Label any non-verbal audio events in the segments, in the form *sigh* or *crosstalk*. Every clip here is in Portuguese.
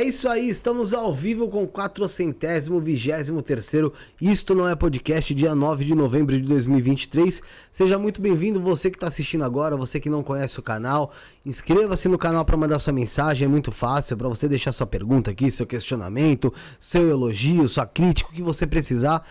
É isso aí, estamos ao vivo com o 423º Isto Não É Podcast, dia 9 de novembro de 2023. Seja muito bem-vindo você que está assistindo agora, você que não conhece o canal. Inscreva-se no canal para mandar sua mensagem, é muito fácil, é para você deixar sua pergunta aqui, seu questionamento, seu elogio, sua crítica, o que você precisar.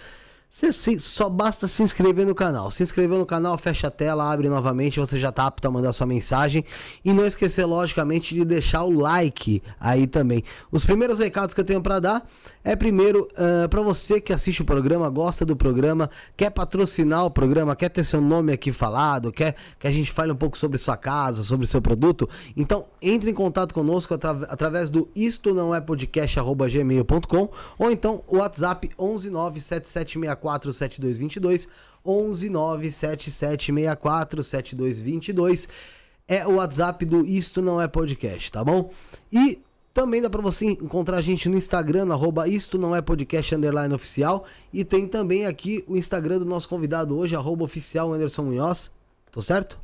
Você se, só basta se inscrever no canal. Se inscreveu no canal, fecha a tela, abre novamente, você já está apto a mandar sua mensagem. E não esquecer, logicamente, de deixar o like aí também. Os primeiros recados que eu tenho para dar é primeiro uh, ah, para você que assiste o programa, gosta do programa, quer patrocinar o programa, quer ter seu nome aqui falado, quer que a gente fale um pouco sobre sua casa, sobre seu produto. Então entre em contato conosco atra através do isto não é podcast@gmail.com ou então o WhatsApp 1197764 7222 11977647222 é o WhatsApp do Isto Não É Podcast, tá bom? E também dá para você encontrar a gente no Instagram, no arroba Isto Não É Podcast Underline Oficial. E tem também aqui o Instagram do nosso convidado hoje, arroba oficial Anderson Munhoz. Tô certo?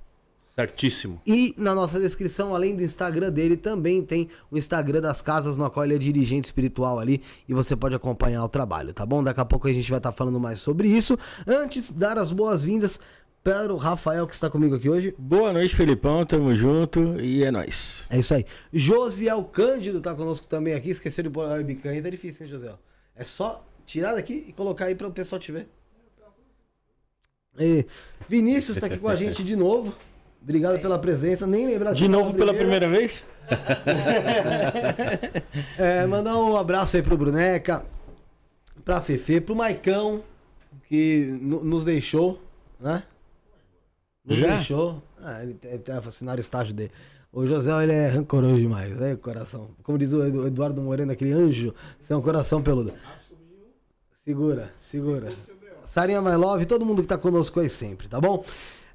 Certíssimo. E na nossa descrição, além do Instagram dele, também tem o Instagram das casas, no qual ele é dirigente espiritual ali e você pode acompanhar o trabalho, tá bom? Daqui a pouco a gente vai estar tá falando mais sobre isso. Antes, dar as boas-vindas para o Rafael que está comigo aqui hoje. Boa noite, Felipão, tamo junto e é nóis. É isso aí. Josiel Cândido tá conosco também aqui, esqueceu de pôr a webcam, aí tá difícil, hein, Josiel? É só tirar daqui e colocar aí para o pessoal te ver. E Vinícius está aqui com a gente de novo. Obrigado pela presença. Nem lembrar De novo pela primeira, vez? *laughs* é, mandar um abraço aí pro Bruneca, pra Fefe, pro Maicão, que nos deixou, né? Nos Já? deixou. Ah, ele, ele tava assinando o estágio dele. O José, ele é rancoroso demais, né? Coração. Como diz o Eduardo Moreno, aquele anjo, você é um coração peludo. Segura, segura. Sarinha My Love, todo mundo que tá conosco aí sempre, tá bom?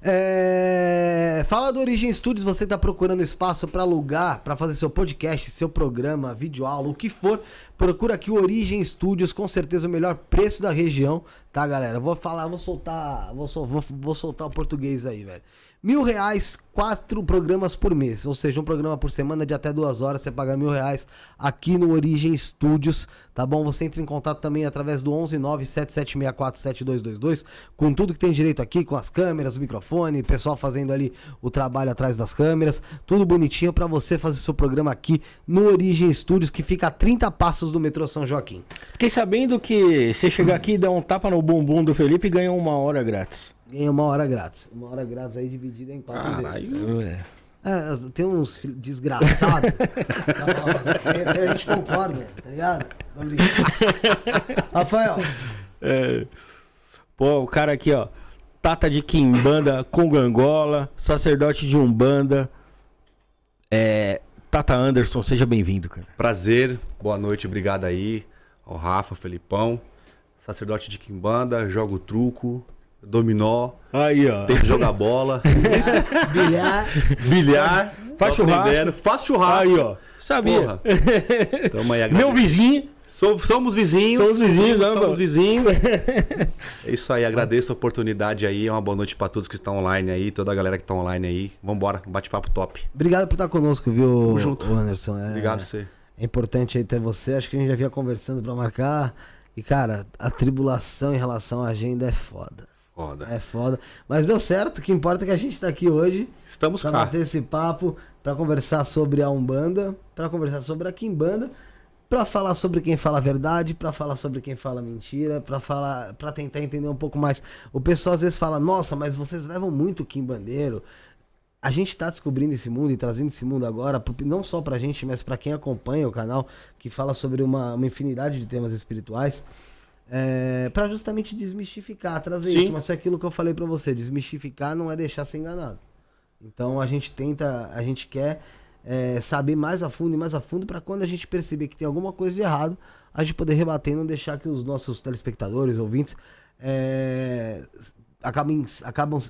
É... Fala do Origem Studios, você está procurando espaço para alugar, para fazer seu podcast, seu programa, vídeo aula, o que for, procura aqui o Origem Studios, com certeza o melhor preço da região, tá, galera? Vou falar, vou soltar, vou, sol, vou, vou soltar o português aí, velho. Mil reais, quatro programas por mês. Ou seja, um programa por semana de até duas horas. Você paga mil reais aqui no Origem Studios, tá bom? Você entra em contato também através do 11977647222, com tudo que tem direito aqui, com as câmeras, o microfone, o pessoal fazendo ali o trabalho atrás das câmeras. Tudo bonitinho para você fazer seu programa aqui no Origem Studios, que fica a 30 passos do metrô São Joaquim. Fiquei sabendo que você chegar aqui e dar um tapa no bumbum do Felipe e ganha uma hora grátis. Ganhei uma hora grátis. Uma hora grátis aí dividida em quatro Caralho, é. É, tem uns desgraçados. *laughs* a gente concorda, tá ligado? *laughs* Rafael. É. Pô, o cara aqui, ó. Tata de Quimbanda, Congangola, sacerdote de Umbanda. É, Tata Anderson, seja bem-vindo, cara. Prazer, boa noite, obrigado aí. Ao Rafa, Felipão, sacerdote de Quimbanda, jogo truco, dominó. Aí, ó. Tem que jogar bola. *laughs* bilhar. bilhar. Faz tá churrasco. faz churrasco. Aí, ó. Sabia. Tamo aí, *laughs* Meu vizinho. somos vizinhos. Somos vizinhos, né, Somos vizinhos. *laughs* É isso aí, agradeço a oportunidade aí. É uma boa noite para todos que estão online aí, toda a galera que está online aí. Vambora, bate-papo top. Obrigado por estar conosco, viu, Tamo junto. Anderson. É, Obrigado você. É importante aí ter você. Acho que a gente já vinha conversando para marcar. E, cara, a tribulação em relação à agenda é foda foda. É foda. Mas deu certo, o que importa é que a gente tá aqui hoje. Estamos pra bater esse papo, para conversar sobre a Umbanda, para conversar sobre a Kimbanda, para falar sobre quem fala a verdade, para falar sobre quem fala mentira, para falar, para tentar entender um pouco mais. O pessoal às vezes fala: "Nossa, mas vocês levam muito Quimbandeiro". A gente está descobrindo esse mundo e trazendo esse mundo agora, não só pra gente, mas para quem acompanha o canal, que fala sobre uma, uma infinidade de temas espirituais. É, para justamente desmistificar, trazer Sim. isso. Mas é aquilo que eu falei para você, desmistificar não é deixar ser enganado. Então a gente tenta, a gente quer é, saber mais a fundo e mais a fundo para quando a gente perceber que tem alguma coisa de errado, a gente poder rebater e não deixar que os nossos telespectadores, ouvintes, é, acabem, acabam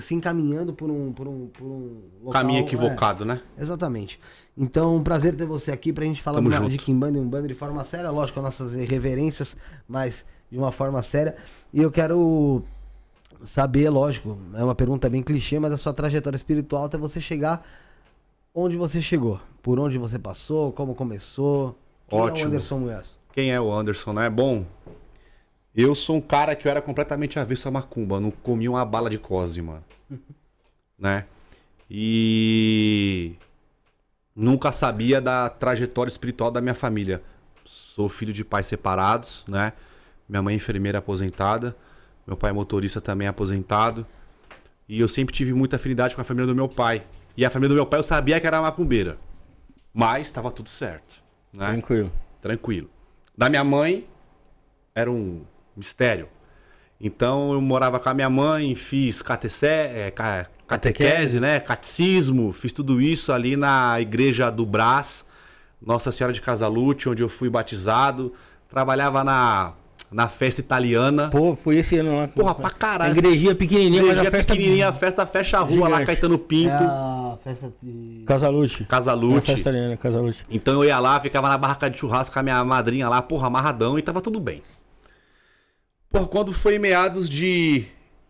se encaminhando por um, por um, por um local, caminho equivocado, é, né? Exatamente. Então, um prazer ter você aqui pra gente falar de, de Kimbanda e Umbanda de forma séria, lógico, as nossas irreverências, mas de uma forma séria. E eu quero saber, lógico, é uma pergunta bem clichê, mas a sua trajetória espiritual até você chegar onde você chegou, por onde você passou, como começou. Quem Ótimo. é o Anderson Munhoz? Quem é o Anderson, né? Bom, eu sou um cara que eu era completamente avesso a macumba, não comia uma bala de cosme, mano. *laughs* né? E nunca sabia da trajetória espiritual da minha família. Sou filho de pais separados, né? Minha mãe é enfermeira aposentada, meu pai é motorista também aposentado. E eu sempre tive muita afinidade com a família do meu pai. E a família do meu pai eu sabia que era macumbeira. Mas estava tudo certo. Né? Tranquilo. Tranquilo. Da minha mãe era um mistério. Então eu morava com a minha mãe, fiz catece, é, catequese, né? Catecismo, fiz tudo isso ali na igreja do Brás, Nossa Senhora de Casalute, onde eu fui batizado. Trabalhava na, na festa italiana. Pô, foi esse ano lá. Porra, pra caralho. A igrejinha pequenininha, igreja mas a festa... pequenininha, a festa fecha a rua Gigante. lá, Caetano Pinto. É a festa de... Casalute. Casalute. É festa italiana, né, Casalute. Então eu ia lá, ficava na barraca de churrasco com a minha madrinha lá, porra, amarradão, e tava tudo bem. Por quando foi em meados de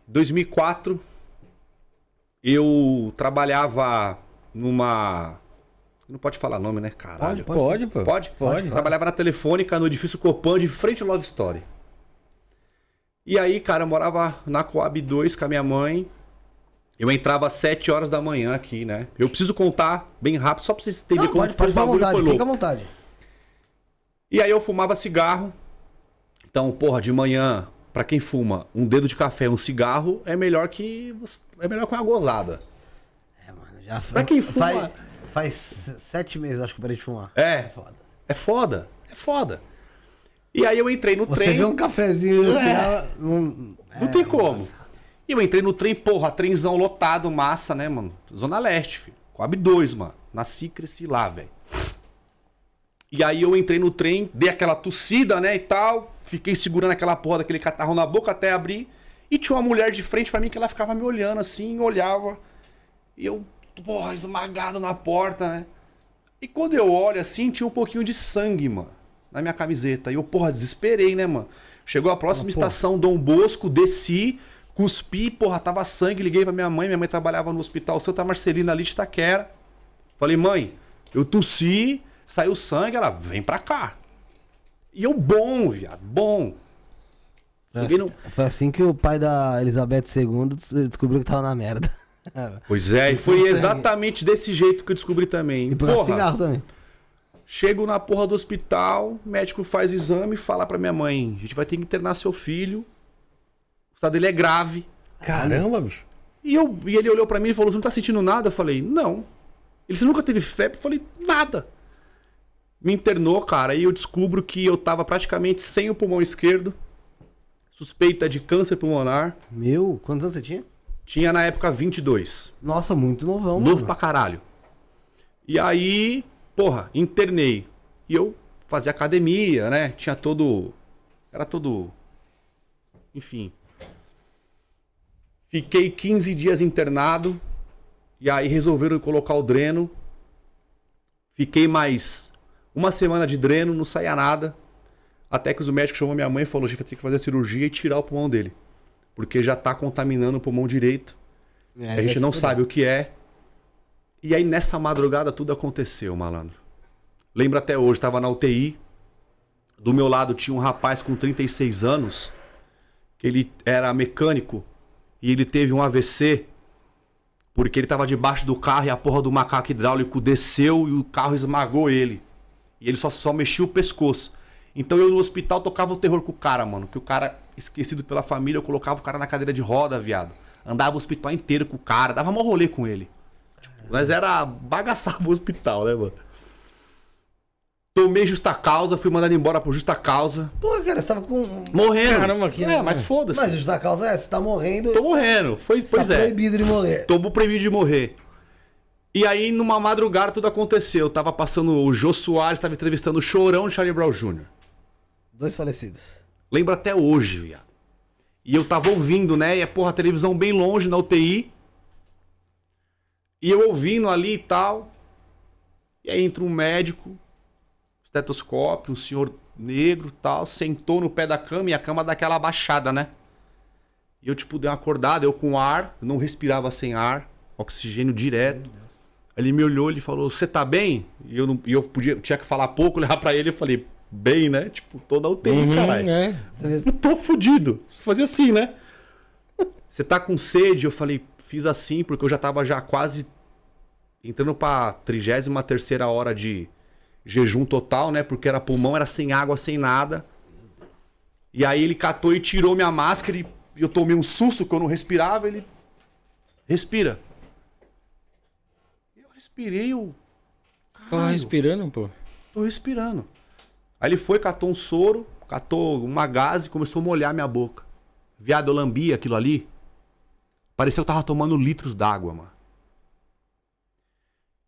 2004, eu trabalhava numa. Não pode falar nome, né? Caralho. Pode, pode. Pode? Pode. pode. Trabalhava na telefônica no edifício Copan, de frente ao Love Story. E aí, cara, eu morava na Coab 2 com a minha mãe. Eu entrava às 7 horas da manhã aqui, né? Eu preciso contar bem rápido, só pra vocês entenderem como pode, pode, o bagulho vontade, foi louco. Fica à vontade. E aí eu fumava cigarro então, porra, de manhã, para quem fuma um dedo de café, um cigarro, é melhor que é melhor que uma gozada. É, mano, já foi. Pra quem fuma faz, faz sete meses acho que eu parei de fumar. É. É foda. É foda. É foda. E aí eu entrei no Você trem. Você vê um cafezinho é. Ela, não, não é, tem como. E eu entrei no trem, porra, trenzão lotado, massa, né, mano? Zona Leste, filho. Coab 2, mano. Nasci, cresci lá, velho. E aí eu entrei no trem, dei aquela tossida, né, e tal. Fiquei segurando aquela porra daquele catarro na boca até abrir. E tinha uma mulher de frente para mim que ela ficava me olhando assim, olhava. E eu, porra, esmagado na porta, né? E quando eu olho assim, tinha um pouquinho de sangue, mano, na minha camiseta. E eu, porra, desesperei, né, mano? Chegou a próxima ah, estação, Dom Bosco, desci, cuspi, porra, tava sangue, liguei pra minha mãe, minha mãe trabalhava no hospital Santa Marcelina ali de Itaquera. Falei, mãe, eu tossi, saiu sangue, ela, vem pra cá. E eu bom, viado, bom. Foi, assim foi assim que o pai da Elizabeth II descobriu que tava na merda. *laughs* Pois é, e foi é exatamente desse jeito que eu descobri também. E porra, cigarro também. Chego na porra do hospital, médico faz o exame e fala pra minha mãe: a gente vai ter que internar seu filho. O estado dele é grave. Caramba, bicho. E, eu, e ele olhou para mim e falou: Você não tá sentindo nada? Eu falei: Não. Ele, você nunca teve febre? Eu falei: Nada. Me internou, cara, e eu descubro que eu tava praticamente sem o pulmão esquerdo, suspeita de câncer pulmonar. Meu, quantos anos você tinha? Tinha na época 22. Nossa, muito novão. Novo mano. pra caralho. E aí, porra, internei. E eu fazia academia, né? Tinha todo. Era todo. Enfim. Fiquei 15 dias internado. E aí resolveram colocar o dreno. Fiquei mais uma semana de dreno, não saía nada. Até que o médico chamou minha mãe e falou: a gente vai ter que fazer a cirurgia e tirar o pulmão dele. Porque já está contaminando o pulmão direito. É, a gente não sabe o que é. E aí nessa madrugada tudo aconteceu, malandro. Lembro até hoje, estava na UTI. Do meu lado tinha um rapaz com 36 anos, que ele era mecânico e ele teve um AVC porque ele estava debaixo do carro e a porra do macaco hidráulico desceu e o carro esmagou ele. E ele só, só mexia o pescoço. Então eu no hospital tocava o terror com o cara, mano. Que o cara, esquecido pela família, eu colocava o cara na cadeira de roda, viado. Andava o hospital inteiro com o cara, dava mó rolê com ele. Tipo, nós era bagaçar o hospital, né, mano? Tomei justa causa, fui mandado embora por justa causa. Pô, cara, você tava com. Morrendo. Caramba, que. É, mas foda-se. Mas justa causa é, você tá morrendo. Tô morrendo. Foi, você tá pois tá é. proibido de morrer. Tomou proibido de morrer. E aí, numa madrugada, tudo aconteceu. Eu tava passando o Jô Soares, tava entrevistando o Chorão de Charlie Brown Jr. Dois falecidos. Lembro até hoje, viado. E eu tava ouvindo, né? E é, porra, a televisão bem longe na UTI. E eu ouvindo ali e tal. E aí entra um médico, estetoscópio, um senhor negro tal, sentou no pé da cama e a cama daquela abaixada, né? E eu, tipo, dei uma acordada, eu com ar, eu não respirava sem ar, oxigênio direto. Ele me olhou, ele falou: Você tá bem? E eu, não, e eu podia, tinha que falar pouco, olhar para ele e falei: Bem, né? Tipo, toda UTI, uhum, caralho. É. tô fudido. fazia assim, né? Você *laughs* tá com sede? Eu falei: Fiz assim, porque eu já tava já quase entrando pra 33 hora de jejum total, né? Porque era pulmão, era sem água, sem nada. E aí ele catou e tirou minha máscara e eu tomei um susto que eu não respirava. Ele respira respirei o. tô respirando, pô? Tô respirando. Aí ele foi, catou um soro, catou uma gase e começou a molhar minha boca. Viado, eu lambi aquilo ali. Parecia que eu tava tomando litros d'água, mano.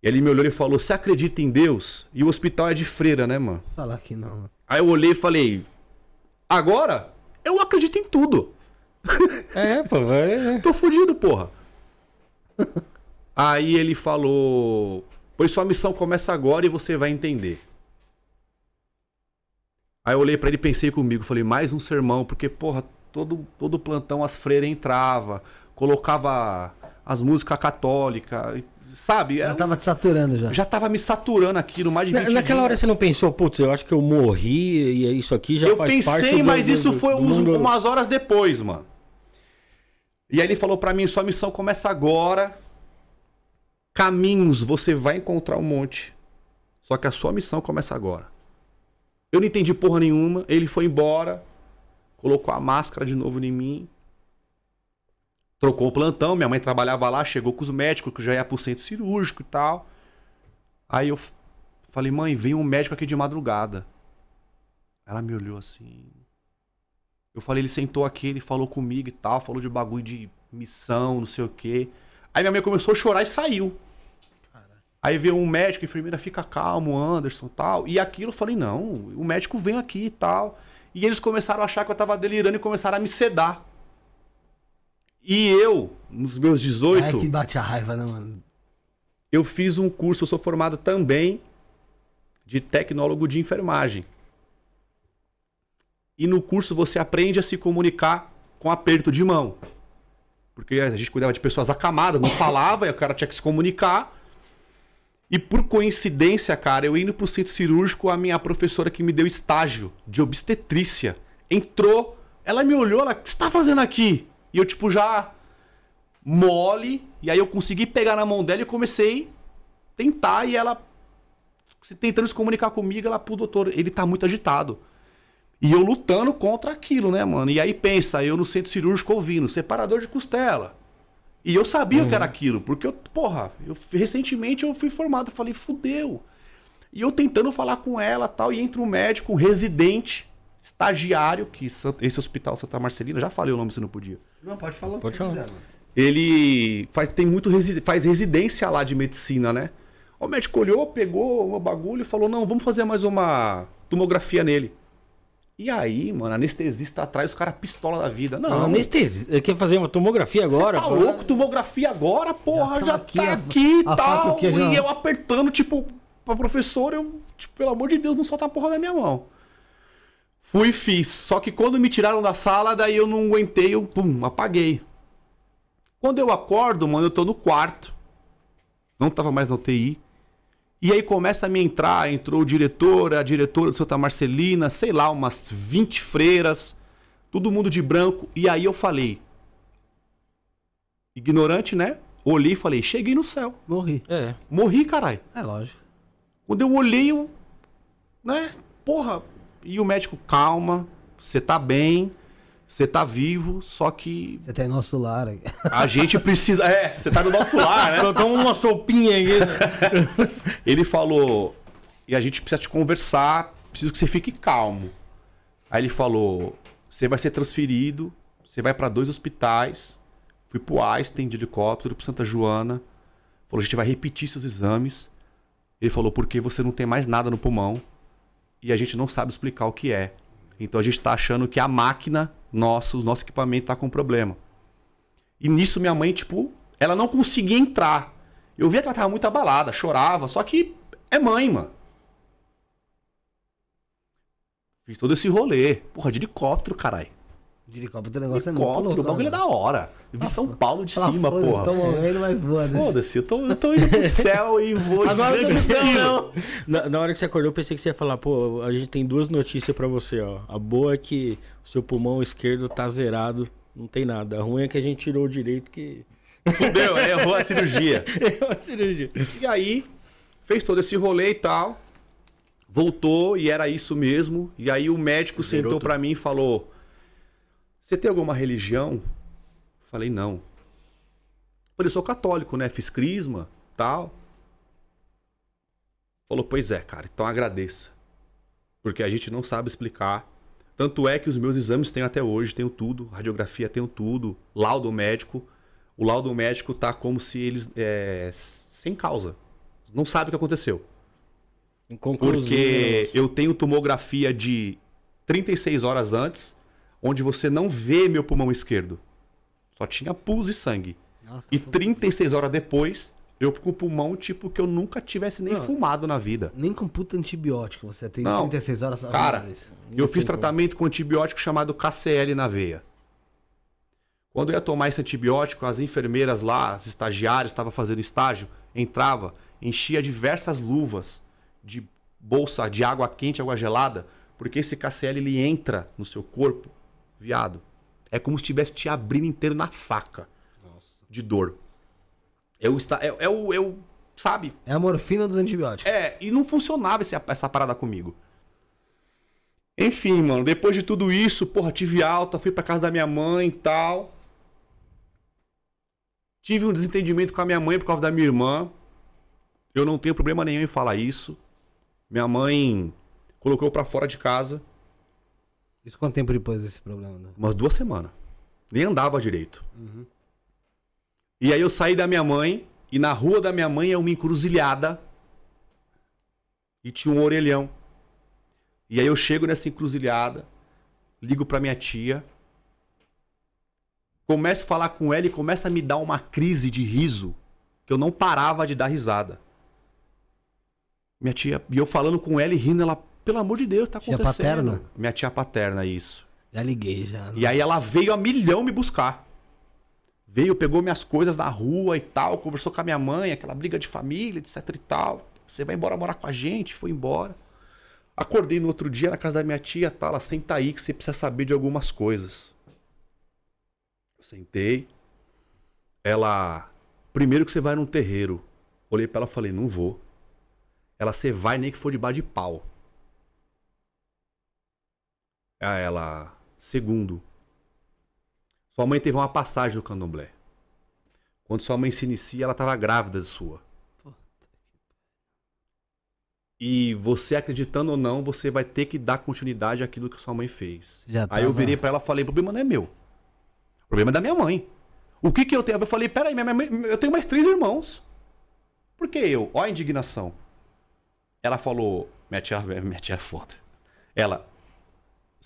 E ele me olhou e falou: Você acredita em Deus? E o hospital é de freira, né, mano? Falar que não, mano. Aí eu olhei e falei: Agora eu acredito em tudo. É, pô, é. é. Tô fudido, porra. *laughs* Aí ele falou: Pois sua missão começa agora e você vai entender. Aí eu olhei para ele e pensei comigo, falei, mais um sermão, porque, porra, todo, todo plantão as freiras entrava, colocava as músicas católicas, sabe? Já é tava te saturando já. Já tava me saturando aquilo, mais de 20 Na, Naquela dias. hora você não pensou, putz, eu acho que eu morri e é isso aqui já eu faz pensei, parte Eu pensei, mas isso foi uns, umas horas depois, mano. E aí ele falou para mim, sua missão começa agora Caminhos você vai encontrar um monte. Só que a sua missão começa agora. Eu não entendi porra nenhuma. Ele foi embora, colocou a máscara de novo em mim, trocou o plantão. Minha mãe trabalhava lá, chegou com os médicos, que já ia pro centro cirúrgico e tal. Aí eu falei, mãe, vem um médico aqui de madrugada. Ela me olhou assim. Eu falei, ele sentou aqui, ele falou comigo e tal, falou de bagulho de missão, não sei o quê. Aí minha mãe começou a chorar e saiu. Aí veio um médico, a enfermeira, fica calmo, Anderson tal. E aquilo eu falei, não, o médico vem aqui e tal. E eles começaram a achar que eu tava delirando e começaram a me sedar. E eu, nos meus 18. É que bate a raiva, né, mano? Eu fiz um curso, eu sou formado também de tecnólogo de enfermagem. E no curso você aprende a se comunicar com aperto de mão. Porque a gente cuidava de pessoas acamadas, não falava, *laughs* e o cara tinha que se comunicar. E por coincidência, cara, eu indo pro centro cirúrgico, a minha professora que me deu estágio de obstetrícia entrou, ela me olhou, ela, o que você tá fazendo aqui? E eu, tipo, já mole, e aí eu consegui pegar na mão dela e comecei a tentar, e ela, tentando se comunicar comigo, ela, pô, doutor, ele tá muito agitado. E eu lutando contra aquilo, né, mano? E aí pensa, eu no centro cirúrgico ouvindo, separador de costela. E eu sabia uhum. que era aquilo, porque eu, porra, eu, recentemente eu fui formado, falei, fudeu. E eu tentando falar com ela tal, e entra um médico, um residente, estagiário, que esse hospital Santa Marcelina, já falei o nome se não podia. Não, pode falar pode falar. Quiser, Ele faz, tem muito resi faz residência lá de medicina, né? O médico olhou, pegou o bagulho e falou: não, vamos fazer mais uma tomografia nele. E aí, mano, anestesista atrás, os caras pistola da vida. Não. Ah, anestesista. Eh, quer fazer uma tomografia agora? Você tá louco? Tomografia agora, porra, já, já aqui, tá, tá aqui e ah, tal. e eu apertando, tipo, pra professora, eu, tipo, pelo amor de Deus, não solta a porra da minha mão. Fui e fiz. Só que quando me tiraram da sala, daí eu não aguentei, eu, pum, apaguei. Quando eu acordo, mano, eu tô no quarto. Não tava mais na UTI. E aí começa a me entrar, entrou o diretor, a diretora do Santa Marcelina, sei lá, umas 20 freiras, todo mundo de branco. E aí eu falei, ignorante, né? Olhei e falei, cheguei no céu. Morri. É. Morri, caralho. É lógico. Quando eu olhei, eu, né? Porra. E o médico, calma, você tá bem. Você tá vivo, só que. Você tá em nosso lar. Aqui. A gente precisa. É, você tá no nosso lar, né? Toma então, uma sopinha aí. Né? *laughs* Ele falou. E a gente precisa te conversar, preciso que você fique calmo. Aí ele falou: você vai ser transferido, você vai para dois hospitais. Fui pro Einstein de helicóptero, pro Santa Joana. Falou: a gente vai repetir seus exames. Ele falou: porque você não tem mais nada no pulmão e a gente não sabe explicar o que é. Então a gente tá achando que a máquina nosso, nosso equipamento tá com problema. E nisso minha mãe, tipo, ela não conseguia entrar. Eu via que ela tava muito abalada, chorava, só que é mãe, mano. Fiz todo esse rolê. Porra, de helicóptero, caralho. De helicóptero, o negócio helicóptero, é muito louco, o bagulho é da hora. Eu vi ah, São Paulo de cima, foda porra. Estou morrendo, mas voa, né? Foda-se, eu estou eu tô indo pro *laughs* céu e vou Agora de estilo. Na, na hora que você acordou, eu pensei que você ia falar, pô, a gente tem duas notícias para você, ó. A boa é que o seu pulmão esquerdo tá zerado, não tem nada. A ruim é que a gente tirou o direito que... *laughs* Fudeu, errou a cirurgia. *laughs* errou a cirurgia. E aí, fez todo esse rolê e tal, voltou e era isso mesmo. E aí o médico sentou para mim e falou você tem alguma religião? Falei, não. Falei, eu sou católico, né? Fiz crisma, tal. Falou, pois é, cara, então agradeça. Porque a gente não sabe explicar. Tanto é que os meus exames tenho até hoje, tenho tudo, radiografia tenho tudo, laudo médico. O laudo médico tá como se eles. É, sem causa. Não sabe o que aconteceu. Porque eu tenho tomografia de 36 horas antes onde você não vê meu pulmão esquerdo. Só tinha pus e sangue. Nossa, e 36 horas depois, eu com o pulmão, tipo, que eu nunca tivesse nem não, fumado na vida. Nem com puta antibiótico você tem não, 36 horas. Cara, eu fiz tratamento como. com antibiótico chamado KCL na veia. Quando eu ia tomar esse antibiótico, as enfermeiras lá, as estagiárias, estavam fazendo estágio, entrava, enchia diversas luvas de bolsa de água quente, água gelada, porque esse KCL ele entra no seu corpo viado. É como se tivesse te abrindo inteiro na faca. Nossa. De dor. É o, é, é o, é o sabe? É a morfina dos antibióticos. É, e não funcionava essa parada comigo. Enfim, mano, depois de tudo isso, porra, tive alta, fui pra casa da minha mãe e tal. Tive um desentendimento com a minha mãe por causa da minha irmã. Eu não tenho problema nenhum em falar isso. Minha mãe colocou para fora de casa. Isso quanto tempo depois desse problema? Né? Umas duas semanas. Nem andava direito. Uhum. E aí eu saí da minha mãe, e na rua da minha mãe é uma encruzilhada. E tinha um orelhão. E aí eu chego nessa encruzilhada, ligo pra minha tia, começo a falar com ela e começa a me dar uma crise de riso que eu não parava de dar risada. Minha tia, e eu falando com ela e rindo, ela pelo amor de Deus, tá acontecendo. Tia paterna? Minha tia paterna, isso. Já liguei, já. E aí ela veio a milhão me buscar. Veio, pegou minhas coisas na rua e tal, conversou com a minha mãe, aquela briga de família, etc e tal. Você vai embora morar com a gente? Foi embora. Acordei no outro dia na casa da minha tia, tá? Ela senta aí que você precisa saber de algumas coisas. Eu sentei. Ela. Primeiro que você vai num terreiro. Olhei pra ela e falei, não vou. Ela, você vai nem que for de bar de pau. A ela, segundo, sua mãe teve uma passagem do candomblé. Quando sua mãe se inicia, ela estava grávida de sua. E você acreditando ou não, você vai ter que dar continuidade àquilo que sua mãe fez. Já Aí eu virei para ela e falei: o problema não é meu. O problema é da minha mãe. O que que eu tenho? Eu falei: peraí, minha mãe, eu tenho mais três irmãos. Por que eu? Olha a indignação. Ela falou: minha tia, minha tia é foda. Ela,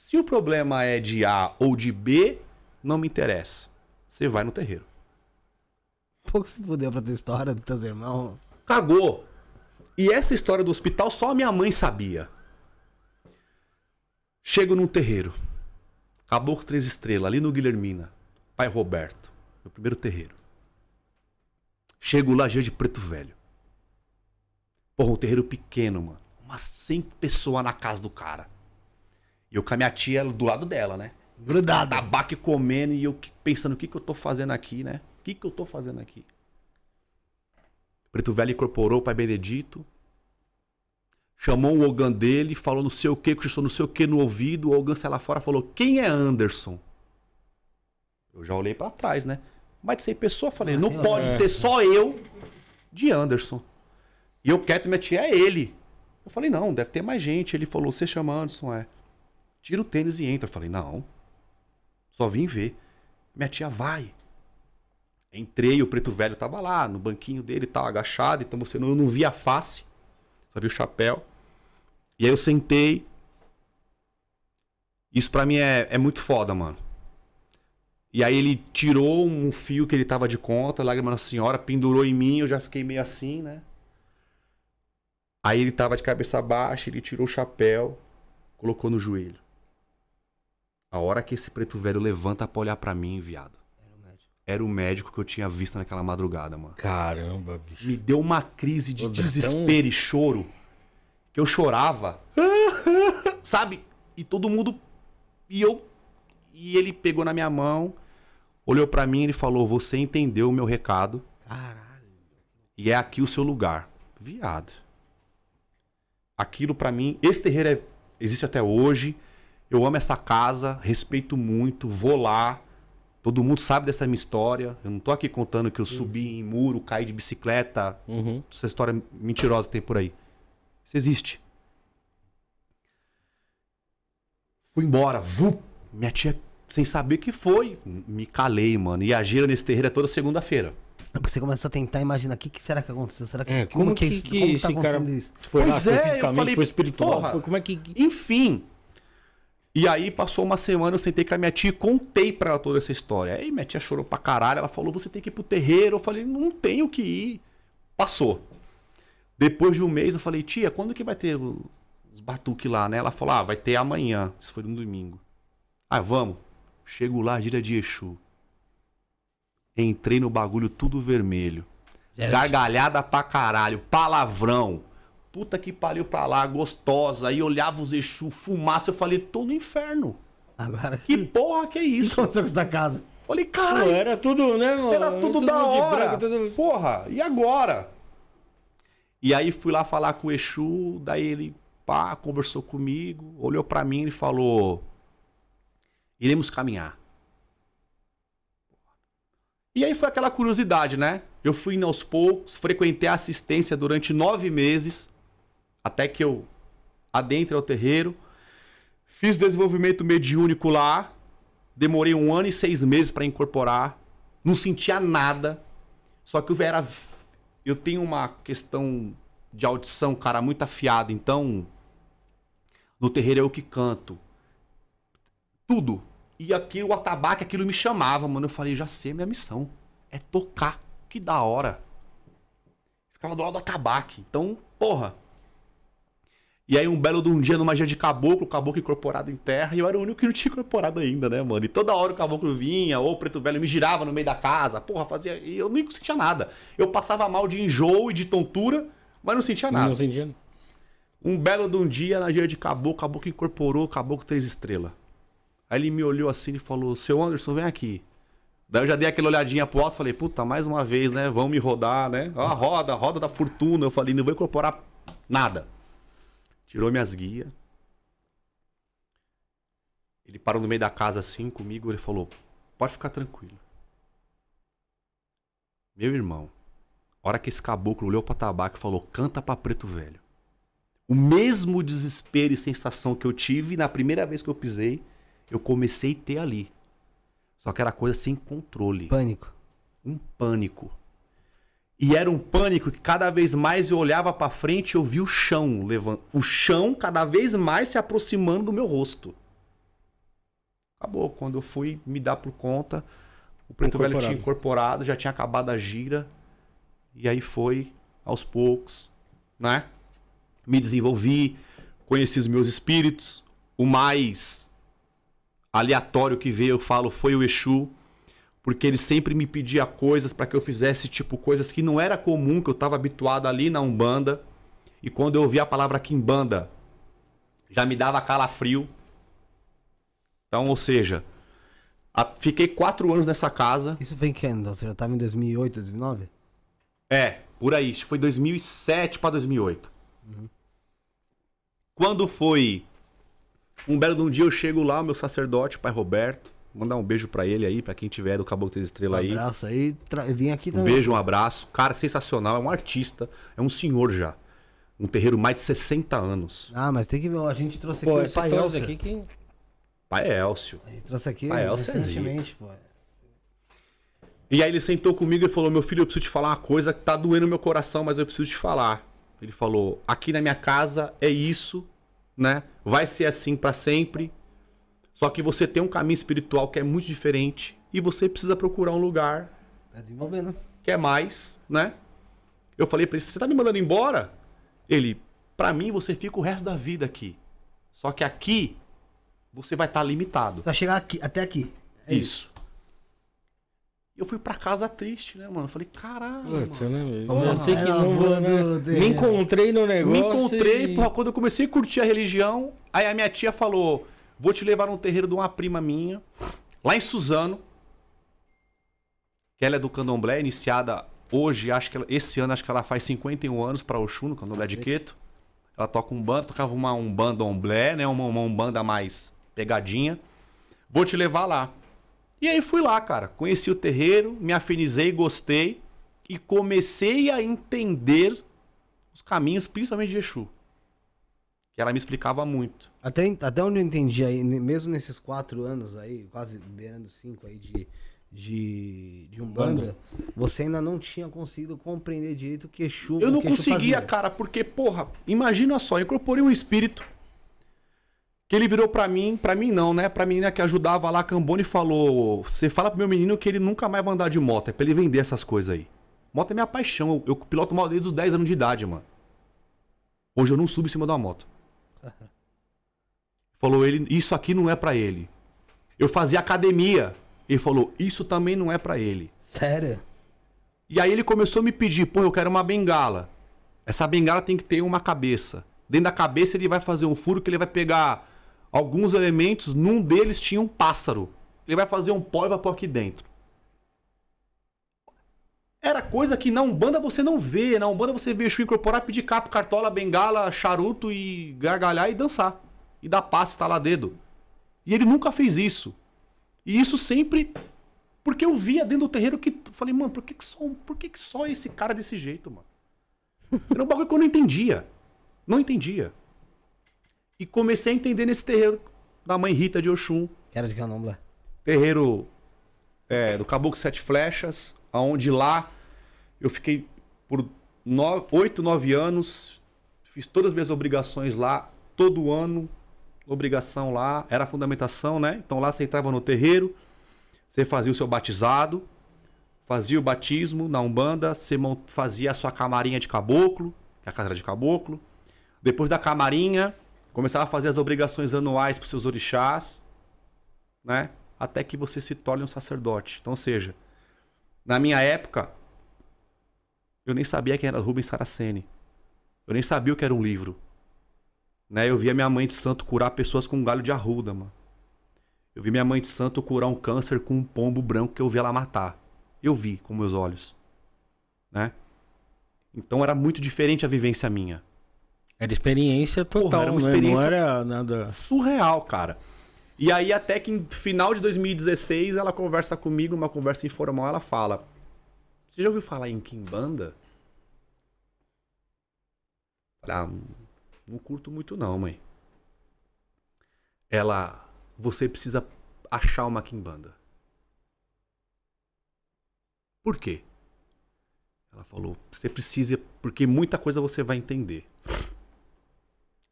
se o problema é de A ou de B, não me interessa. Você vai no terreiro. Pouco se fudeu pra ter história dos teus irmãos. Cagou. E essa história do hospital só a minha mãe sabia. Chego num terreiro. Caboclo Três Estrelas, ali no Guilhermina. Pai Roberto. Meu primeiro terreiro. Chego lá, de preto velho. Porra, um terreiro pequeno, mano. Umas 100 pessoas na casa do cara. E eu com a minha tia do lado dela, né? Grudada. Tabaco comendo e eu pensando o que, que eu tô fazendo aqui, né? O que, que eu tô fazendo aqui? Preto Velho incorporou o Pai Benedito. Chamou o Ogan dele, falou não sei o que, cochichou não sei o que no ouvido. O Ogan saiu lá fora falou: Quem é Anderson? Eu já olhei para trás, né? Mais de 100 pessoas, falei: ah, Não pode é. ter só eu de Anderson. E eu quero que minha tia é ele. Eu falei: Não, deve ter mais gente. Ele falou: Você chama Anderson, é. Tira o tênis e entra. Eu falei, não. Só vim ver. Minha tia vai. Entrei, o preto velho tava lá, no banquinho dele, tava agachado, então você não, eu não via a face, só via o chapéu. E aí eu sentei. Isso para mim é, é muito foda, mano. E aí ele tirou um fio que ele tava de conta, lágrima da senhora, pendurou em mim, eu já fiquei meio assim, né? Aí ele tava de cabeça baixa, ele tirou o chapéu, colocou no joelho. A hora que esse preto velho levanta pra olhar pra mim, viado. Era o médico que eu tinha visto naquela madrugada, mano. Caramba, bicho. Me deu uma crise de desespero e choro. Que eu chorava. *laughs* sabe? E todo mundo. E eu. E ele pegou na minha mão, olhou para mim e falou: Você entendeu o meu recado. Caralho. E é aqui o seu lugar. Viado. Aquilo para mim. Esse terreiro é... existe até hoje eu amo essa casa, respeito muito, vou lá. Todo mundo sabe dessa minha história. Eu não tô aqui contando que eu subi em muro, caí de bicicleta. Uhum. Essa história mentirosa que tem por aí. Isso existe. Fui embora. Vu, minha tia, sem saber o que foi, me calei, mano. E a gira nesse terreiro é toda segunda-feira. você começa a tentar imaginar o que, que, será que aconteceu? Será que, é, como, como, que, é que, isso, que como tá esse cara isso? foi pois lá, é, foi fisicamente, falei, foi espiritual? Porra, foi, como é que... Enfim, e aí passou uma semana, eu sentei com a minha tia e contei pra ela toda essa história. Aí minha tia chorou pra caralho, ela falou, você tem que ir pro terreiro. Eu falei, não tenho que ir. Passou. Depois de um mês eu falei, tia, quando que vai ter os batuques lá, né? Ela falou, ah, vai ter amanhã. Isso foi no domingo. Ah, vamos. Chego lá, gira de Exu. Entrei no bagulho tudo vermelho. Gargalhada pra caralho, palavrão, puta que pariu pra lá, gostosa, e olhava os Exu, fumaça, eu falei, tô no inferno. Agora. Que porra que é *laughs* isso? O que aconteceu com é essa casa? Falei, cara. Era tudo, né, mano? Era tudo, tudo da hora. Branco, tudo... Porra, e agora? E aí fui lá falar com o Exu, daí ele pá, conversou comigo, olhou para mim e falou: "Iremos caminhar". E aí foi aquela curiosidade, né? Eu fui aos poucos, frequentei a assistência durante nove meses até que eu adentre ao terreiro. Fiz desenvolvimento mediúnico lá, demorei um ano e seis meses para incorporar, não sentia nada. Só que eu era. Eu tenho uma questão de audição, cara, muito afiada, então. No terreiro é eu que canto. Tudo. E aqui o atabaque, aquilo me chamava, mano. Eu falei, já sei, minha missão. É tocar. Que da hora. Ficava do lado do atabaque. Então, porra. E aí, um belo de um dia, numa magia de caboclo, caboclo incorporado em terra, e eu era o único que não tinha incorporado ainda, né, mano? E toda hora o caboclo vinha, ou o preto velho me girava no meio da casa, porra, fazia. E eu nem sentia nada. Eu passava mal de enjoo e de tontura, mas não sentia nada. Não sentia. Um belo de um dia, na gira de caboclo, caboclo incorporou, caboclo três estrelas. Aí ele me olhou assim e falou: Seu Anderson, vem aqui. Daí eu já dei aquela olhadinha pro alto, falei: Puta, mais uma vez, né? Vão me rodar, né? Ó, roda, roda da fortuna. Eu falei: Não vou incorporar nada tirou minhas guias. Ele parou no meio da casa assim comigo, ele falou: "Pode ficar tranquilo. Meu irmão, a hora que esse caboclo olhou pra tabaco e falou: "Canta para preto velho". O mesmo desespero e sensação que eu tive na primeira vez que eu pisei, eu comecei a ter ali. Só que era coisa sem controle. Pânico. Um pânico. E era um pânico que cada vez mais eu olhava para frente e eu vi o chão levando, o chão cada vez mais se aproximando do meu rosto. Acabou. Quando eu fui me dar por conta, o preto velho tinha incorporado, já tinha acabado a gira. E aí foi aos poucos, né? Me desenvolvi, conheci os meus espíritos. O mais aleatório que veio, eu falo, foi o Exu porque ele sempre me pedia coisas para que eu fizesse tipo coisas que não era comum, que eu estava habituado ali na Umbanda. E quando eu ouvia a palavra Kimbanda, já me dava calafrio. Então, ou seja, fiquei quatro anos nessa casa. Isso vem quando? Você já estava em 2008, 2009? É, por aí. Acho que foi 2007 para 2008. Uhum. Quando foi um belo um dia eu chego lá, o meu sacerdote, pai Roberto, Mandar um beijo para ele aí, para quem tiver do Caboclo Três Estrela aí. Um abraço aí, tra... vim aqui também. Um beijo, um abraço. Cara, sensacional, é um artista, é um senhor já. Um terreiro mais de 60 anos. Ah, mas tem que ver, a gente trouxe pô, aqui o Pai Elcio. Aqui quem? Pai Elcio. A gente trouxe aqui Pai Elcio é recentemente, é pô. E aí ele sentou comigo e falou: Meu filho, eu preciso te falar uma coisa que tá doendo meu coração, mas eu preciso te falar. Ele falou: Aqui na minha casa é isso, né? Vai ser assim para sempre. Só que você tem um caminho espiritual que é muito diferente e você precisa procurar um lugar. Tá desenvolvendo. Que é mais, né? Eu falei para ele: você tá me mandando embora? Ele, para mim você fica o resto da vida aqui. Só que aqui você vai estar tá limitado. Só chegar aqui, até aqui. É isso. isso. Eu fui para casa triste, né, mano? Eu falei, caralho. mano. eu sei que não vou, né? Me encontrei no negócio. Me encontrei, e... porra, quando eu comecei a curtir a religião, aí a minha tia falou: Vou te levar no terreiro de uma prima minha, lá em Suzano. Que ela é do candomblé, iniciada hoje, acho que ela, esse ano, acho que ela faz 51 anos para Oxum, no candomblé Cacete. de Queto. Ela toca um bando, tocava uma um bandomblé, né? Uma, uma umbanda mais pegadinha. Vou te levar lá. E aí fui lá, cara. Conheci o terreiro, me afinizei, gostei e comecei a entender os caminhos, principalmente de Exu. E ela me explicava muito. Até, até onde eu entendi aí, mesmo nesses quatro anos aí, quase beirando cinco aí de, de, de Umbanda, Banda. você ainda não tinha conseguido compreender direito o que Exu Eu não conseguia, fazia. cara, porque, porra, imagina só, eu incorporei um espírito que ele virou para mim, para mim não, né? Pra menina que ajudava lá, Cambone, falou: Você fala pro meu menino que ele nunca mais vai andar de moto, é pra ele vender essas coisas aí. Moto é minha paixão, eu, eu piloto mal desde os 10 anos de idade, mano. Hoje eu não subo em cima da moto. Falou ele, isso aqui não é para ele. Eu fazia academia. Ele falou, isso também não é para ele. Sério? E aí ele começou a me pedir, pô, eu quero uma bengala. Essa bengala tem que ter uma cabeça. Dentro da cabeça ele vai fazer um furo que ele vai pegar alguns elementos, num deles tinha um pássaro. Ele vai fazer um pó e vai pôr aqui dentro. Era coisa que na Umbanda você não vê. Na Umbanda você vê Exu incorporar, pedir capo, cartola, bengala, charuto e gargalhar e dançar. E dar passe, estalar dedo. E ele nunca fez isso. E isso sempre porque eu via dentro do terreiro que. Falei, mano, por que, que, só, por que, que só esse cara desse jeito, mano? *laughs* Era um bagulho que eu não entendia. Não entendia. E comecei a entender nesse terreiro da mãe Rita de Oxum. Era de Canomblé. Terreiro é, do Caboclo Sete Flechas aonde lá eu fiquei por oito, nove anos, fiz todas as minhas obrigações lá, todo ano, obrigação lá, era a fundamentação, né? Então lá você entrava no terreiro, você fazia o seu batizado, fazia o batismo na Umbanda, você fazia a sua camarinha de caboclo, que é a casa de caboclo. Depois da camarinha, começava a fazer as obrigações anuais para seus orixás, né? Até que você se torne um sacerdote. Então, ou seja, na minha época, eu nem sabia quem era Rubens Saraceni. Eu nem sabia o que era um livro. Né? Eu via minha mãe de santo curar pessoas com um galho de arruda, mano. Eu vi minha mãe de santo curar um câncer com um pombo branco que eu vi ela matar. Eu vi com meus olhos. Né? Então era muito diferente a vivência minha. Era experiência total, Porra, era uma né? experiência não era nada surreal, cara. E aí, até que no final de 2016, ela conversa comigo, uma conversa informal, ela fala: Você já ouviu falar em Kimbanda? Ah, não curto muito não, mãe. Ela, você precisa achar uma Kimbanda. Por quê? Ela falou, você precisa, porque muita coisa você vai entender.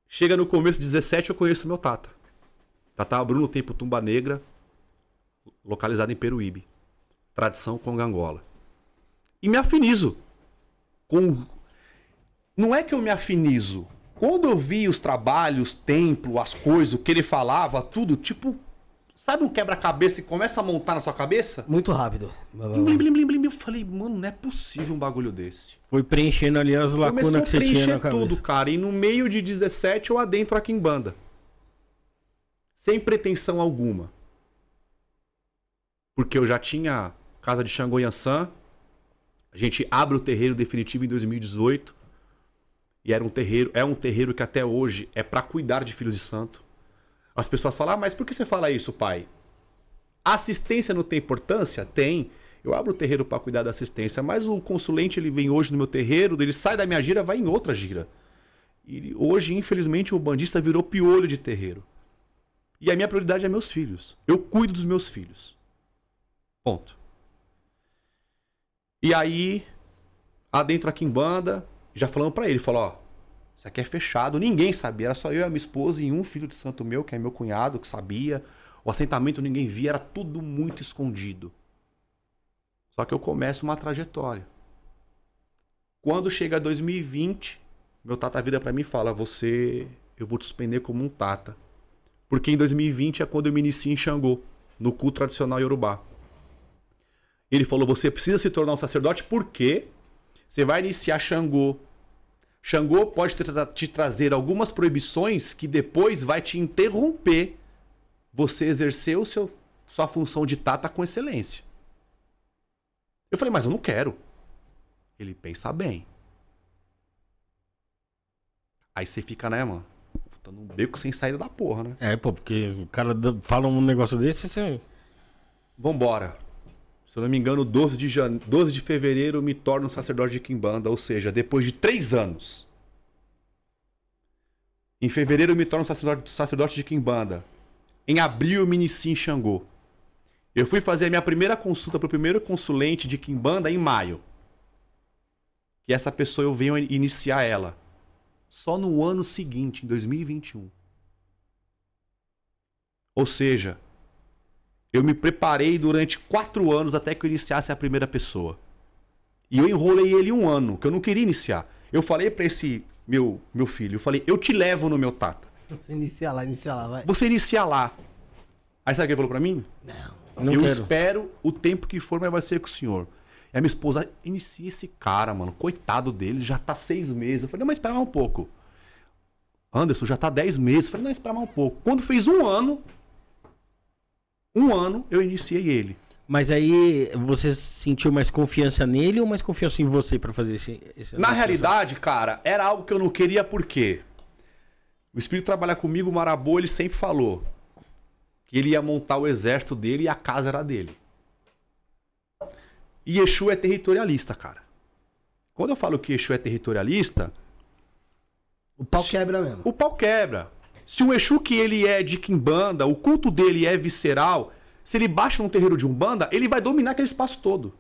Chega no começo de 17, eu conheço meu tata. Tatá Bruno Tempo Tumba Negra, localizado em Peruíbe. Tradição com Angola. E me afinizo. Com... Não é que eu me afinizo. Quando eu vi os trabalhos, templo, as coisas, o que ele falava, tudo, tipo, sabe um quebra-cabeça que começa a montar na sua cabeça? Muito rápido. Blim, blim, blim, blim, Eu falei, mano, não é possível um bagulho desse. Foi preenchendo ali as lacunas que você tinha na cabeça. tudo, cara. E no meio de 17 eu adentro aqui em banda sem pretensão alguma. Porque eu já tinha casa de Xangô Yansan, a gente abre o terreiro definitivo em 2018 e era um terreiro, é um terreiro que até hoje é para cuidar de filhos de santo. As pessoas falam: ah, "Mas por que você fala isso, pai?" Assistência não tem importância? Tem. Eu abro o terreiro para cuidar da assistência, mas o consulente ele vem hoje no meu terreiro, ele sai da minha gira, vai em outra gira. E hoje, infelizmente, o bandista virou piolho de terreiro. E a minha prioridade é meus filhos. Eu cuido dos meus filhos. Ponto. E aí, adentro aqui em banda, já falando para ele, falou, ó, isso aqui é fechado, ninguém sabia, era só eu e a minha esposa e um filho de santo meu, que é meu cunhado, que sabia. O assentamento ninguém via, era tudo muito escondido. Só que eu começo uma trajetória. Quando chega 2020, meu tata vira para mim e fala: "Você, eu vou te suspender como um tata" porque em 2020 é quando eu me inicio em Xangô, no culto tradicional Yorubá. Ele falou: você precisa se tornar um sacerdote porque você vai iniciar Xangô. Xangô pode te trazer algumas proibições que depois vai te interromper você exercer o seu, sua função de tata com excelência. Eu falei, mas eu não quero. Ele pensa bem. Aí você fica, né, mano? Tá num beco sem saída da porra, né? É, pô, porque o cara fala um negócio desse, você. Vambora. Se eu não me engano, 12 de, jane... 12 de fevereiro me torno sacerdote de Kimbanda, ou seja, depois de três anos. Em fevereiro eu me torno sacerdote, de Kimbanda. Em abril eu me inicio em Xangô. Eu fui fazer a minha primeira consulta para o primeiro consulente de Kimbanda em maio. E essa pessoa eu venho iniciar ela só no ano seguinte, em 2021. Ou seja, eu me preparei durante quatro anos até que eu iniciasse a primeira pessoa. E eu enrolei ele um ano, que eu não queria iniciar. Eu falei para esse meu, meu filho, eu falei, eu te levo no meu tata. Você inicia lá, inicia lá, vai. Você inicia lá. Aí sabe o que ele falou pra mim? Não. não eu quero. espero o tempo que for, mas vai ser com o senhor. E a minha esposa, inicia esse cara, mano. Coitado dele, já tá seis meses. Eu falei, não, mas espera um pouco. Anderson, já tá dez meses. Eu falei, não, espera um pouco. Quando fez um ano, um ano, eu iniciei ele. Mas aí você sentiu mais confiança nele ou mais confiança em você para fazer esse, esse Na realidade, cara, era algo que eu não queria porque o espírito trabalhar comigo, o Marabô, ele sempre falou que ele ia montar o exército dele e a casa era dele. E Exu é territorialista, cara. Quando eu falo que Exu é territorialista. O pau se... quebra mesmo. O pau quebra. Se o Exu que ele é de Kimbanda, o culto dele é visceral, se ele baixa num terreiro de Umbanda, ele vai dominar aquele espaço todo.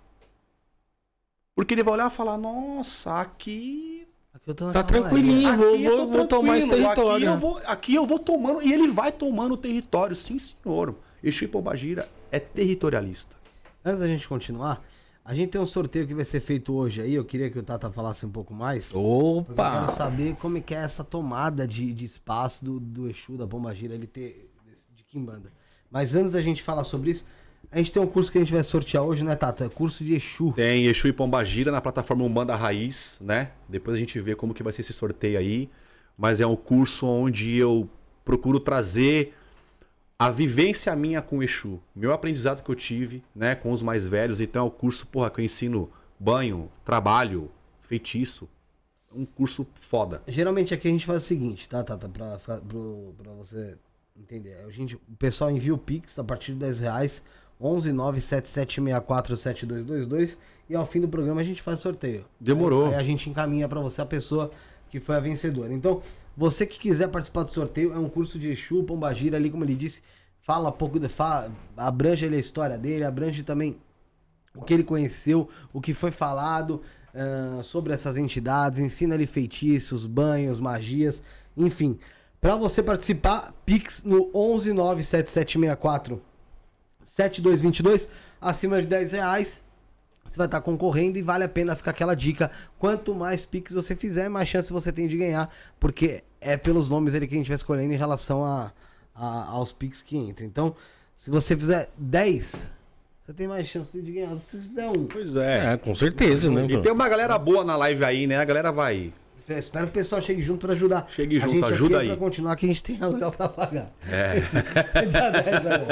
Porque ele vai olhar e falar: nossa, aqui. aqui tá tranquilinho, né? aqui vou, vou, vou tomar esse território. Aqui eu, né? vou, aqui eu vou tomando. E ele vai tomando o território, sim, senhor. Exu Pombagira é territorialista. Antes da gente continuar, a gente tem um sorteio que vai ser feito hoje aí. Eu queria que o Tata falasse um pouco mais. Opa! Eu quero saber como é que é essa tomada de, de espaço do, do Exu, da Bomba Gira, LT, de Kimbanda. Mas antes da gente falar sobre isso, a gente tem um curso que a gente vai sortear hoje, né, Tata? Curso de Exu. Tem Exu e Pombagira na plataforma Umbanda Raiz, né? Depois a gente vê como que vai ser esse sorteio aí. Mas é um curso onde eu procuro trazer a vivência minha com o Exu, meu aprendizado que eu tive, né, com os mais velhos, então é o curso, porra, que eu ensino banho, trabalho, feitiço, um curso foda. Geralmente aqui a gente faz o seguinte, tá, tá, tá pra, pra, pra você entender. A gente, o pessoal envia o Pix a partir de 10 reais, 11977647222 e ao fim do programa a gente faz sorteio. Demorou. aí a gente encaminha para você a pessoa que foi a vencedora. Então, você que quiser participar do sorteio, é um curso de Exu, Pombagira, ali como ele disse, fala pouco, de, fala, abrange ali a história dele, abrange também o que ele conheceu, o que foi falado uh, sobre essas entidades, ensina ali feitiços, banhos, magias, enfim. Para você participar, Pix no 1197764 7222, acima de 10 reais você vai estar concorrendo e vale a pena ficar aquela dica. Quanto mais piques você fizer, mais chance você tem de ganhar, porque é pelos nomes ele que a gente vai escolhendo em relação a, a aos piques que entra Então, se você fizer 10, você tem mais chance de ganhar do que se fizer um. Pois é. É, com certeza, né? E tem uma galera boa na live aí, né? A galera vai. Eu espero que o pessoal chegue junto para ajudar. Chegue junto, ajuda é aí. Para continuar, que a gente tem aluguel para pagar. É. Esse, *laughs* dia 10, né?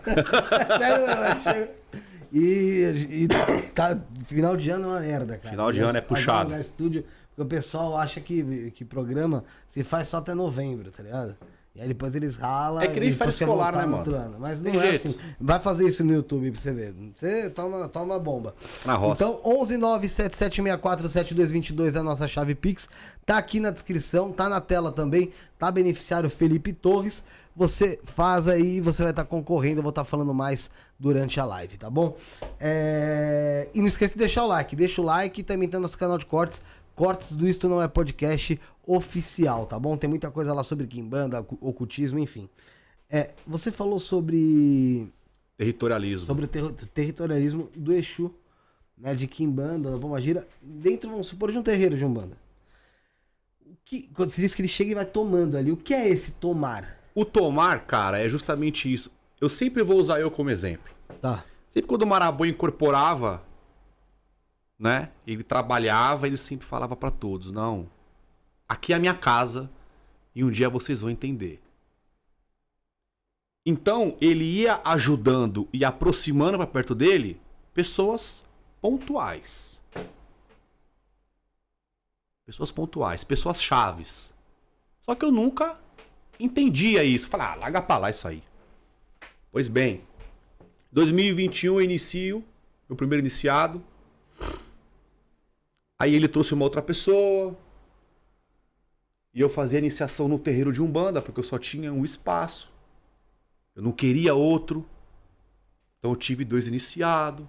*laughs* *laughs* É sério, eu chego... É e, e tá, final de ano é uma merda, cara. Final de ano é puxado. Estúdio, porque o pessoal acha que, que programa se faz só até novembro, tá ligado? E aí depois eles ralam. É que nem faz escolar, né, mano? Ano. Mas não Tem é jeito. assim. Vai fazer isso no YouTube pra você ver. Você toma, toma bomba. Na roça. Então, 11977647222 é a nossa chave Pix. Tá aqui na descrição, tá na tela também. Tá beneficiário Felipe Torres você faz aí, você vai estar tá concorrendo, eu vou estar tá falando mais durante a live, tá bom? É... E não esquece de deixar o like, deixa o like e também tem tá nosso canal de cortes, cortes do Isto Não É Podcast oficial, tá bom? Tem muita coisa lá sobre quimbanda, ocultismo, enfim. É, você falou sobre... Territorialismo. Sobre o ter territorialismo do Exu, né, de quimbanda, da Gira. dentro, vamos supor, de um terreiro de umbanda. O que, quando se diz que ele chega e vai tomando ali, o que é esse tomar? O tomar, cara, é justamente isso. Eu sempre vou usar eu como exemplo. Tá. Sempre quando o Marabu incorporava, né? Ele trabalhava, ele sempre falava para todos: não, aqui é a minha casa e um dia vocês vão entender. Então ele ia ajudando e aproximando para perto dele pessoas pontuais. Pessoas pontuais, pessoas chaves. Só que eu nunca entendia isso. Falava, ah, larga pra lá isso aí. Pois bem, 2021 eu inicio, meu primeiro iniciado. Aí ele trouxe uma outra pessoa. E eu fazia iniciação no terreiro de Umbanda, porque eu só tinha um espaço. Eu não queria outro. Então eu tive dois iniciados.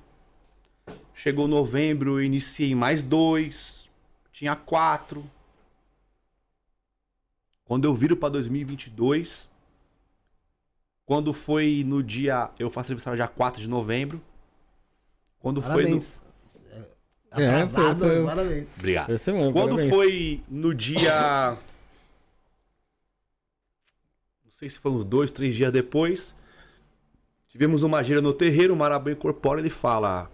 Chegou novembro, eu iniciei mais dois. Tinha quatro. Quando eu viro para 2022, quando foi no dia. Eu faço aniversário dia 4 de novembro. Quando parabéns. foi no. Atrasado, é, é, foi, foi... parabéns. Obrigado. quando parabéns. foi no dia. Não sei se foi uns dois, três dias depois. Tivemos uma gira no terreiro, o Marabá incorpora ele fala: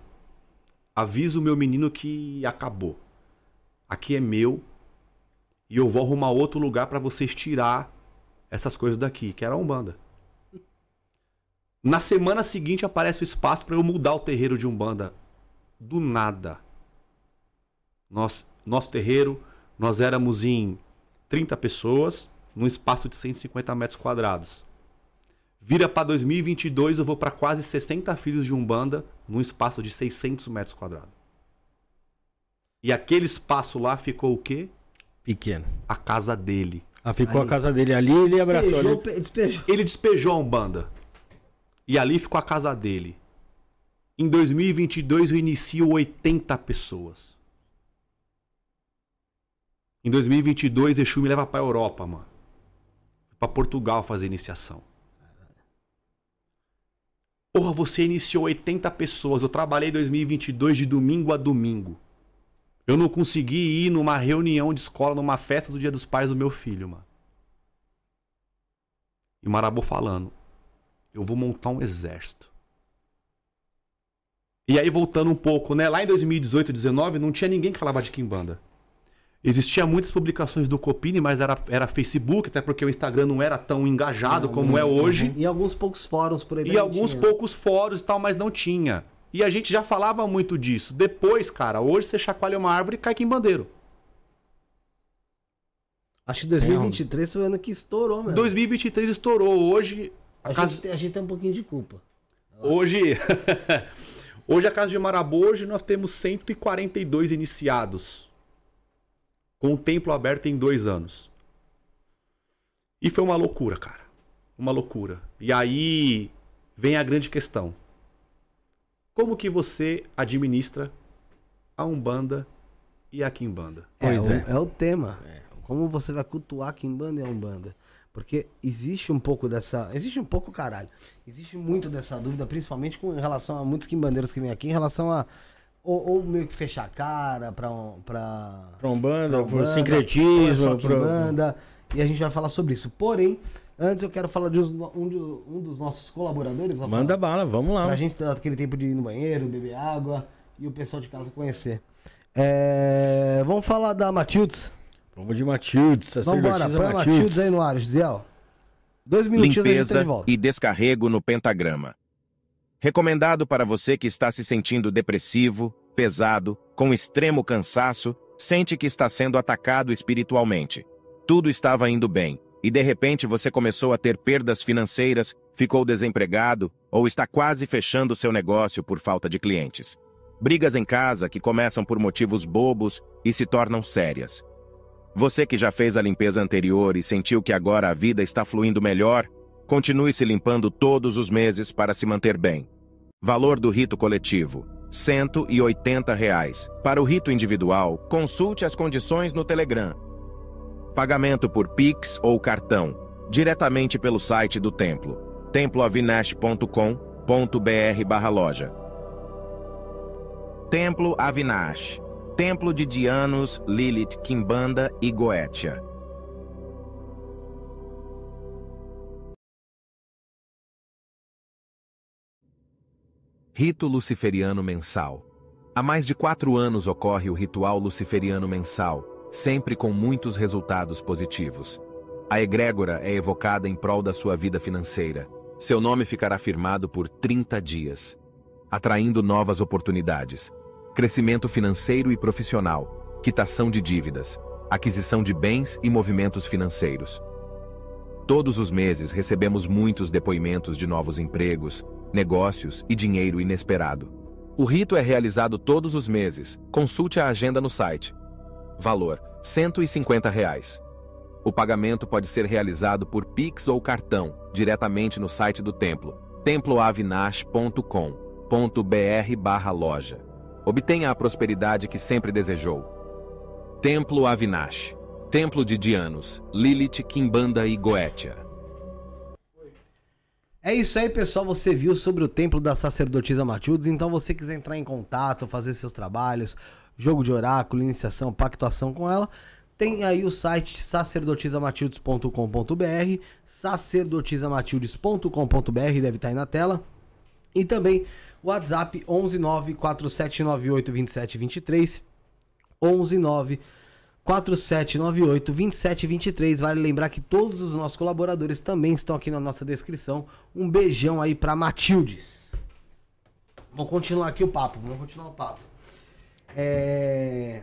Avisa o meu menino que acabou. Aqui é meu, e eu vou arrumar outro lugar para vocês tirar essas coisas daqui, que era a Umbanda. Na semana seguinte aparece o espaço para eu mudar o terreiro de Umbanda. Do nada. Nosso, nosso terreiro, nós éramos em 30 pessoas, num espaço de 150 metros quadrados. Vira para 2022, eu vou para quase 60 filhos de Umbanda, num espaço de 600 metros quadrados. E aquele espaço lá ficou o quê? Pequeno. A casa dele. Ah, ficou a casa dele ali ele abraçou. ali. Despejou. Ele despejou a Umbanda. E ali ficou a casa dele. Em 2022 eu inicio 80 pessoas. Em 2022 Exu me leva para Europa, mano. Para Portugal fazer iniciação. Porra, você iniciou 80 pessoas. Eu trabalhei 2022 de domingo a domingo. Eu não consegui ir numa reunião de escola, numa festa do Dia dos Pais do meu filho, mano. E o Marabô falando: Eu vou montar um exército. E aí, voltando um pouco, né? Lá em 2018, 2019, não tinha ninguém que falava de Kimbanda. Existia muitas publicações do Copini, mas era, era Facebook, até porque o Instagram não era tão engajado não, como não, é hoje. E alguns poucos fóruns por aí. E alguns tinha. poucos fóruns e tal, mas não tinha. E a gente já falava muito disso. Depois, cara, hoje você chacoalha uma árvore e cai aqui em bandeiro. Acho que 2023 foi o ano que estourou, mesmo. 2023 estourou. Hoje. A, a casa... gente, tem, a gente tem um pouquinho de culpa. Hoje. *laughs* hoje a Casa de Marabô, hoje nós temos 142 iniciados. Com o templo aberto em dois anos. E foi uma loucura, cara. Uma loucura. E aí vem a grande questão. Como que você administra a Umbanda e a Quimbanda? É, pois é. O, é o tema. É. Como você vai cultuar a Quimbanda e a Umbanda? Porque existe um pouco dessa. Existe um pouco, caralho. Existe muito dessa dúvida, principalmente com relação a muitos quimbandeiros que vêm aqui, em relação a. Ou, ou meio que fechar a cara pra. Pra, pra Umbanda, pra Umbanda, pro sincretismo, pra Umbanda. E a gente vai falar sobre isso. Porém, Antes eu quero falar de um, dos nossos colaboradores, Rafael. Manda bala, vamos lá. Pra gente ter aquele tempo de ir no banheiro, beber água e o pessoal de casa conhecer. É... Vamos falar da Matildes. Vamos de Matildes, Vamos Vambora, põe Matildes. Matildes aí no ar, Gisel. Dois minutinhos Limpeza tá de e descarrego no pentagrama. Recomendado para você que está se sentindo depressivo, pesado, com extremo cansaço, sente que está sendo atacado espiritualmente. Tudo estava indo bem, e de repente você começou a ter perdas financeiras, ficou desempregado ou está quase fechando seu negócio por falta de clientes. Brigas em casa que começam por motivos bobos e se tornam sérias. Você que já fez a limpeza anterior e sentiu que agora a vida está fluindo melhor, continue se limpando todos os meses para se manter bem. Valor do rito coletivo: R$ 180. Reais. Para o rito individual, consulte as condições no Telegram. Pagamento por Pix ou cartão, diretamente pelo site do templo, temploavinash.com.br loja. Templo Avinash, Templo de Dianos, Lilith, Kimbanda e Goetia. Rito Luciferiano Mensal Há mais de quatro anos ocorre o ritual luciferiano mensal, sempre com muitos resultados positivos. A egrégora é evocada em prol da sua vida financeira. Seu nome ficará firmado por 30 dias, atraindo novas oportunidades, crescimento financeiro e profissional, quitação de dívidas, aquisição de bens e movimentos financeiros. Todos os meses recebemos muitos depoimentos de novos empregos, negócios e dinheiro inesperado. O rito é realizado todos os meses. Consulte a agenda no site. Valor: R$ 150. Reais. O pagamento pode ser realizado por Pix ou cartão, diretamente no site do templo, temploavinash.com.br loja. Obtenha a prosperidade que sempre desejou. Templo Avinash Templo de Dianos, Lilith, Kimbanda e Goetia. É isso aí, pessoal. Você viu sobre o templo da sacerdotisa Matildes. Então, você quiser entrar em contato, fazer seus trabalhos, jogo de oráculo, iniciação, pactuação com ela. Tem aí o site sacerdotisamatildes.com.br, sacerdotisamatildes.com.br, deve estar tá aí na tela. E também o WhatsApp 11947982723, 11947982723. Vale lembrar que todos os nossos colaboradores também estão aqui na nossa descrição. Um beijão aí para Matildes. Vou continuar aqui o papo, vamos continuar o papo. É...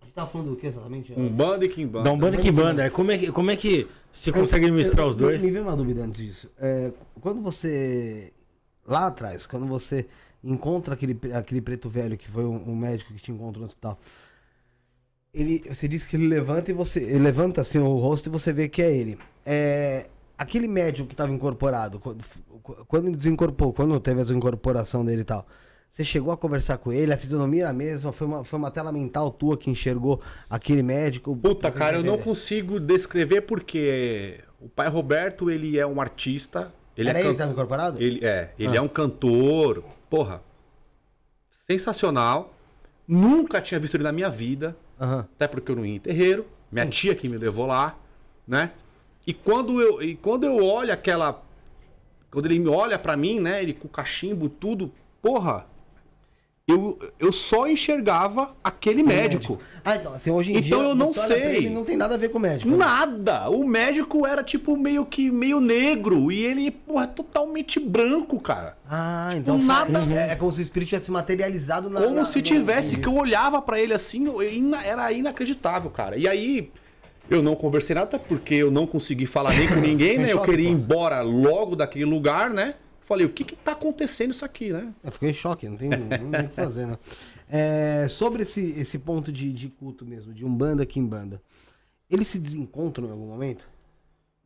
A gente tava falando do que exatamente? bando e Kimbanda. um bando e Kimbanda. É, como, é que, como é que você consegue administrar os dois? Me veio uma dúvida antes disso. É, quando você... Lá atrás, quando você encontra aquele, aquele preto velho que foi um, um médico que te encontrou no hospital ele, você diz que ele levanta e você ele levanta assim o rosto e você vê que é ele. É, aquele médium que estava incorporado, quando, quando ele desincorporou, quando teve a desincorporação dele e tal, você chegou a conversar com ele, a fisionomia era a mesma, foi uma, foi uma tela mental tua que enxergou aquele médico. Puta, cara, eu não é. consigo descrever porque o pai Roberto, ele é um artista. Ele é era é ele que tava incorporado? Ele é, ele ah. é um cantor, porra, sensacional. Nunca tinha visto ele na minha vida, uhum. até porque eu não ia em terreiro. Minha Sim. tia que me levou lá, né? E quando eu, e quando eu olho aquela. Quando ele me olha para mim, né? Ele com o cachimbo, tudo. Porra, eu, eu só enxergava aquele médico. médico. Ah, então, assim, hoje em então dia, eu não sei. não tem nada a ver com o médico. Né? Nada. O médico era tipo meio que meio negro e ele, porra, é totalmente branco, cara. Ah, tipo, então tipo, nada. Uhum. É, é, como se o espírito tivesse materializado na Como na, se tivesse que eu olhava para ele assim, era inacreditável, cara. E aí eu não conversei nada porque eu não consegui falar nem com *coughs* ninguém, né? Eu queria ir embora logo daquele lugar, né? Falei, o que que tá acontecendo isso aqui, né? Eu é, fiquei em choque, não tem, não o que fazer, né? É, sobre esse, esse ponto de, de culto mesmo, de Umbanda aqui em Banda, eles se desencontram em algum momento?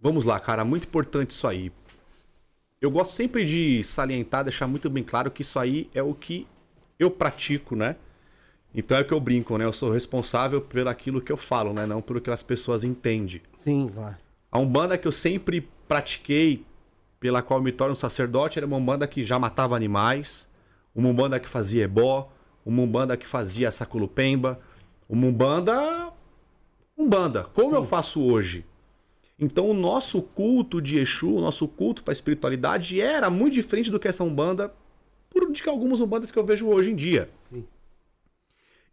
Vamos lá, cara, muito importante isso aí. Eu gosto sempre de salientar, deixar muito bem claro que isso aí é o que eu pratico, né? Então é o que eu brinco, né? Eu sou responsável por aquilo que eu falo, né? Não pelo que as pessoas entendem. Sim, claro. A Umbanda que eu sempre pratiquei, pela qual me torno sacerdote, era uma umbanda que já matava animais, uma umbanda que fazia ebó, uma umbanda que fazia saculupemba, uma umbanda... Umbanda, como Sim. eu faço hoje? Então o nosso culto de Exu, o nosso culto para a espiritualidade era muito diferente do que essa Umbanda, por de que algumas Umbandas que eu vejo hoje em dia. Sim.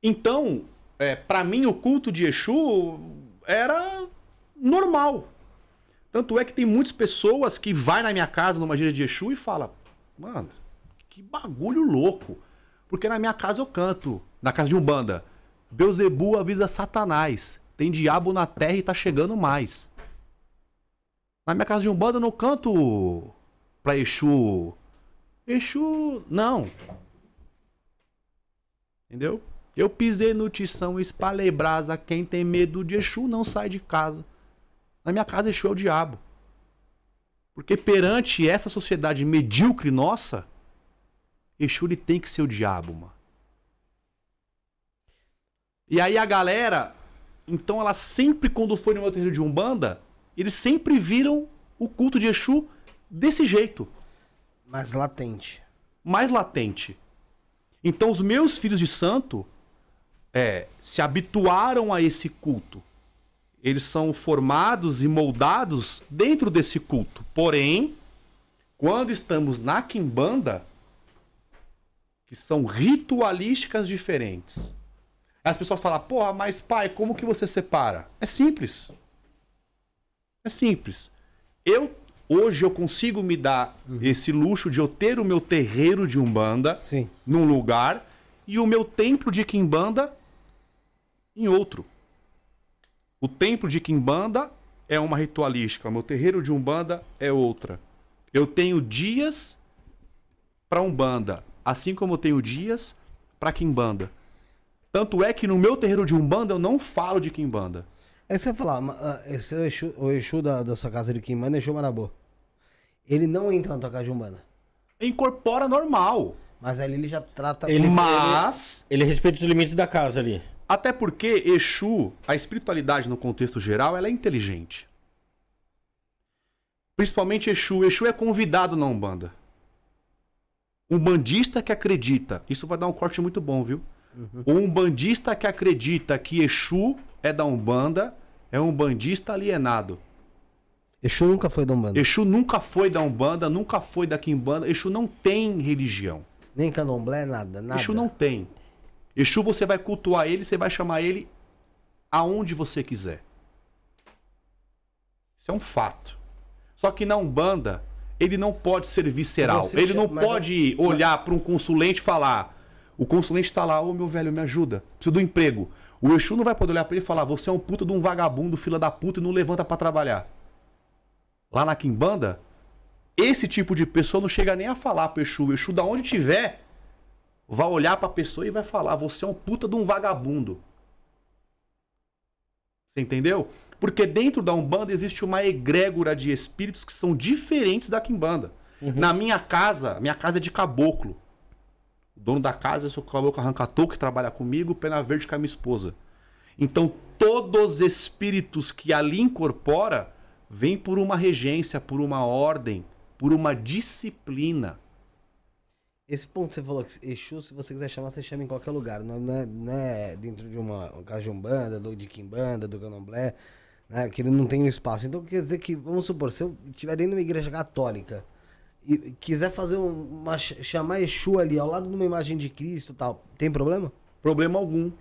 Então, é, para mim o culto de Exu era normal. Tanto é que tem muitas pessoas que vai na minha casa numa gira de Exu e fala: "Mano, que bagulho louco". Porque na minha casa eu canto, na casa de Umbanda. Beuzebu avisa Satanás, tem diabo na terra e tá chegando mais. Na minha casa de Umbanda eu não canto pra Exu. Exu, não. Entendeu? Eu pisei no tição, espalhei brasa. Quem tem medo de Exu não sai de casa. Na minha casa, Exu é o diabo. Porque perante essa sociedade medíocre nossa, Exu ele tem que ser o diabo, mano. E aí a galera, então ela sempre, quando foi no meu terreiro de Umbanda, eles sempre viram o culto de Exu desse jeito. Mais latente. Mais latente. Então os meus filhos de santo é, se habituaram a esse culto eles são formados e moldados dentro desse culto. Porém, quando estamos na quimbanda, que são ritualísticas diferentes. As pessoas falam, porra, mas pai, como que você separa? É simples. É simples. Eu hoje eu consigo me dar uhum. esse luxo de eu ter o meu terreiro de umbanda Sim. num lugar e o meu templo de quimbanda em outro. O templo de Kimbanda é uma ritualística, meu terreiro de Umbanda é outra. Eu tenho dias para Umbanda, assim como eu tenho dias para Kimbanda. Tanto é que no meu terreiro de Umbanda eu não falo de Kimbanda. É isso que você falar, ah, esse é o Exu, o Exu da, da, sua casa de Kimbanda é Exu Marabô. Ele não entra na tua casa de Umbanda. Incorpora normal. Mas ali ele já trata. Ele, mas. Ele, ele respeita os limites da casa ali. Até porque Exu, a espiritualidade no contexto geral, ela é inteligente. Principalmente Exu. Exu é convidado na Umbanda. Um bandista que acredita. Isso vai dar um corte muito bom, viu? Uhum. Um bandista que acredita que Exu é da Umbanda é um bandista alienado. Exu nunca foi da Umbanda. Exu nunca foi da Umbanda, nunca foi da Quimbanda. Exu não tem religião. Nem candomblé, nada, nada. Exu não tem. Exu você vai cultuar ele, você vai chamar ele aonde você quiser. Isso é um fato. Só que na Umbanda, ele não pode ser visceral. ele não pode não... olhar para um consulente e falar: o consulente está lá, ô oh, meu velho, me ajuda, preciso do emprego. O Exu não vai poder olhar para ele e falar: você é um puta de um vagabundo, fila da puta, e não levanta para trabalhar. Lá na Quimbanda, esse tipo de pessoa não chega nem a falar o Exu. O Exu, da onde tiver, vai olhar para a pessoa e vai falar: você é um puta de um vagabundo. Você entendeu? Porque dentro da Umbanda existe uma egrégora de espíritos que são diferentes da Quimbanda. Uhum. Na minha casa, minha casa é de caboclo. O dono da casa é o caboclo arrancatou que trabalha comigo, pena verde com a minha esposa. Então, todos os espíritos que ali incorpora vêm por uma regência, por uma ordem, por uma disciplina. Esse ponto que você falou que Exu, se você quiser chamar, você chama em qualquer lugar. Não é, não é dentro de uma, casa de Umbanda, do, de Quimbanda, do Candomblé, né? Que ele não tem um espaço. Então quer dizer que, vamos supor, se eu estiver dentro de uma igreja católica e quiser fazer uma. chamar Exu ali ao lado de uma imagem de Cristo tal, tem problema? Problema algum.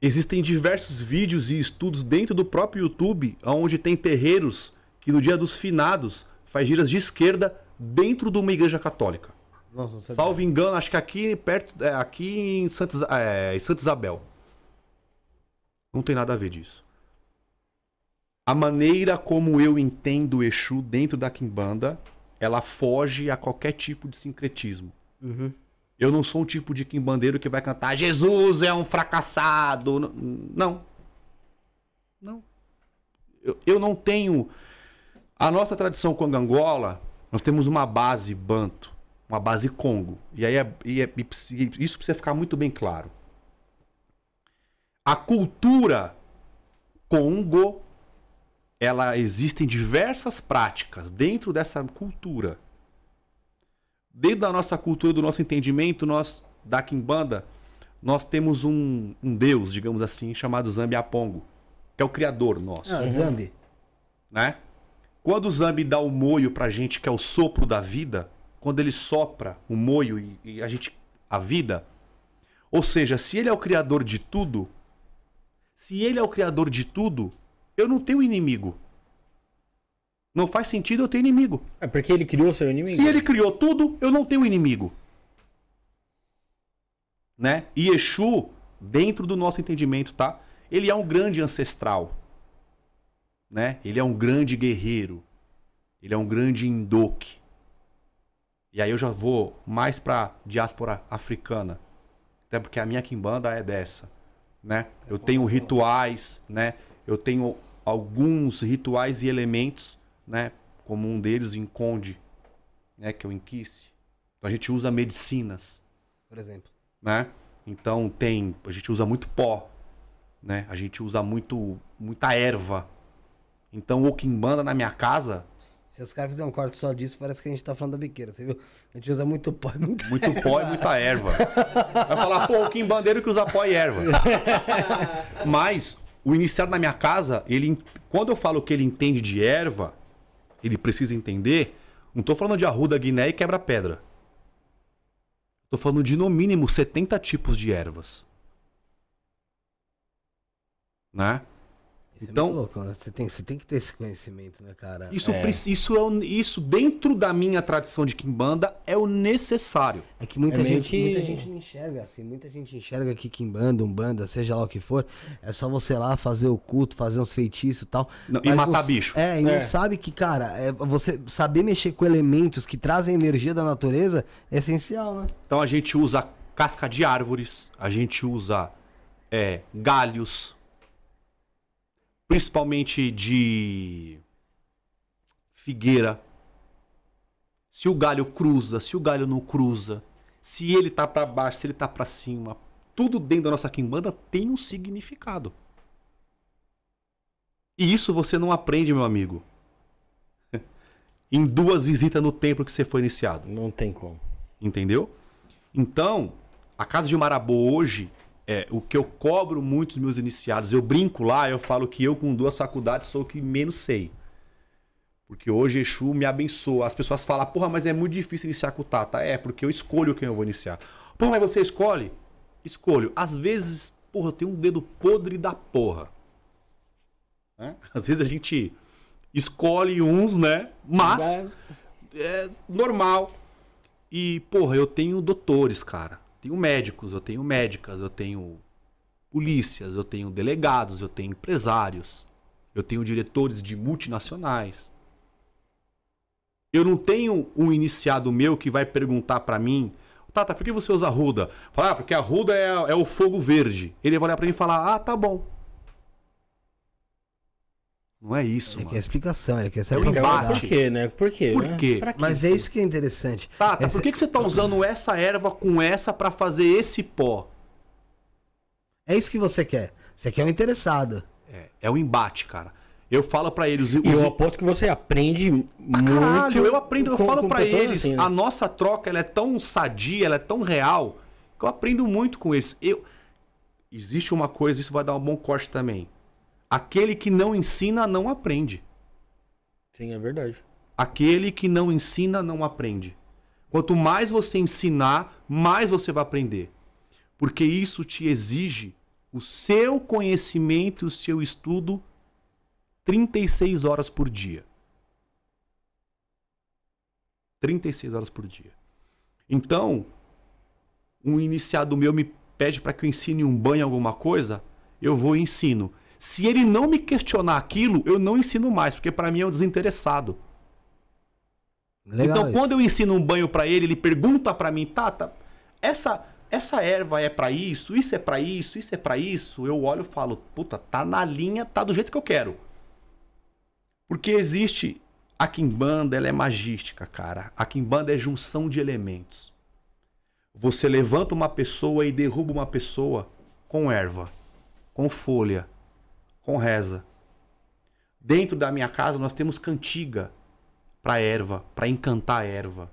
Existem diversos vídeos e estudos dentro do próprio YouTube, onde tem terreiros que no dia dos finados faz giras de esquerda dentro de uma igreja católica. Nossa, Salvo engano, acho que aqui perto, é, aqui em Santa, é, em Santa Isabel. Não tem nada a ver disso. A maneira como eu entendo o Exu dentro da Kimbanda, ela foge a qualquer tipo de sincretismo. Uhum. Eu não sou um tipo de quimbandeiro que vai cantar Jesus é um fracassado. Não. Não. Eu, eu não tenho. A nossa tradição com a Angola, nós temos uma base banto uma base Congo. E aí é, e é, e isso precisa ficar muito bem claro. A cultura Congo, ela existem diversas práticas dentro dessa cultura. Dentro da nossa cultura, do nosso entendimento, nós da Kimbanda, nós temos um, um deus, digamos assim, chamado Zambi Apongo, que é o criador nosso. Ah, Zambi. Né? Quando o Zambi dá o moio pra gente, que é o sopro da vida, quando ele sopra o moio e, e a gente. a vida. Ou seja, se ele é o criador de tudo, se ele é o criador de tudo, eu não tenho inimigo. Não faz sentido eu ter inimigo. É porque ele criou seu inimigo. Se ele criou tudo, eu não tenho inimigo. Né? E Exu, dentro do nosso entendimento, tá? Ele é um grande ancestral. Né? Ele é um grande guerreiro. Ele é um grande indoque. E aí eu já vou mais para diáspora africana. Até porque a minha quimbanda é dessa, né? Eu tenho rituais, né? Eu tenho alguns rituais e elementos, né? Como um deles, em Conde, né? Que é o inquice. Então a gente usa medicinas. Por exemplo. Né? Então tem, a gente usa muito pó, né? A gente usa muito muita erva. Então o quimbanda na minha casa se os caras fizerem um corte só disso, parece que a gente tá falando da biqueira, você viu? A gente usa muito pó e muita Muito erva. pó e muita erva. Vai falar, pô, o Kim Bandeiro que usa pó e erva. *laughs* Mas o iniciado na minha casa, ele, quando eu falo que ele entende de erva, ele precisa entender, não tô falando de arruda, guiné e quebra-pedra. Tô falando de no mínimo 70 tipos de ervas. Né? É então, é louco, né? você, tem, você tem que ter esse conhecimento, né, cara? Isso é. isso, é, isso dentro da minha tradição de Kimbanda é o necessário. É que muita, é gente, que... muita gente não enxerga assim, muita gente enxerga que Kimbanda, Umbanda, seja lá o que for, é só você lá fazer o culto, fazer uns feitiços e tal. Não, e matar bicho. É, e é. não sabe que, cara, é, você saber mexer com elementos que trazem energia da natureza é essencial, né? Então a gente usa casca de árvores, a gente usa é, galhos, principalmente de figueira. Se o galho cruza, se o galho não cruza, se ele tá para baixo, se ele tá para cima, tudo dentro da nossa quimbanda tem um significado. E isso você não aprende, meu amigo. *laughs* em duas visitas no templo que você foi iniciado. Não tem como. Entendeu? Então, a casa de Marabô hoje é, o que eu cobro muito dos meus iniciados, eu brinco lá, eu falo que eu com duas faculdades sou o que menos sei. Porque hoje Exu me abençoa. As pessoas falam, porra, mas é muito difícil iniciar com o Tata. É, porque eu escolho quem eu vou iniciar. Porra, mas você escolhe? Escolho. Às vezes, porra, eu tenho um dedo podre da porra. É? Às vezes a gente escolhe uns, né? Mas é normal. E, porra, eu tenho doutores, cara tenho médicos, eu tenho médicas, eu tenho polícias, eu tenho delegados, eu tenho empresários, eu tenho diretores de multinacionais. Eu não tenho um iniciado meu que vai perguntar para mim, Tata, por que você usa Ruda? Falar, ah, porque a Ruda é, é o fogo verde. Ele vai olhar para mim e falar, ah, tá bom. Não é isso, ele mano. Quer explicação, ele quer saber é embate. Por quê, né? Por quê? Por né? quê? Né? Mas é isso que é interessante. Tá, tá essa... por que, que você tá usando essa erva com essa para fazer esse pó? É isso que você quer. Você quer um interessado. É, é o um embate, cara. Eu falo para eles. Os... Eu aposto que você aprende ah, muito. Caralho, eu aprendo, eu falo para eles. Assim, né? A nossa troca ela é tão sadia, ela é tão real, que eu aprendo muito com eles. Eu... Existe uma coisa, isso vai dar um bom corte também Aquele que não ensina não aprende. Sim, é verdade. Aquele que não ensina não aprende. Quanto mais você ensinar, mais você vai aprender. Porque isso te exige o seu conhecimento e o seu estudo 36 horas por dia. 36 horas por dia. Então, um iniciado meu me pede para que eu ensine um banho alguma coisa, eu vou e ensino. Se ele não me questionar aquilo, eu não ensino mais, porque para mim é um desinteressado. Legal então, isso. quando eu ensino um banho para ele, ele pergunta para mim, Tata, essa essa erva é para isso, isso é para isso, isso é para isso. Eu olho e falo, puta, tá na linha, tá do jeito que eu quero. Porque existe a quimbanda, ela é magística, cara. A quimbanda é junção de elementos. Você levanta uma pessoa e derruba uma pessoa com erva, com folha, com reza. Dentro da minha casa nós temos cantiga para erva, para encantar a erva.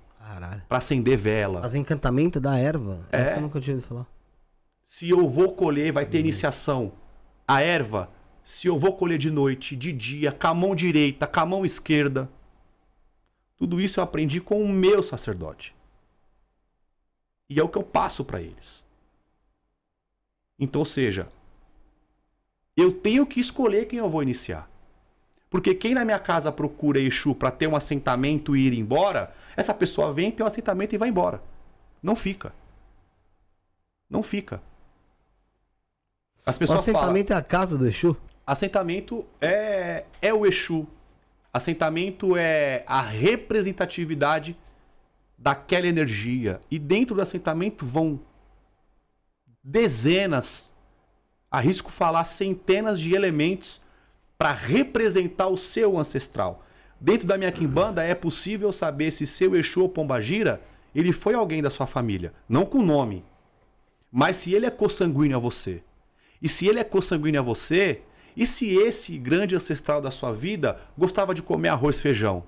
Pra acender vela. Fazer encantamento da erva? É. Essa eu nunca tinha ouvido falar. Se eu vou colher, vai ter hum. iniciação. A erva, se eu vou colher de noite, de dia, com a mão direita, com a mão esquerda. Tudo isso eu aprendi com o meu sacerdote. E é o que eu passo para eles. Então, ou seja, eu tenho que escolher quem eu vou iniciar. Porque quem na minha casa procura Exu para ter um assentamento e ir embora, essa pessoa vem, tem um assentamento e vai embora. Não fica. Não fica. As pessoas o assentamento falam, é a casa do Exu? Assentamento é, é o Exu. Assentamento é a representatividade daquela energia. E dentro do assentamento vão dezenas Arrisco falar centenas de elementos para representar o seu ancestral. Dentro da minha quimbanda é possível saber se seu Exu ou Pombagira, ele foi alguém da sua família, não com nome, mas se ele é consanguíneo a você. E se ele é consanguíneo a você, e se esse grande ancestral da sua vida gostava de comer arroz e feijão?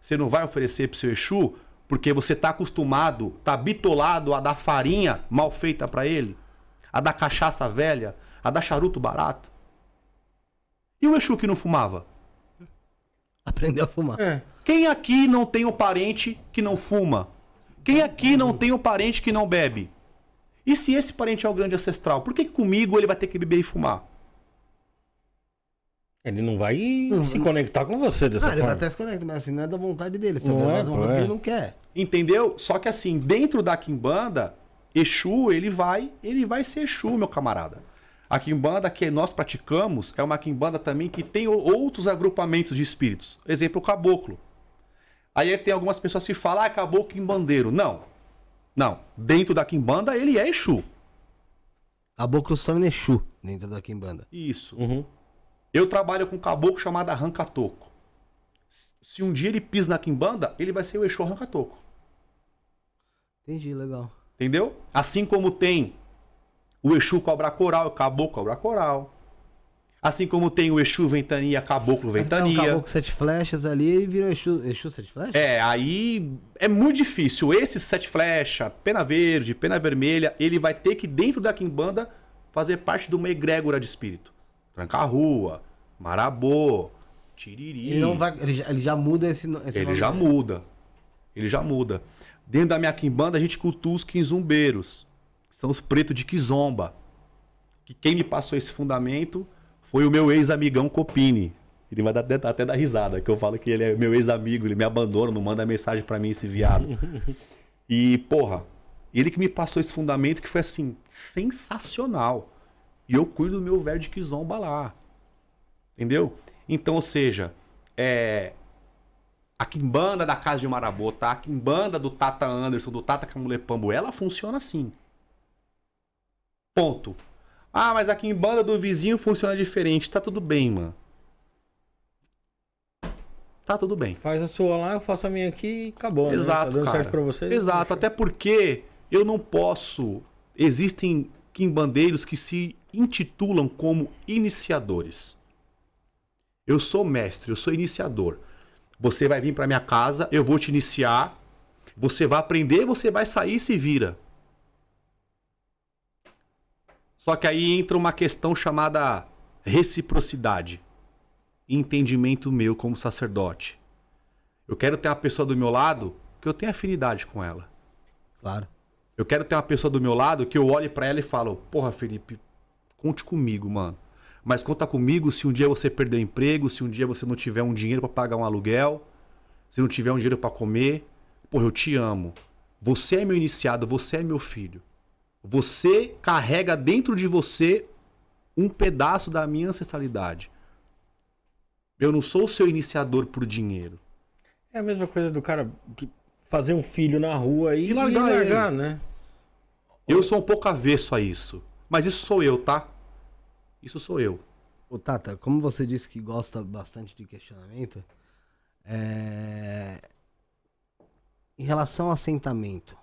Você não vai oferecer para seu Exu porque você está acostumado, está bitolado a dar farinha mal feita para ele, a dar cachaça velha, a dar charuto barato. E o Exu que não fumava? Aprendeu a fumar. É. Quem aqui não tem um parente que não fuma? Quem aqui não tem um parente que não bebe? E se esse parente é o grande ancestral, por que comigo ele vai ter que beber e fumar? Ele não vai não, se conectar com você dessa ah, forma. Ele vai até se conectar, mas assim não é da vontade dele. Você não tá é, uma coisa é. que ele não quer. Entendeu? Só que assim, dentro da Kimbanda, Exu, ele vai, ele vai ser Exu, meu camarada. A quimbanda que nós praticamos é uma quimbanda também que tem outros agrupamentos de espíritos. Exemplo, o caboclo. Aí tem algumas pessoas que falam, ah, caboclo quimbandeiro. Não. Não. Dentro da quimbanda ele é Exu. Caboclo são Exu dentro da quimbanda. Isso. Uhum. Eu trabalho com um caboclo chamado arranca-toco. Se um dia ele pisa na quimbanda, ele vai ser o Exu arranca-toco. Entendi, legal. Entendeu? Assim como tem o Exu cobra coral, acabou cobra coral. Assim como tem o Exu Ventania, Caboclo Ventania. Mas, então, caboclo Sete Flechas ali e virou Exu, Exu Sete Flechas? É, aí é muito difícil. Esse Sete Flecha, Pena Verde, Pena Vermelha, ele vai ter que, dentro da Kimbanda, fazer parte de uma egrégora de espírito. Tranca-rua, Marabô, Tiriri. Ele, não vai, ele, já, ele já muda esse, esse Ele nome já dele. muda. Ele já muda. Dentro da minha Kimbanda, a gente cultua os quinzumbeiros são os pretos de Kizomba. Que quem me passou esse fundamento foi o meu ex-amigão Copini. Ele vai até, até dar risada, que eu falo que ele é meu ex-amigo, ele me abandona, não manda mensagem para mim esse viado. *laughs* E, porra, ele que me passou esse fundamento que foi assim, sensacional. E eu cuido do meu velho de Kizomba lá. Entendeu? Então, ou seja, é, a quimbanda da casa de Marabô, tá? A quimbanda do Tata Anderson, do Tata Camulepambo, ela funciona assim. Ponto. Ah, mas aqui em banda do vizinho funciona diferente. Tá tudo bem, mano. Tá tudo bem. Faz a sua lá, eu faço a minha aqui e acabou. Exato, né? tá dando cara. certo pra você. Exato, até porque eu não posso. Existem quimbandeiros que se intitulam como iniciadores. Eu sou mestre, eu sou iniciador. Você vai vir para minha casa, eu vou te iniciar, você vai aprender, você vai sair e se vira. Só que aí entra uma questão chamada reciprocidade. Entendimento meu como sacerdote. Eu quero ter uma pessoa do meu lado que eu tenha afinidade com ela. Claro. Eu quero ter uma pessoa do meu lado que eu olhe para ela e falo: "Porra, Felipe, conte comigo, mano. Mas conta comigo se um dia você perder o emprego, se um dia você não tiver um dinheiro para pagar um aluguel, se não tiver um dinheiro para comer, porra, eu te amo. Você é meu iniciado, você é meu filho. Você carrega dentro de você um pedaço da minha ancestralidade. Eu não sou o seu iniciador por dinheiro. É a mesma coisa do cara fazer um filho na rua e, e largar, e largar né? Eu sou um pouco avesso a isso. Mas isso sou eu, tá? Isso sou eu. Ô Tata, como você disse que gosta bastante de questionamento, é... em relação ao assentamento,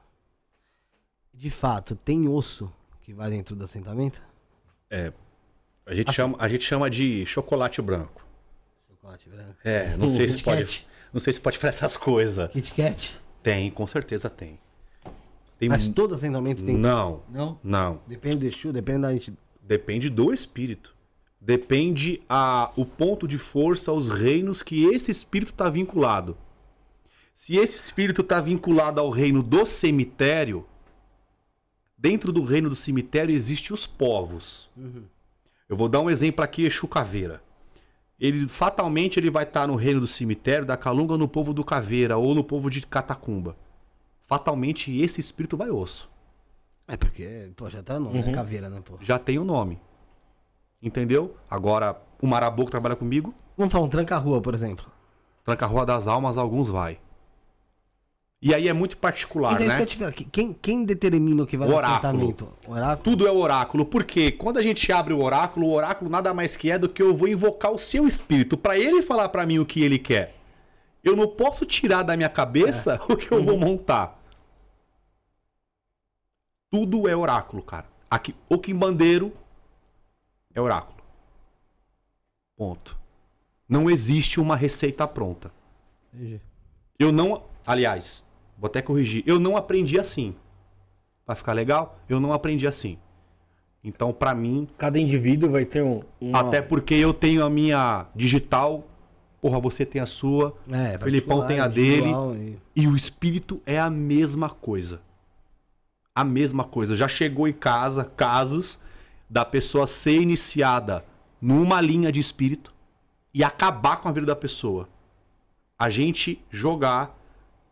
de fato, tem osso que vai dentro do assentamento? É. A gente, assim- chama, a gente chama de chocolate branco. Chocolate branco? É, não sei se pode. Não sei se pode fazer essas coisas. Kit Kat? Tem, com certeza tem. tem Mas todo assentamento tem? Não. Não? Não. Depende do Exu, depende da gente. Depende do espírito. Depende a, o ponto de força aos reinos que esse espírito está vinculado. Se esse espírito está vinculado ao reino do cemitério, dentro do reino do cemitério existem os povos. Uhum. Eu vou dar um exemplo aqui, Exu Caveira. Ele fatalmente ele vai estar tá no reino do cemitério, da Calunga, no povo do Caveira ou no povo de Catacumba. Fatalmente esse espírito vai osso. É porque, pô, já tá o nome, né? uhum. né? Caveira, né, pô? Já tem o nome. Entendeu? Agora, o Marabô que trabalha comigo. Vamos falar um tranca-rua, por exemplo. Tranca-rua das almas, alguns vai. E aí é muito particular, então, é né? Isso que eu te quem, quem determina o que vai o oráculo. oráculo. Tudo é oráculo, porque quando a gente abre o oráculo, o oráculo nada mais que é do que eu vou invocar o seu espírito para ele falar para mim o que ele quer. Eu não posso tirar da minha cabeça é. *laughs* o que eu vou uhum. montar. Tudo é oráculo, cara. Aqui, o quimbandeiro é oráculo. Ponto. Não existe uma receita pronta. Eu não, aliás, Vou até corrigir. Eu não aprendi assim. Vai ficar legal? Eu não aprendi assim. Então, para mim. Cada indivíduo vai ter um. Uma... Até porque eu tenho a minha digital, porra, você tem a sua, é, Felipão tem a dele. E... e... o espírito é a mesma coisa. A mesma coisa. Já chegou em casa casos da pessoa ser iniciada numa linha de espírito e acabar com a vida da pessoa. A gente jogar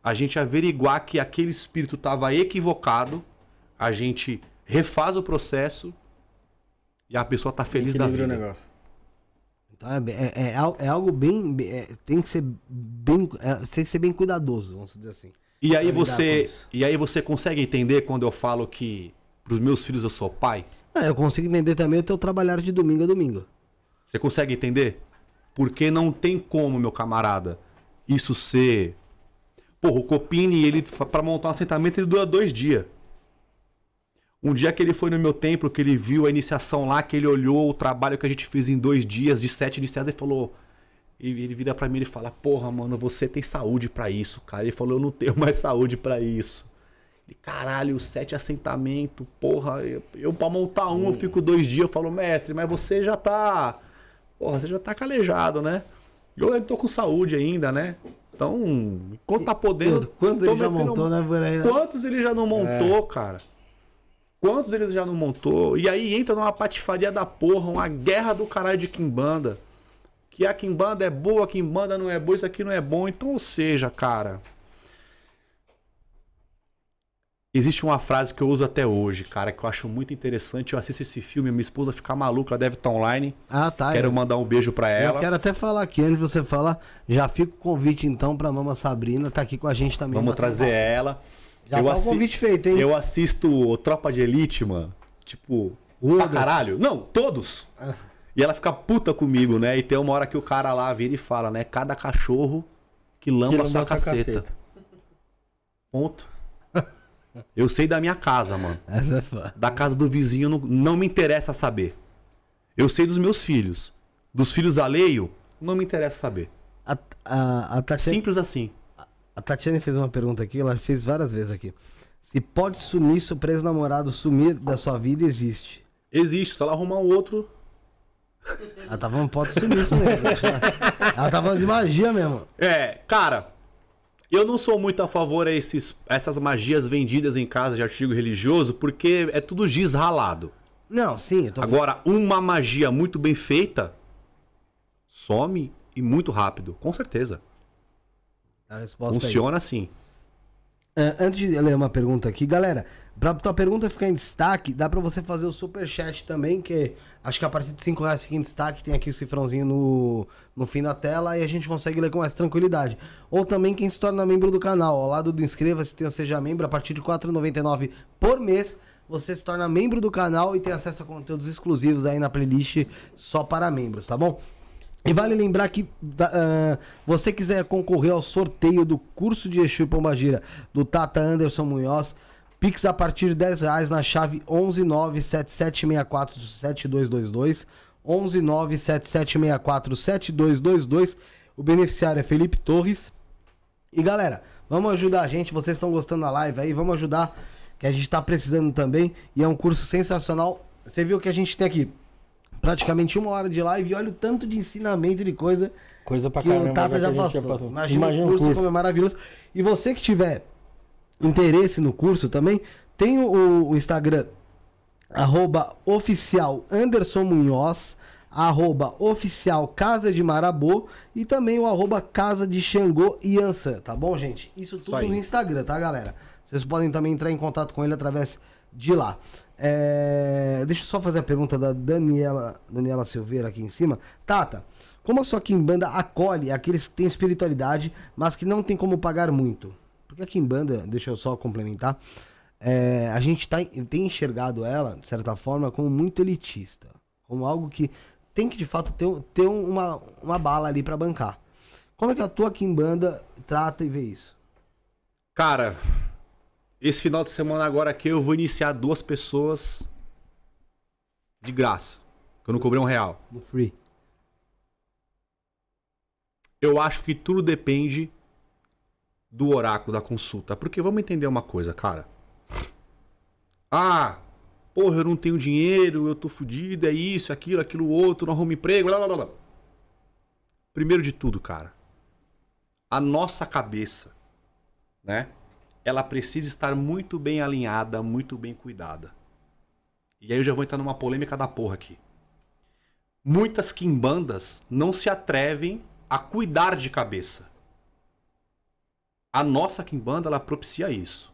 a gente averiguar que aquele espírito estava equivocado, a gente refaz o processo e a pessoa está feliz da vida. O negócio. Então é, é, é, é algo bem. É, tem que ser bem. É, tem que ser bem cuidadoso, vamos dizer assim. E aí você. E aí você consegue entender quando eu falo que para os meus filhos eu sou pai? Não, eu consigo entender também o teu trabalhar de domingo a domingo. Você consegue entender? Porque não tem como, meu camarada, isso ser Porra, o Copini, ele para montar um assentamento ele dura dois dias. Um dia que ele foi no meu templo, que ele viu a iniciação lá, que ele olhou o trabalho que a gente fez em dois dias, de sete iniciados, ele falou. Ele vira para mim e fala: Porra, mano, você tem saúde para isso, cara. Ele falou: Eu não tenho *laughs* mais saúde para isso. Ele, caralho, sete assentamento, porra. Eu, eu pra montar um, eu fico dois dias. Eu falo: Mestre, mas você já tá. Porra, você já tá calejado, né? Eu tô com saúde ainda, né? Então, quanto tá podendo. Quantos ele já montou, não... né, Quantos ele já não montou, é. cara? Quantos ele já não montou? E aí entra numa patifaria da porra, uma guerra do caralho de Kimbanda. Que a Kimbanda é boa, a Kimbanda não é boa, isso aqui não é bom. Então, ou seja, cara, Existe uma frase que eu uso até hoje, cara, que eu acho muito interessante. Eu assisto esse filme, minha esposa fica maluca, ela deve estar online. Ah, tá. Quero eu... É. mandar um beijo para ela. Eu quero até falar aqui, antes de você falar, já fica o convite então pra Mama Sabrina, tá aqui com a gente também. Vamos trazer ela. Já eu tá assi... o convite feito, hein? Eu assisto Tropa de Elite, mano. Tipo, Uda. pra caralho. Não, todos. Ah. E ela fica puta comigo, né? E tem uma hora que o cara lá vira e fala, né? Cada cachorro que lamba, que lamba sua, sua caceta. caceta. Ponto. Eu sei da minha casa, mano. Essa é foda. Da casa do vizinho não, não me interessa saber. Eu sei dos meus filhos. Dos filhos alheio, não me interessa saber. A, a, a Tatiana, Simples assim. A, a Tatiane fez uma pergunta aqui, ela fez várias vezes aqui. Se pode sumir, se o preso namorado sumir da sua vida, existe. Existe, se ela arrumar um outro. Ela tava tá falando, pode sumir isso *laughs* mesmo. ela tava de magia mesmo. É, cara, eu não sou muito a favor a esses, essas magias vendidas em casa de artigo religioso, porque é tudo giz ralado. Não, sim. Eu tô Agora, uma magia muito bem feita some e muito rápido, com certeza. É Funciona aí. assim. Ah, antes de ler uma pergunta aqui, galera, pra tua pergunta ficar em destaque, dá pra você fazer o super chat também, que acho que a partir de 5 reais fica em destaque, tem aqui o cifrãozinho no, no fim da tela e a gente consegue ler com mais tranquilidade. Ou também quem se torna membro do canal, ao lado do inscreva-se, tem ou seja membro, a partir de 4,99 por mês, você se torna membro do canal e tem acesso a conteúdos exclusivos aí na playlist só para membros, tá bom? E vale lembrar que uh, você quiser concorrer ao sorteio do curso de Exu e Pombagira do Tata Anderson Munhoz, Pix a partir de 10 reais na chave 11977647222, 11977647222. O beneficiário é Felipe Torres. E galera, vamos ajudar a gente, vocês estão gostando da live aí, vamos ajudar, que a gente está precisando também, e é um curso sensacional. Você viu o que a gente tem aqui? praticamente uma hora de live e olha o tanto de ensinamento de coisa, coisa pra que caramba, o Tata né, já, passou. já passou. Imagina, Imagina o curso, curso, como é maravilhoso. E você que tiver interesse no curso também, tem o, o Instagram arroba oficial Anderson Munhoz, arroba oficial Casa de Marabô e também o arroba Casa de Xangô e Ansan, tá bom, gente? Isso tudo Só no aí. Instagram, tá, galera? Vocês podem também entrar em contato com ele através de lá. É, deixa eu só fazer a pergunta da Daniela, Daniela Silveira aqui em cima. Tata, como a sua Kimbanda acolhe aqueles que têm espiritualidade, mas que não tem como pagar muito? Porque a Kimbanda, deixa eu só complementar, é, a gente tá, tem enxergado ela, de certa forma, como muito elitista. Como algo que tem que, de fato, ter, ter uma, uma bala ali para bancar. Como é que a tua Kimbanda trata e vê isso? Cara, esse final de semana agora aqui eu vou iniciar duas pessoas de graça. Que eu não cobrei um real. No free. Eu acho que tudo depende do oráculo da consulta. Porque vamos entender uma coisa, cara. Ah, porra, eu não tenho dinheiro, eu tô fudido, é isso, é aquilo, aquilo, outro, não arrumo emprego, blá blá blá. Primeiro de tudo, cara, a nossa cabeça, né? ela precisa estar muito bem alinhada, muito bem cuidada. E aí eu já vou entrar numa polêmica da porra aqui. Muitas quimbandas não se atrevem a cuidar de cabeça. A nossa quimbanda ela propicia isso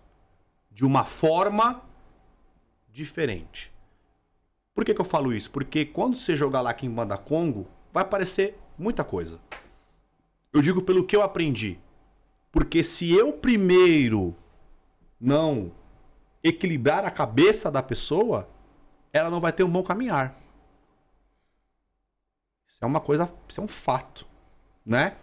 de uma forma diferente. Por que, que eu falo isso? Porque quando você jogar lá quimbanda Congo, vai aparecer muita coisa. Eu digo pelo que eu aprendi, porque se eu primeiro não equilibrar a cabeça da pessoa, ela não vai ter um bom caminhar. Isso é uma coisa, isso é um fato, né?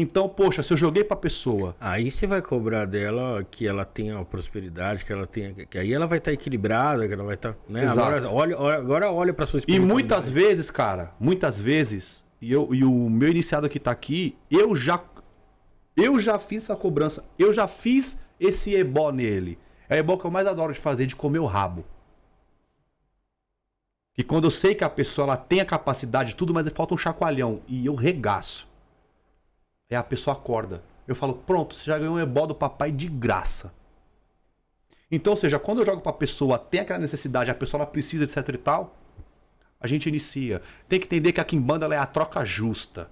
Então, poxa, se eu joguei para a pessoa. Aí você vai cobrar dela que ela tenha prosperidade, que ela tenha. Que aí ela vai estar tá equilibrada, que ela vai estar. Tá, né? Exato. Agora olha, agora olha para sua E muitas vezes, cara, muitas vezes, e, eu, e o meu iniciado que tá aqui, eu já eu já fiz essa cobrança. Eu já fiz esse ebó nele. É o ebó que eu mais adoro de fazer, de comer o rabo. E quando eu sei que a pessoa ela tem a capacidade de tudo, mas falta um chacoalhão. E eu regaço. Aí a pessoa acorda. Eu falo, pronto, você já ganhou um ebó do papai de graça. Então, ou seja, quando eu jogo pra pessoa, tem aquela necessidade, a pessoa ela precisa, etc e tal, a gente inicia. Tem que entender que a quimbanda é a troca justa.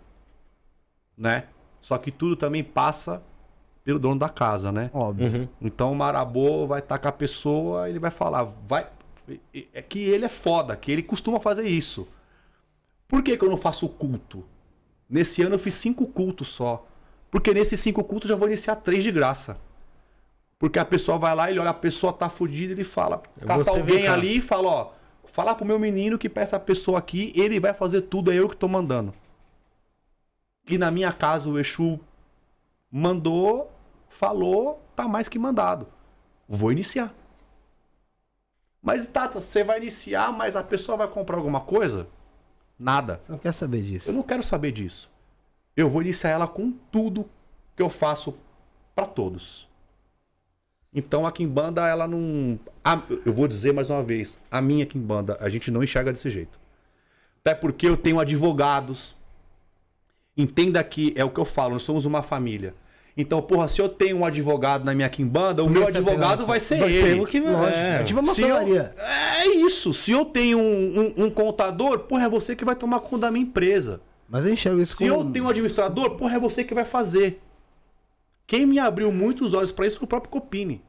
Né? Só que tudo também passa pelo dono da casa, né? Óbvio. Uhum. Então o Marabô vai estar com a pessoa, ele vai falar, vai. É que ele é foda, que ele costuma fazer isso. Por que, que eu não faço culto? Nesse ano eu fiz cinco cultos só. Porque nesses cinco cultos eu já vou iniciar três de graça. Porque a pessoa vai lá, ele olha, a pessoa tá fudida, ele fala, eu cata alguém ali e fala, ó, fala pro meu menino que peça a pessoa aqui, ele vai fazer tudo, é eu que tô mandando que na minha casa o Exu mandou, falou, tá mais que mandado. Vou iniciar. Mas Tata, você vai iniciar, mas a pessoa vai comprar alguma coisa? Nada. Você não quer saber disso. Eu não quero saber disso. Eu vou iniciar ela com tudo que eu faço para todos. Então a Kimbanda, ela não. A, eu vou dizer mais uma vez, a minha Kimbanda, a gente não enxerga desse jeito. Até porque eu tenho advogados, Entenda que é o que eu falo, nós somos uma família. Então, porra, se eu tenho um advogado na minha quimbanda, o meu é advogado vai ser vai ele. Ser é o que, é. é tipo uma se eu, É isso. Se eu tenho um, um, um, contador, porra, é você que vai tomar conta da minha empresa. Mas eu enxergo isso Se como... eu tenho um administrador, porra, é você que vai fazer. Quem me abriu muitos olhos para isso foi o próprio Copini.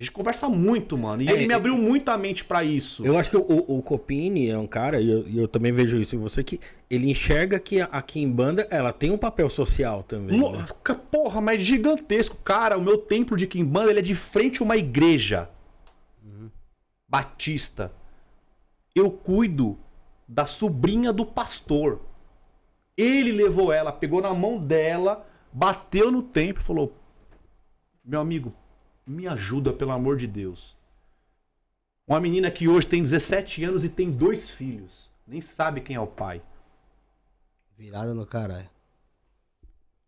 A gente conversa muito, mano. E é, ele me abriu muito a mente para isso. Eu acho que o, o Copini é um cara, e eu, eu, também vejo isso em você, que ele enxerga que a, a Kimbanda, ela tem um papel social também. Lo, né? Porra, mas gigantesco. Cara, o meu templo de Kimbanda, ele é de frente a uma igreja. Uhum. Batista. Eu cuido da sobrinha do pastor. Ele levou ela, pegou na mão dela, bateu no templo e falou: Meu amigo, me ajuda, pelo amor de Deus. Uma menina que hoje tem 17 anos e tem dois filhos. Nem sabe quem é o pai. Virada no caralho.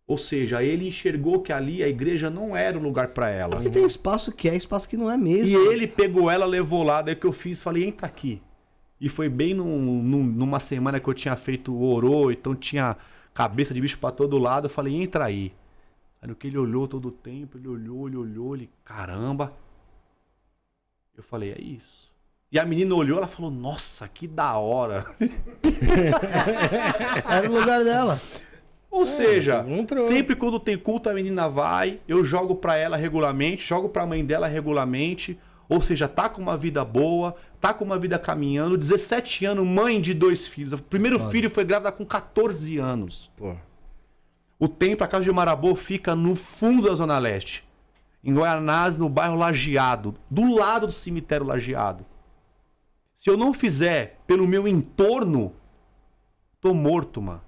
Ou seja, ele enxergou que ali a igreja não era o lugar para ela. Porque tem espaço que é, espaço que não é mesmo. E ele pegou ela, levou lá, daí que eu fiz, falei, entra aqui. E foi bem num, num, numa semana que eu tinha feito orô, então tinha cabeça de bicho para todo lado. Eu falei, entra aí. Aí no que ele olhou todo o tempo, ele olhou, ele olhou, ele, caramba. Eu falei, é isso. E a menina olhou, ela falou, nossa, que da hora. *laughs* Era o lugar dela. Ou é, seja, sempre quando tem culto, a menina vai, eu jogo pra ela regularmente, jogo pra mãe dela regularmente. Ou seja, tá com uma vida boa, tá com uma vida caminhando, 17 anos, mãe de dois filhos. O primeiro filho foi grávida com 14 anos. Pô. O templo, a casa de Marabô, fica no fundo da Zona Leste. Em Goianás, no bairro Lajeado. Do lado do cemitério Lajeado. Se eu não fizer pelo meu entorno, tô morto, mano.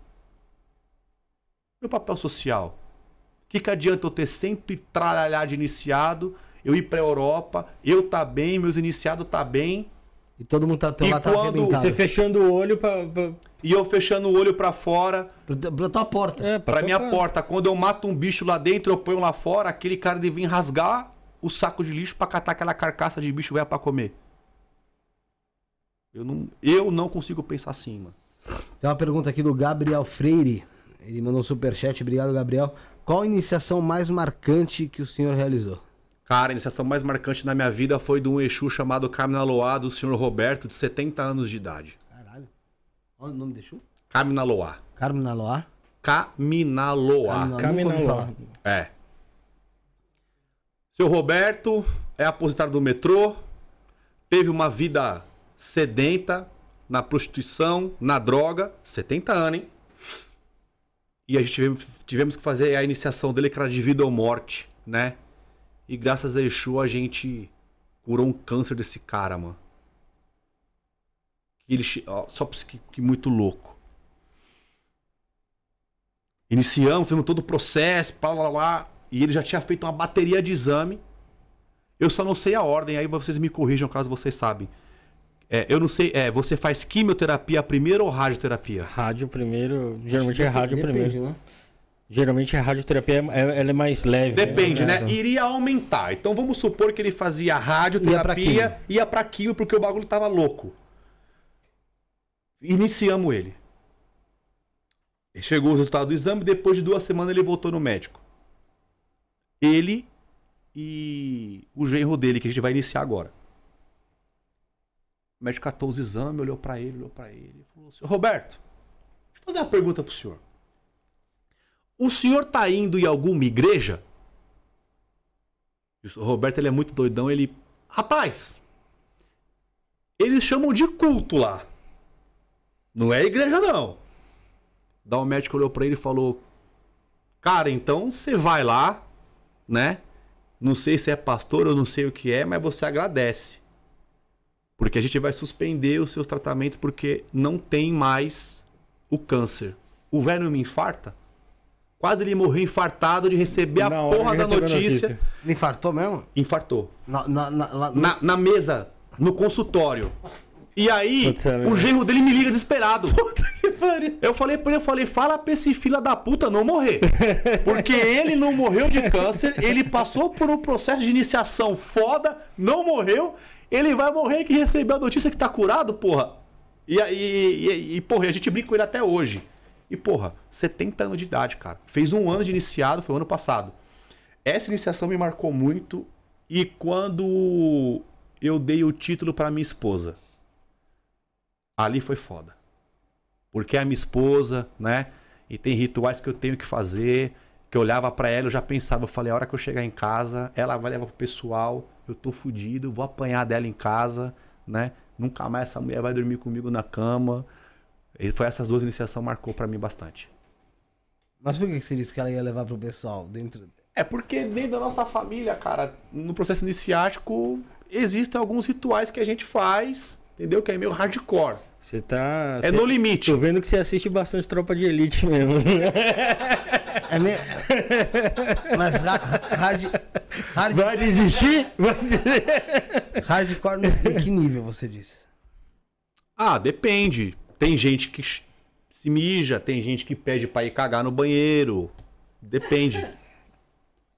Meu papel social. O que, que adianta eu ter cento e tralhar de iniciado, eu ir pra Europa, eu tá bem, meus iniciados tá bem e todo mundo tá, tá e lá tá arrebentado. Você fechando o olho pra, pra... E eu fechando o olho para fora. Pra, pra tua porta. É, pra, pra minha porta. Quando eu mato um bicho lá dentro, eu ponho lá fora, aquele cara devia vir rasgar o saco de lixo pra catar aquela carcaça de bicho velho pra comer. Eu não, eu não consigo pensar assim, mano. Tem uma pergunta aqui do Gabriel Freire. Ele mandou um superchat. Obrigado, Gabriel. Qual a iniciação mais marcante que o senhor realizou? Cara, a iniciação mais marcante na minha vida foi de um Exu chamado Caminaloa do senhor Roberto, de 70 anos de idade. Caralho. Olha o nome do Exu? Caminaloá. Caminaloá? Caminaloá. Caminaloá. É. Seu Roberto é aposentado do metrô, teve uma vida sedenta, na prostituição, na droga, 70 anos, hein? E a gente tivemos que fazer a iniciação dele, que era de vida ou morte, né? E graças a Exu a gente curou um câncer desse cara, mano. Ele, ó, só que, que muito louco. Iniciamos, fizemos todo o processo, pá, lá, lá, e ele já tinha feito uma bateria de exame. Eu só não sei a ordem, aí vocês me corrijam caso vocês sabem. É, eu não sei, é, você faz quimioterapia primeiro ou radioterapia? Rádio primeiro, geralmente é rádio primeiro. né? Geralmente a radioterapia é, é, ela é mais leve. Né? Depende, né? né? Iria aumentar. Então vamos supor que ele fazia radioterapia, ia pra quimio porque o bagulho tava louco. Iniciamos ele. Chegou o resultado do exame, depois de duas semanas ele voltou no médico. Ele e o genro dele, que a gente vai iniciar agora. O médico catou os exames, olhou para ele, olhou para ele. Falou, senhor assim, Roberto, deixa eu fazer uma pergunta pro senhor. O senhor tá indo em alguma igreja? O Roberto ele é muito doidão, ele. Rapaz! Eles chamam de culto lá. Não é igreja, não. Daí o médico olhou pra ele e falou: Cara, então você vai lá, né? Não sei se é pastor ou não sei o que é, mas você agradece. Porque a gente vai suspender os seus tratamentos porque não tem mais o câncer. O velho me infarta? Quase ele morreu infartado de receber a porra da notícia. notícia. Ele infartou mesmo? Infartou. Na, na, na, na mesa, no consultório. E aí, né? o genro dele me liga desesperado. Puta que pariu. Eu falei pra ele, eu falei, fala pra esse fila da puta não morrer. *laughs* Porque ele não morreu de câncer, ele passou por um processo de iniciação foda, não morreu, ele vai morrer que recebeu a notícia que tá curado, porra. E, e, e, e porra, a gente brinca com ele até hoje. E, porra, 70 anos de idade, cara. Fez um ano de iniciado, foi o ano passado. Essa iniciação me marcou muito. E quando eu dei o título para minha esposa, ali foi foda. Porque é a minha esposa, né? E tem rituais que eu tenho que fazer. Que eu olhava para ela, eu já pensava, eu falei, a hora que eu chegar em casa, ela vai levar pro pessoal, eu tô fudido, vou apanhar dela em casa, né? Nunca mais essa mulher vai dormir comigo na cama. E foi essas duas iniciações marcou para mim bastante. Mas por que você disse que ela ia levar pro pessoal dentro? É porque dentro da nossa família, cara, no processo iniciático existem alguns rituais que a gente faz, entendeu? Que é meio hardcore. Você tá. É cê, no limite. Tô vendo que você assiste bastante tropa de elite mesmo. É meio... *laughs* Mas hard... hard... Vai desistir? Vai desistir. Hardcore no que nível você disse? Ah, depende. Tem gente que se mija, tem gente que pede pra ir cagar no banheiro. Depende.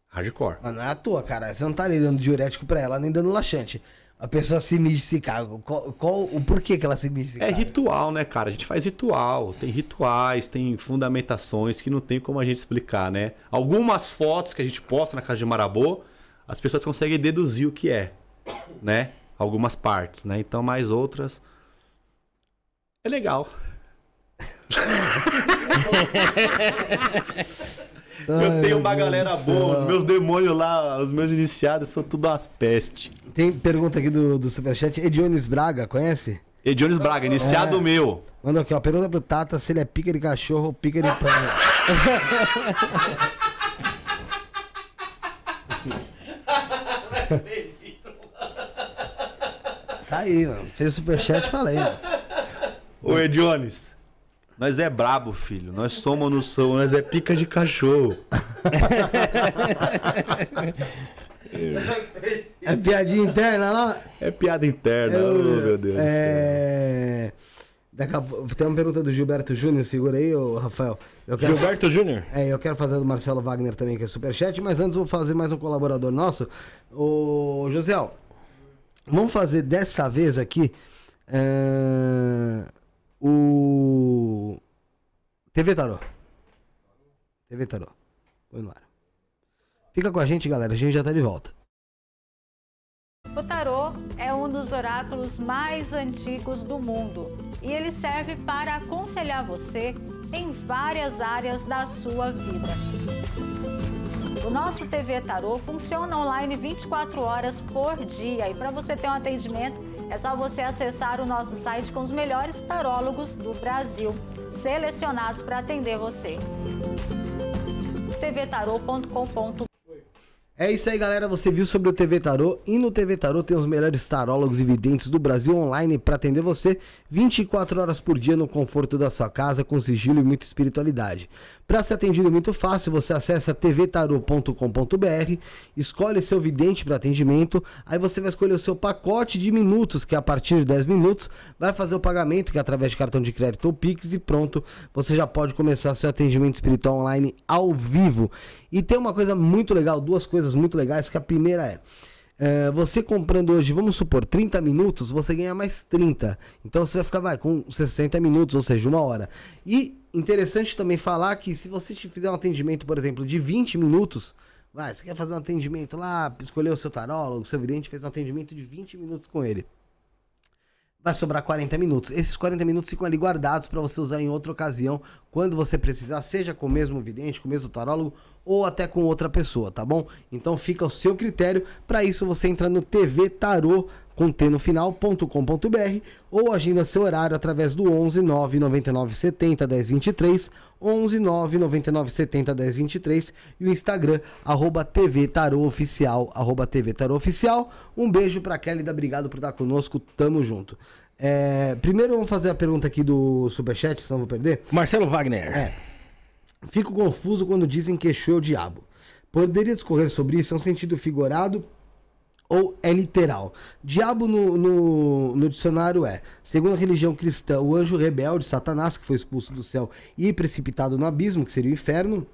Hardcore. Mas não é à toa, cara. Você não tá nem dando diurético pra ela, nem dando laxante. A pessoa se mija e se caga. Qual, qual, o porquê que ela se mija e se é caga? É ritual, né, cara? A gente faz ritual. Tem rituais, tem fundamentações que não tem como a gente explicar, né? Algumas fotos que a gente posta na casa de Marabô, as pessoas conseguem deduzir o que é, né? Algumas partes, né? Então, mais outras é legal. *laughs* eu tenho uma galera boa, os meus demônios lá, os meus iniciados são tudo as pestes. Tem pergunta aqui do, do Superchat. Ediones Braga, conhece? Ediones Braga, iniciado é. meu. Manda aqui, ó. Pergunta pro Tata se ele é pica de cachorro ou pica de pano. tá aí, mano. Fez o superchat e falei, mano. Ô, né? Ediones. Nós é brabo, filho. Nós somos no som, nós é pica de cachorro. é piadinha interna lá? É piada interna, Eu, oh, meu Deus é... Tem uma pergunta do Gilberto Júnior, segura aí, ô Rafael. Quero... Gilberto Júnior? É, eu quero fazer do Marcelo Wagner também, que é superchat, mas antes vou fazer mais um colaborador nosso. Ô, José, vamos fazer dessa vez aqui. Uh... O. TV Tarô. TV Tarô. Põe no ar. Fica com a gente, galera. A gente já tá de volta. O tarô é um dos oráculos mais antigos do mundo e ele serve para aconselhar você em várias áreas da sua vida. O nosso TV Tarô funciona online 24 horas por dia e para você ter um atendimento é só você acessar o nosso site com os melhores tarólogos do Brasil, selecionados para atender você. tvtarô.com.br é isso aí, galera. Você viu sobre o TV Tarô e no TV Tarô tem os melhores tarólogos e videntes do Brasil online para atender você 24 horas por dia no conforto da sua casa com sigilo e muita espiritualidade. Para ser atendido é muito fácil, você acessa tvtarô.com.br, escolhe seu vidente para atendimento, aí você vai escolher o seu pacote de minutos, que a partir de 10 minutos vai fazer o pagamento, que é através de cartão de crédito ou Pix, e pronto, você já pode começar seu atendimento espiritual online ao vivo. E tem uma coisa muito legal, duas coisas muito legais, que a primeira é, é você comprando hoje, vamos supor, 30 minutos, você ganha mais 30. Então você vai ficar vai, com 60 minutos, ou seja, uma hora. E interessante também falar que se você fizer um atendimento, por exemplo, de 20 minutos, vai, você quer fazer um atendimento lá, escolheu o seu tarólogo, seu vidente, fez um atendimento de 20 minutos com ele. Vai sobrar 40 minutos. Esses 40 minutos ficam ali guardados para você usar em outra ocasião, quando você precisar, seja com o mesmo vidente, com o mesmo tarólogo ou até com outra pessoa, tá bom? Então fica ao seu critério. Para isso você entra no TV Tarot com T no final.com.br ou agenda seu horário através do 11 999 70 1023 11 999 70 1023 e o Instagram arroba TV Tarô Oficial, arroba TV Tarô Oficial. Um beijo pra Kelly da Obrigado por estar conosco, tamo junto. É, primeiro vamos fazer a pergunta aqui do Superchat, senão vou perder. Marcelo Wagner. É. Fico confuso quando dizem que Exu é o diabo. Poderia discorrer sobre isso? É um sentido figurado ou é literal? Diabo no, no, no, dicionário é, segundo a religião cristã, o anjo rebelde, Satanás, que foi expulso do céu e precipitado no abismo, que seria o inferno.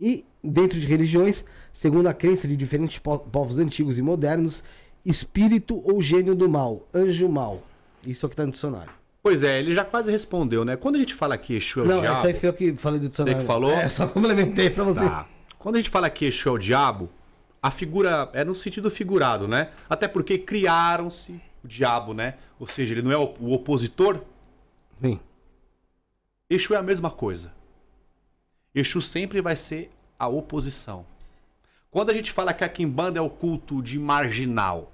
E, dentro de religiões, segundo a crença de diferentes povos antigos e modernos, espírito ou gênio do mal, anjo mal. Isso é o que está no dicionário. Pois é, ele já quase respondeu, né? Quando a gente fala que Exu é o Não, diabo... Não, essa aí foi eu que falei do dicionário. Você que falou? É, só complementei para você. Tá. Quando a gente fala que Exu é o diabo, a figura é no sentido figurado, né? Até porque criaram-se o diabo, né? Ou seja, ele não é o opositor. Sim. Exu é a mesma coisa. Exu sempre vai ser a oposição. Quando a gente fala que a Kimbanda é o culto de marginal,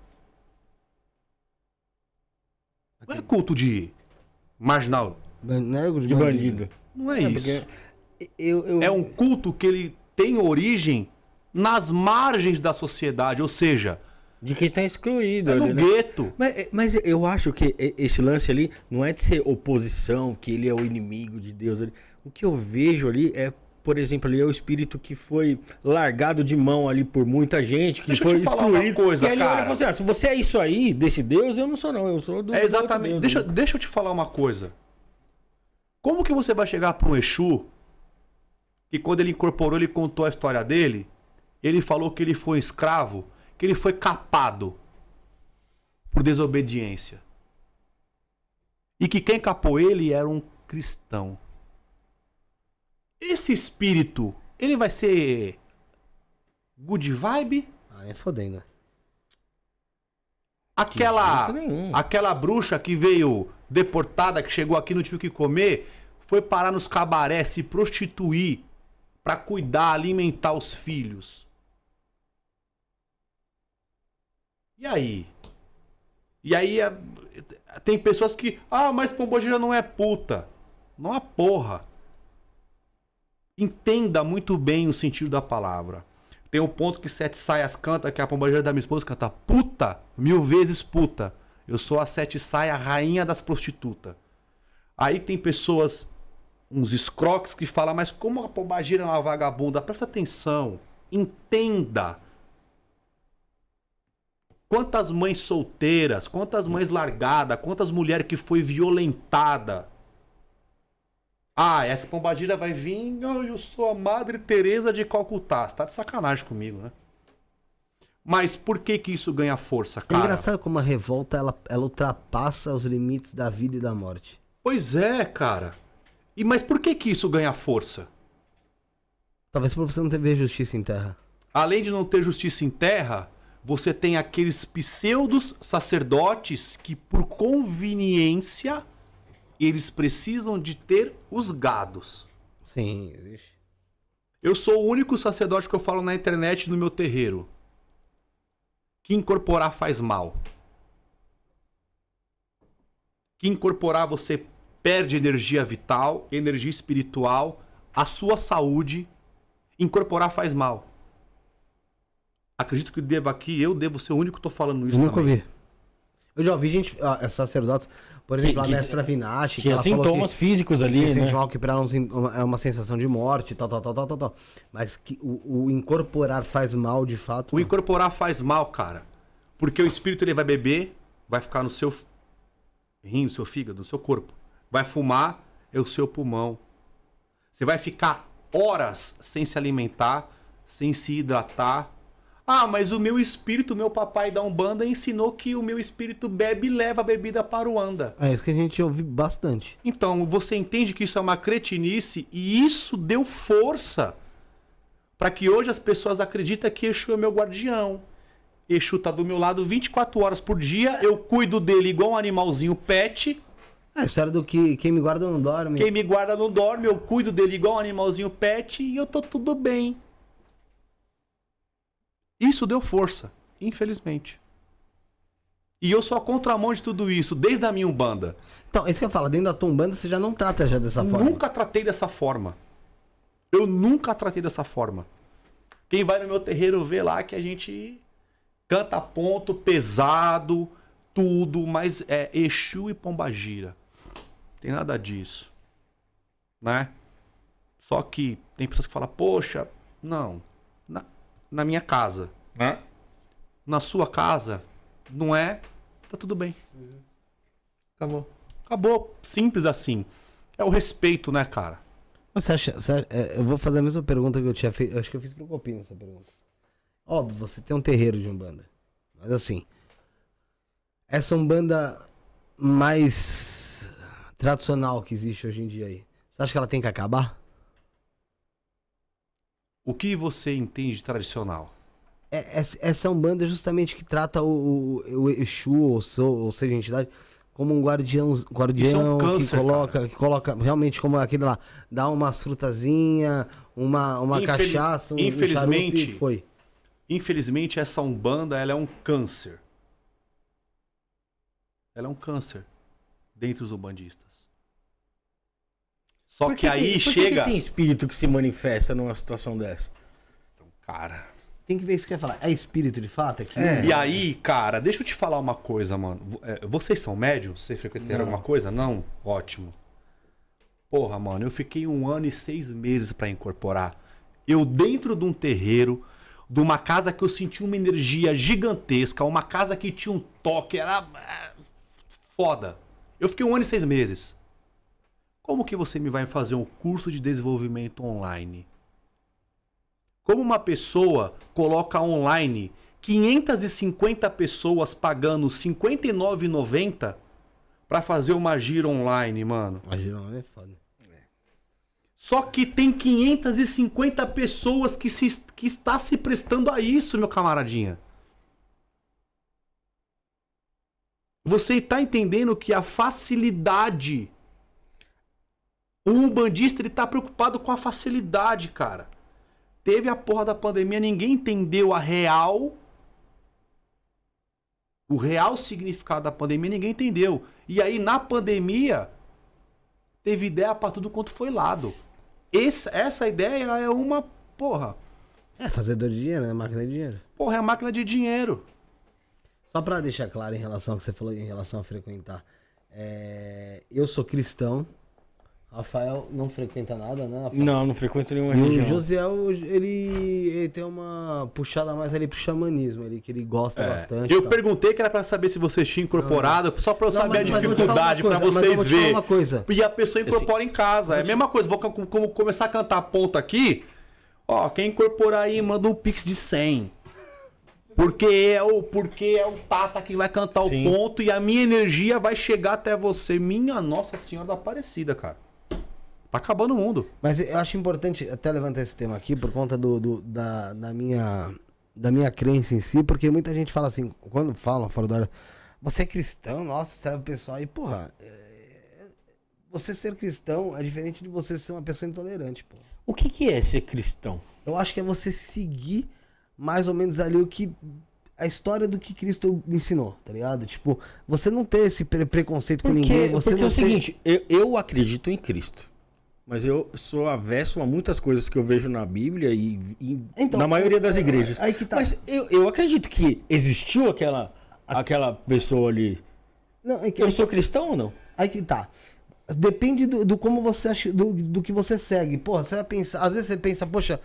não é culto de marginal. É de, bandido. Não é, é isso. Eu, eu... É um culto que ele tem origem nas margens da sociedade, ou seja, de quem está excluído. É no ali, né? gueto. Mas, é, mas, eu acho que esse lance ali não é de ser oposição, que ele é o inimigo de Deus. Ali. O que eu vejo ali é, por exemplo, ali é o espírito que foi largado de mão ali por muita gente, que Deixa foi eu te falar excluído. Uma coisa, e cara. Assim, ah, se você é isso aí, desse Deus, eu não sou não, eu sou do... É exatamente. Deus, deixa, deixa eu te falar uma coisa. Como que você vai chegar para um Exu que quando ele incorporou, ele contou a história dele ele falou que ele foi escravo, que ele foi capado por desobediência. E que quem capou ele era um cristão. Esse espírito, ele vai ser good vibe? Ah, é fodendo. Aquela, aquela bruxa que veio deportada, que chegou aqui não tinha o que comer, foi parar nos cabarés, se prostituir para cuidar, alimentar os filhos. E aí? E aí é, tem pessoas que. Ah, mas Pombogira não é puta. Não é porra. Entenda muito bem o sentido da palavra. Tem um ponto que Sete Saias canta, que é a Pombogira da minha esposa canta puta, mil vezes puta. Eu sou a Sete Saia, rainha das prostitutas. Aí tem pessoas, uns escroques, que falam, mas como a pombagira é uma vagabunda? Presta atenção. Entenda Quantas mães solteiras, quantas mães largadas, quantas mulheres que foi violentada. Ah, essa pombagira vai vir, eu sou a Madre Teresa de Calcutá. Você tá de sacanagem comigo, né? Mas por que que isso ganha força, é cara? É engraçado como a revolta ela, ela ultrapassa os limites da vida e da morte. Pois é, cara. E mas por que que isso ganha força? Talvez por você não ter justiça em terra. Além de não ter justiça em terra, você tem aqueles pseudos sacerdotes que, por conveniência, eles precisam de ter os gados. Sim, existe. Eu sou o único sacerdote que eu falo na internet no meu terreiro. Que incorporar faz mal. Que incorporar você perde energia vital, energia espiritual, a sua saúde. Incorporar faz mal. Acredito que devo aqui, eu devo ser o único que tô falando isso. nunca também. vi. Eu já ouvi gente, ah, sacerdotes, por exemplo, que, a mestra Vinache. Tinha sintomas que físicos ali. Se né? que para ela é, é uma sensação de morte, tal, tal, tal, tal, tal, tal. Mas que o, o incorporar faz mal de fato. O incorporar faz mal, cara. Porque o espírito ele vai beber, vai ficar no seu rim, no seu fígado, no seu corpo. Vai fumar, é o seu pulmão. Você vai ficar horas sem se alimentar, sem se hidratar, ah, mas o meu espírito, meu papai da Umbanda, ensinou que o meu espírito bebe e leva a bebida para o Anda. É isso que a gente ouve bastante. Então, você entende que isso é uma cretinice e isso deu força para que hoje as pessoas acreditem que Exu é meu guardião. Exu tá do meu lado 24 horas por dia, eu cuido dele igual um animalzinho pet. É a história do que quem me guarda não dorme. Quem me guarda não dorme, eu cuido dele igual um animalzinho pet e eu tô tudo bem. Isso deu força, infelizmente. E eu sou a contramão de tudo isso, desde a minha Umbanda. Então, isso que eu falo, dentro da tua Umbanda você já não trata já dessa forma. Nunca tratei dessa forma. Eu nunca tratei dessa forma. Quem vai no meu terreiro vê lá que a gente canta ponto, pesado, tudo, mas é Exu e Pombagira. Tem nada disso. Né? Só que tem pessoas que falam, poxa, não na minha casa. Né? Na sua casa, não é? Tá tudo bem. Uhum. Acabou. Acabou. Simples assim. É o respeito, né, cara? Você acha, você acha, é, eu vou fazer a mesma pergunta que eu tinha feito. Acho que eu fiz pro Copinho essa pergunta. Óbvio, você tem um terreiro de Umbanda. Mas assim. Essa Umbanda mais tradicional que existe hoje em dia aí. Você acha que ela tem que acabar? O que você entende tradicional? É, essa é, é, Umbanda justamente que trata o, o, o Exu, ou, ou seja, a entidade, como um guardião, guardião é um câncer, que coloca, que coloca realmente como aquele lá, dá umas frutazinha, uma uma Infeliz... cachaça, um, infelizmente um foi. Infelizmente essa umbanda ela é um câncer. Ela é um câncer dentro dos umbandistas. Só que, que, aí chega. Por que, tem espírito que se manifesta numa situação dessa? Então, cara. Tem que ver isso que quer falar. É espírito de fato aqui? que... É. E aí, cara, deixa eu te falar uma coisa, mano. É, vocês são médios? Vocês frequentaram alguma coisa? Não? Ótimo. Porra, mano, eu fiquei um ano e seis meses para incorporar. Eu dentro de um terreiro, de uma casa que eu senti uma energia gigantesca, uma casa que tinha um toque, era é, foda. Eu fiquei um ano e seis meses. Como que você me vai fazer um curso de desenvolvimento online? Como uma pessoa coloca online 550 pessoas pagando 59,90 para fazer uma gira online, mano? A gira online é foda. É. Só que tem 550 pessoas que, se, que está se prestando a isso, meu camaradinha. Você está entendendo que a facilidade o umbandista, ele tá preocupado com a facilidade, cara. Teve a porra da pandemia, ninguém entendeu a real. O real significado da pandemia, ninguém entendeu. E aí, na pandemia, teve ideia para tudo quanto foi lado. Esse, essa ideia é uma porra. É, fazedor de dinheiro, né? Máquina de dinheiro. Porra, é a máquina de dinheiro. Só para deixar claro em relação ao que você falou, em relação a frequentar. É... eu sou cristão, Rafael não frequenta nada, né? Rafael? Não, não frequenta nenhuma e O José, ele, ele tem uma puxada mais ali pro xamanismo, ele, que ele gosta é. bastante. Eu tá. perguntei que era pra saber se você tinha incorporado, não. só pra eu não, saber mas, a dificuldade, pra vocês verem. uma coisa. E a pessoa incorpora em casa. É a mesma coisa, vou começar a cantar a ponta aqui. Ó, quem incorporar aí, manda um pix de 100. Porque é o, porque é o Tata que vai cantar Sim. o ponto e a minha energia vai chegar até você. Minha Nossa Senhora da Aparecida, cara. Tá acabando o mundo. Mas eu acho importante até levantar esse tema aqui por conta do, do da, da, minha, da minha crença em si, porque muita gente fala assim, quando fala fora da hora, você é cristão, nossa, sabe é o pessoal aí, porra. É, você ser cristão é diferente de você ser uma pessoa intolerante, pô. O que, que é ser cristão? Eu acho que é você seguir mais ou menos ali o que a história do que Cristo ensinou, tá ligado? Tipo, você não ter esse pre preconceito porque, com ninguém. Você porque é o seguinte, eu, eu acredito em Cristo. Mas eu sou avesso a muitas coisas que eu vejo na Bíblia e, e então, na maioria das é, igrejas. Aí que tá. Mas eu, eu acredito que existiu aquela, aquela pessoa ali. Não, é que, eu é sou cristão ou não? Aí que tá. Depende do, do como você acha, do, do que você segue. Porra, você vai pensar. Às vezes você pensa, poxa,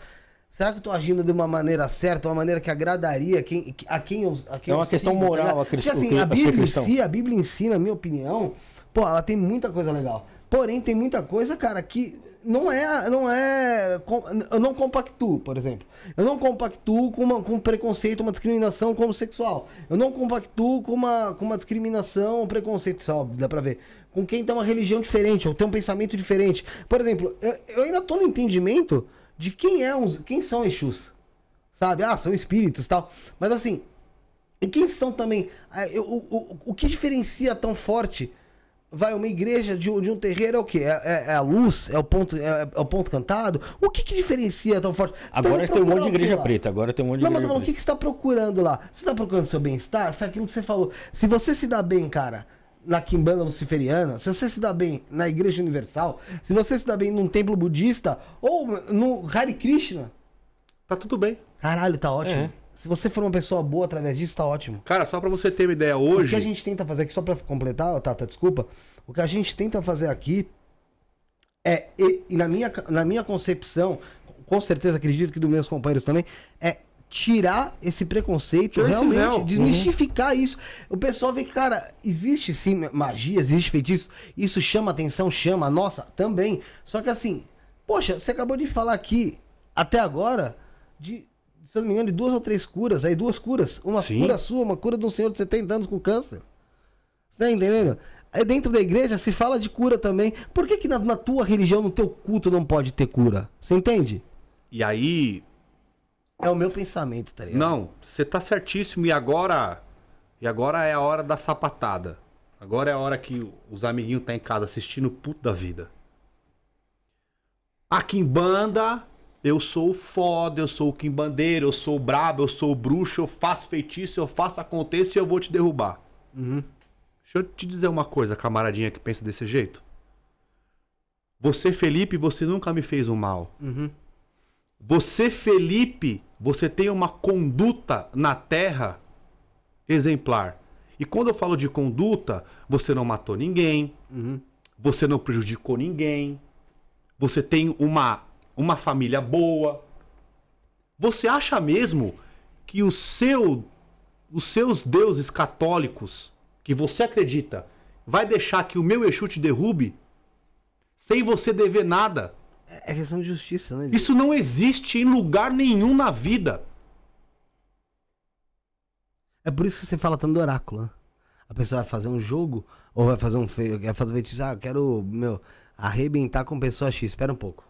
será que eu tô agindo de uma maneira certa, uma maneira que agradaria quem, a quem eu. A quem é uma tá assim, eu questão sigo, moral, tá a cristã. Porque assim, a Bíblia em si, a Bíblia ensina, na minha opinião, pô, ela tem muita coisa legal. Porém, tem muita coisa, cara, que não é, não é, eu não compactuo, por exemplo. Eu não compactuo com, uma, com um preconceito, uma discriminação como sexual. Eu não compactuo com uma, com uma discriminação, um preconceito, só é dá pra ver. Com quem tem uma religião diferente ou tem um pensamento diferente. Por exemplo, eu, eu ainda tô no entendimento de quem é uns, quem são Exus. Sabe? Ah, são espíritos tal. Mas assim, e quem são também, ah, o, o, o que diferencia tão forte Vai, uma igreja de um, de um terreiro é o quê? É, é, é a luz? É o ponto, é, é, o ponto cantado? O que, que diferencia tão forte? Você tá agora tá tem um monte de igreja preta, agora tem um monte de Não, igreja mas falando, o que, que você está procurando lá? Você está procurando seu bem-estar? Foi aquilo que você falou. Se você se dá bem, cara, na quimbanda luciferiana, se você se dá bem na igreja universal, se você se dá bem num templo budista ou no Hare Krishna, tá tudo bem. Caralho, tá ótimo. É. Se você for uma pessoa boa através disso, tá ótimo. Cara, só para você ter uma ideia hoje. O que a gente tenta fazer aqui, só para completar, Tata, desculpa. O que a gente tenta fazer aqui é, e, e na, minha, na minha concepção, com certeza acredito que dos meus companheiros também, é tirar esse preconceito, Tira realmente esse uhum. desmistificar uhum. isso. O pessoal vê que, cara, existe sim magia, existe feitiço, isso chama atenção, chama, nossa, também. Só que assim, poxa, você acabou de falar aqui, até agora, de se eu não me engano, de duas ou três curas. Aí duas curas. Uma Sim. cura sua, uma cura de um senhor de 70 anos com câncer. Você tá entendendo? Aí dentro da igreja se fala de cura também. Por que, que na, na tua religião, no teu culto, não pode ter cura? Você entende? E aí. É o meu pensamento, tá ligado? Não, você tá certíssimo. E agora. E agora é a hora da sapatada. Agora é a hora que os amiguinhos tá em casa assistindo puto da vida. A Kimbanda eu sou foda, eu sou o quimbandeiro, eu sou brabo, eu sou bruxo, eu faço feitiço, eu faço acontecer e eu vou te derrubar. Uhum. Deixa eu te dizer uma coisa, camaradinha que pensa desse jeito. Você, Felipe, você nunca me fez um mal. Uhum. Você, Felipe, você tem uma conduta na terra exemplar. E quando eu falo de conduta, você não matou ninguém, uhum. você não prejudicou ninguém, você tem uma uma família boa. Você acha mesmo que o seu, os seus deuses católicos que você acredita vai deixar que o meu Exu te derrube sem você dever nada? É, é questão de justiça, né? Isso não existe em lugar nenhum na vida. É por isso que você fala tanto do oráculo. Né? A pessoa vai fazer um jogo ou vai fazer um feio, vai fazer um feitiço, ah, quero, meu, arrebentar com pessoa X. Espera um pouco.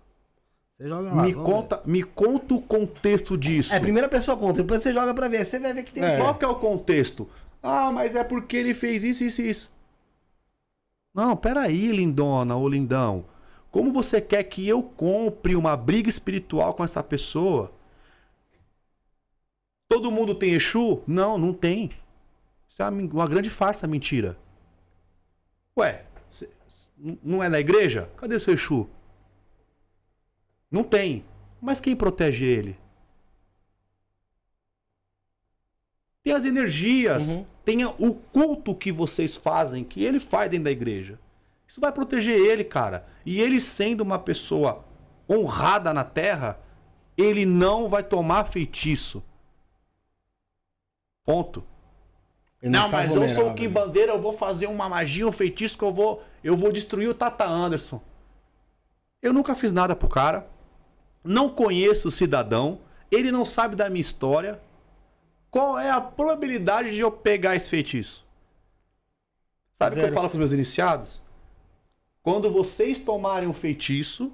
Você joga lá. Me, conta, ver. me conta o contexto disso. É, primeira pessoa conta, depois você joga pra ver. Você vai ver que tem. É. Qual que é o contexto? Ah, mas é porque ele fez isso, isso e isso. Não, peraí, lindona ou lindão. Como você quer que eu compre uma briga espiritual com essa pessoa? Todo mundo tem Exu? Não, não tem. Isso é uma grande farsa, mentira. Ué, não é na igreja? Cadê seu Exu? Não tem. Mas quem protege ele? Tem as energias, uhum. tem o culto que vocês fazem, que ele faz dentro da igreja. Isso vai proteger ele, cara. E ele sendo uma pessoa honrada na terra, ele não vai tomar feitiço. Ponto. Não, não, tá mas eu sou o Kim né? Bandeira, eu vou fazer uma magia, um feitiço que eu vou, eu vou destruir o Tata Anderson. Eu nunca fiz nada pro cara não conheço o cidadão, ele não sabe da minha história. Qual é a probabilidade de eu pegar esse feitiço? Sabe o que eu falo para os meus iniciados? Quando vocês tomarem um feitiço,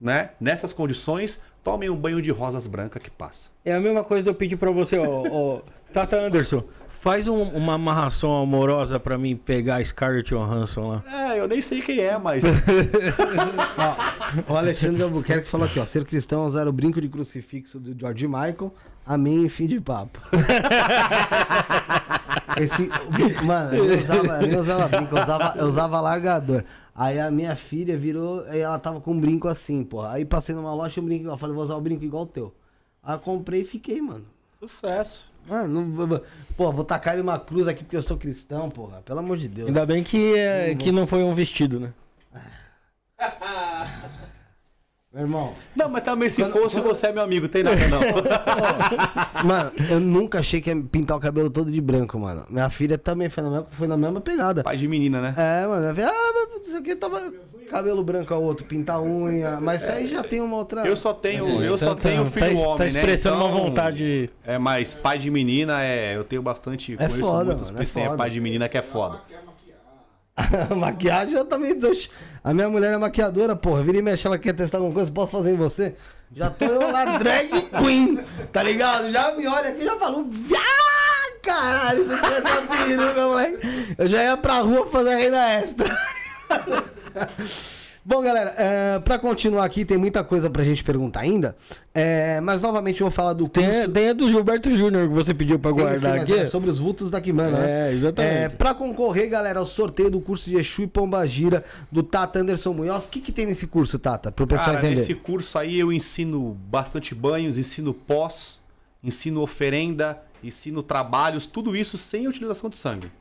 né, nessas condições, tomem um banho de rosas brancas que passa. É a mesma coisa que eu pedi para você, ó, ó Tata Anderson, faz um, uma amarração amorosa pra mim pegar a Scarlett Johansson lá. É, eu nem sei quem é, mas. *laughs* ó, o Alexandre Albuquerque falou aqui, ó. Ser cristão é usar o brinco de crucifixo do George Michael. Amém e fim de papo. *laughs* Esse, mano, eu usava, eu usava brinco, eu usava, eu usava largador. Aí a minha filha virou, ela tava com um brinco assim, pô. Aí passei numa loja um brinco, eu falei, vou usar o brinco igual o teu. Aí eu comprei e fiquei, mano. Sucesso. Mano, não, pô, vou tacar ele uma cruz aqui porque eu sou cristão, porra. Pelo amor de Deus. Ainda bem que, é, que não foi um vestido, né? *laughs* Meu irmão. Não, mas também se quando, fosse, quando... você é meu amigo, tem nada não. *laughs* mano, eu nunca achei que ia pintar o cabelo todo de branco, mano. Minha filha também foi na mesma, foi na mesma pegada. Pai de menina, né? É, mano. Ela falou, ah, mas não sei o que, tava cabelo branco ao outro, pintar unha, mas isso aí já tem uma outra. Eu só tenho, é, eu então, só tá, tenho tá filho tá, homem, tá expressando então, uma vontade. É, mas pai de menina é, eu tenho bastante, é conheço foda, muitos mano, é foda. pai de menina que é foda. A *laughs* maquiagem eu também. A minha mulher é maquiadora, porra. Vira e mexe, ela quer testar alguma coisa, posso fazer em você? Já tô eu lá, *laughs* drag queen, tá ligado? Já me olha aqui, já falou, ah, caralho, você peruca, moleque. Eu já ia pra rua fazer renda extra. *laughs* Bom, galera, é, para continuar aqui, tem muita coisa pra gente perguntar ainda. É, mas novamente eu vou falar do curso. Tem, tem a do Gilberto Júnior que você pediu pra sim, guardar sim, aqui. É sobre os vultos da Kimana, né? É, exatamente. É, pra concorrer, galera, ao sorteio do curso de Exu e Pombagira do Tata Anderson Munhoz. O que, que tem nesse curso, Tata? Pro pessoal Cara, entender. Nesse curso aí eu ensino bastante banhos, ensino pós, ensino oferenda, ensino trabalhos, tudo isso sem utilização de sangue.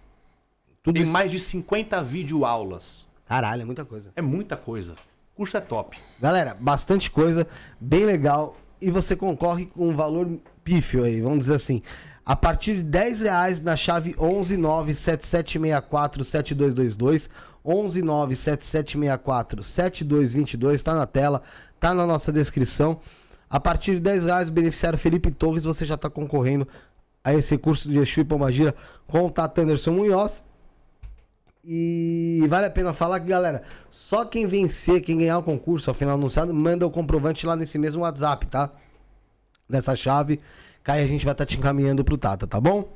Tudo tem isso... mais de 50 videoaulas. aulas Caralho, é muita coisa. É muita coisa. O curso é top. Galera, bastante coisa, bem legal. E você concorre com um valor pífio aí, vamos dizer assim. A partir de 10 reais na chave 11977647222, 11977647222, tá na tela, tá na nossa descrição. A partir de 10 reais, o beneficiário Felipe Torres, você já está concorrendo a esse curso de Exu e Pomagira com o Tatanderson Munhoz e vale a pena falar que, galera, só quem vencer, quem ganhar o concurso ao final anunciado, manda o comprovante lá nesse mesmo WhatsApp, tá? Nessa chave. Cai, a gente vai estar tá te encaminhando pro Tata, tá bom?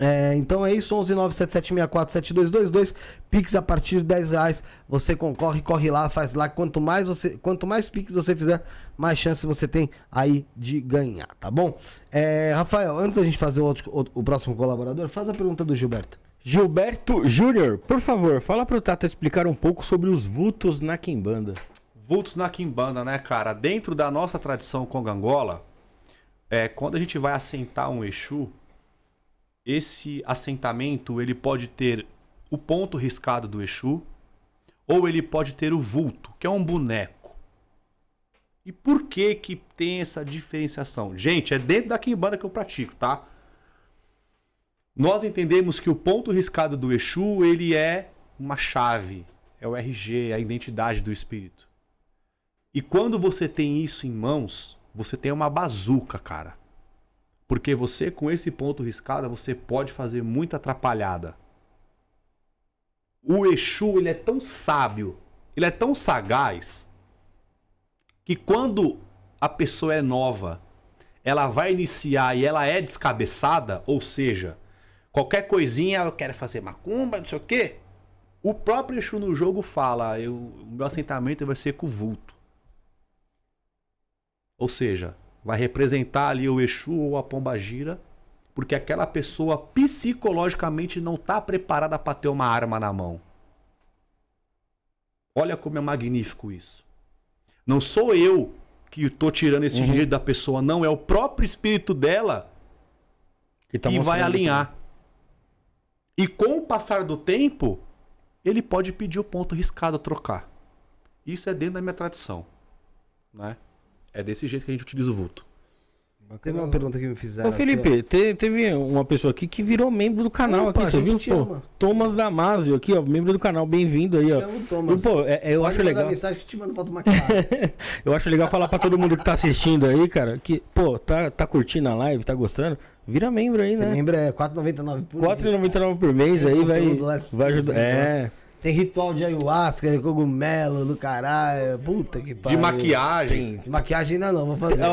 É, então é isso, 11977647222, Pix a partir de 10 reais, você concorre, corre lá, faz lá, quanto mais você, quanto mais Pix você fizer, mais chance você tem aí de ganhar, tá bom? É, Rafael, antes da gente fazer o, outro, o, o próximo colaborador, faz a pergunta do Gilberto. Gilberto Júnior, por favor, fala pro Tata explicar um pouco sobre os vultos na Quimbanda. Vultos na Quimbanda, né, cara? Dentro da nossa tradição congangola, é, quando a gente vai assentar um Exu, esse assentamento ele pode ter o ponto riscado do Exu, ou ele pode ter o vulto, que é um boneco. E por que que tem essa diferenciação? Gente, é dentro da Quimbanda que eu pratico, tá? Nós entendemos que o ponto riscado do Exu, ele é uma chave, é o RG, é a identidade do espírito. E quando você tem isso em mãos, você tem uma bazuca, cara. Porque você com esse ponto riscado, você pode fazer muita atrapalhada. O Exu, ele é tão sábio, ele é tão sagaz que quando a pessoa é nova, ela vai iniciar e ela é descabeçada, ou seja, Qualquer coisinha, eu quero fazer macumba, não sei o quê. O próprio Exu no jogo fala, eu, o meu assentamento vai ser com o vulto. Ou seja, vai representar ali o Exu ou a pomba gira, porque aquela pessoa psicologicamente não está preparada para ter uma arma na mão. Olha como é magnífico isso. Não sou eu que estou tirando esse uhum. direito da pessoa, não. É o próprio espírito dela que, tá que vai alinhar. E com o passar do tempo, ele pode pedir o ponto riscado a trocar. Isso é dentro da minha tradição. Né? É desse jeito que a gente utiliza o vulto. Bacana. Teve uma pergunta que me fizeram. Ô Felipe, te, teve uma pessoa aqui que virou membro do canal Opa, aqui, você viu? Pô, Thomas Damasio aqui, ó, membro do canal, bem-vindo aí, ó. Chamo Thomas. pô, é, é, eu Pode acho legal. mensagem que te mando foto *laughs* Eu acho legal falar para todo mundo que tá assistindo aí, cara, que, pô, tá, tá curtindo a live, tá gostando. Vira membro aí, Você né? Lembra, é 4,99 por 4,99 por mês aí, vai, vai ajudar. É. Tem ritual de ayahuasca, de cogumelo, do caralho. Puta que pariu. De maquiagem. De maquiagem ainda não, vou fazer. É.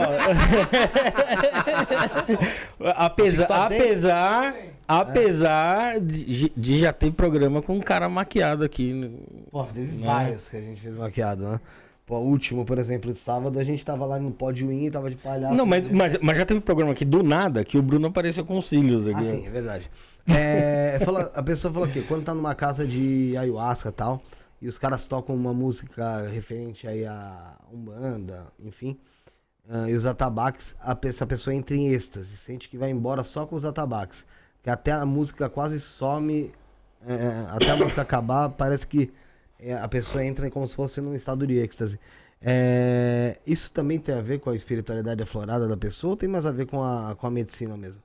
*laughs* apesar, tá apesar, tá apesar de, de, já ter programa com um cara maquiado aqui. Pô, teve né? vários que a gente fez maquiado, né? Pô, o último, por exemplo, de sábado, a gente tava lá no pódio e tava de palhaço. Não, mas, né? mas, mas, já teve programa aqui do nada que o Bruno apareceu com os cílios aqui. Ah, né? sim, é verdade. É, fala, a pessoa falou que quando tá numa casa de ayahuasca e tal, e os caras tocam uma música referente aí a Umbanda, enfim, uh, e os atabaques, a, essa pessoa entra em êxtase, sente que vai embora só com os atabaques. Que até a música quase some, é, é até a música acabar, parece que é, a pessoa entra como se fosse num estado de êxtase. É, isso também tem a ver com a espiritualidade aflorada da pessoa ou tem mais a ver com a, com a medicina mesmo?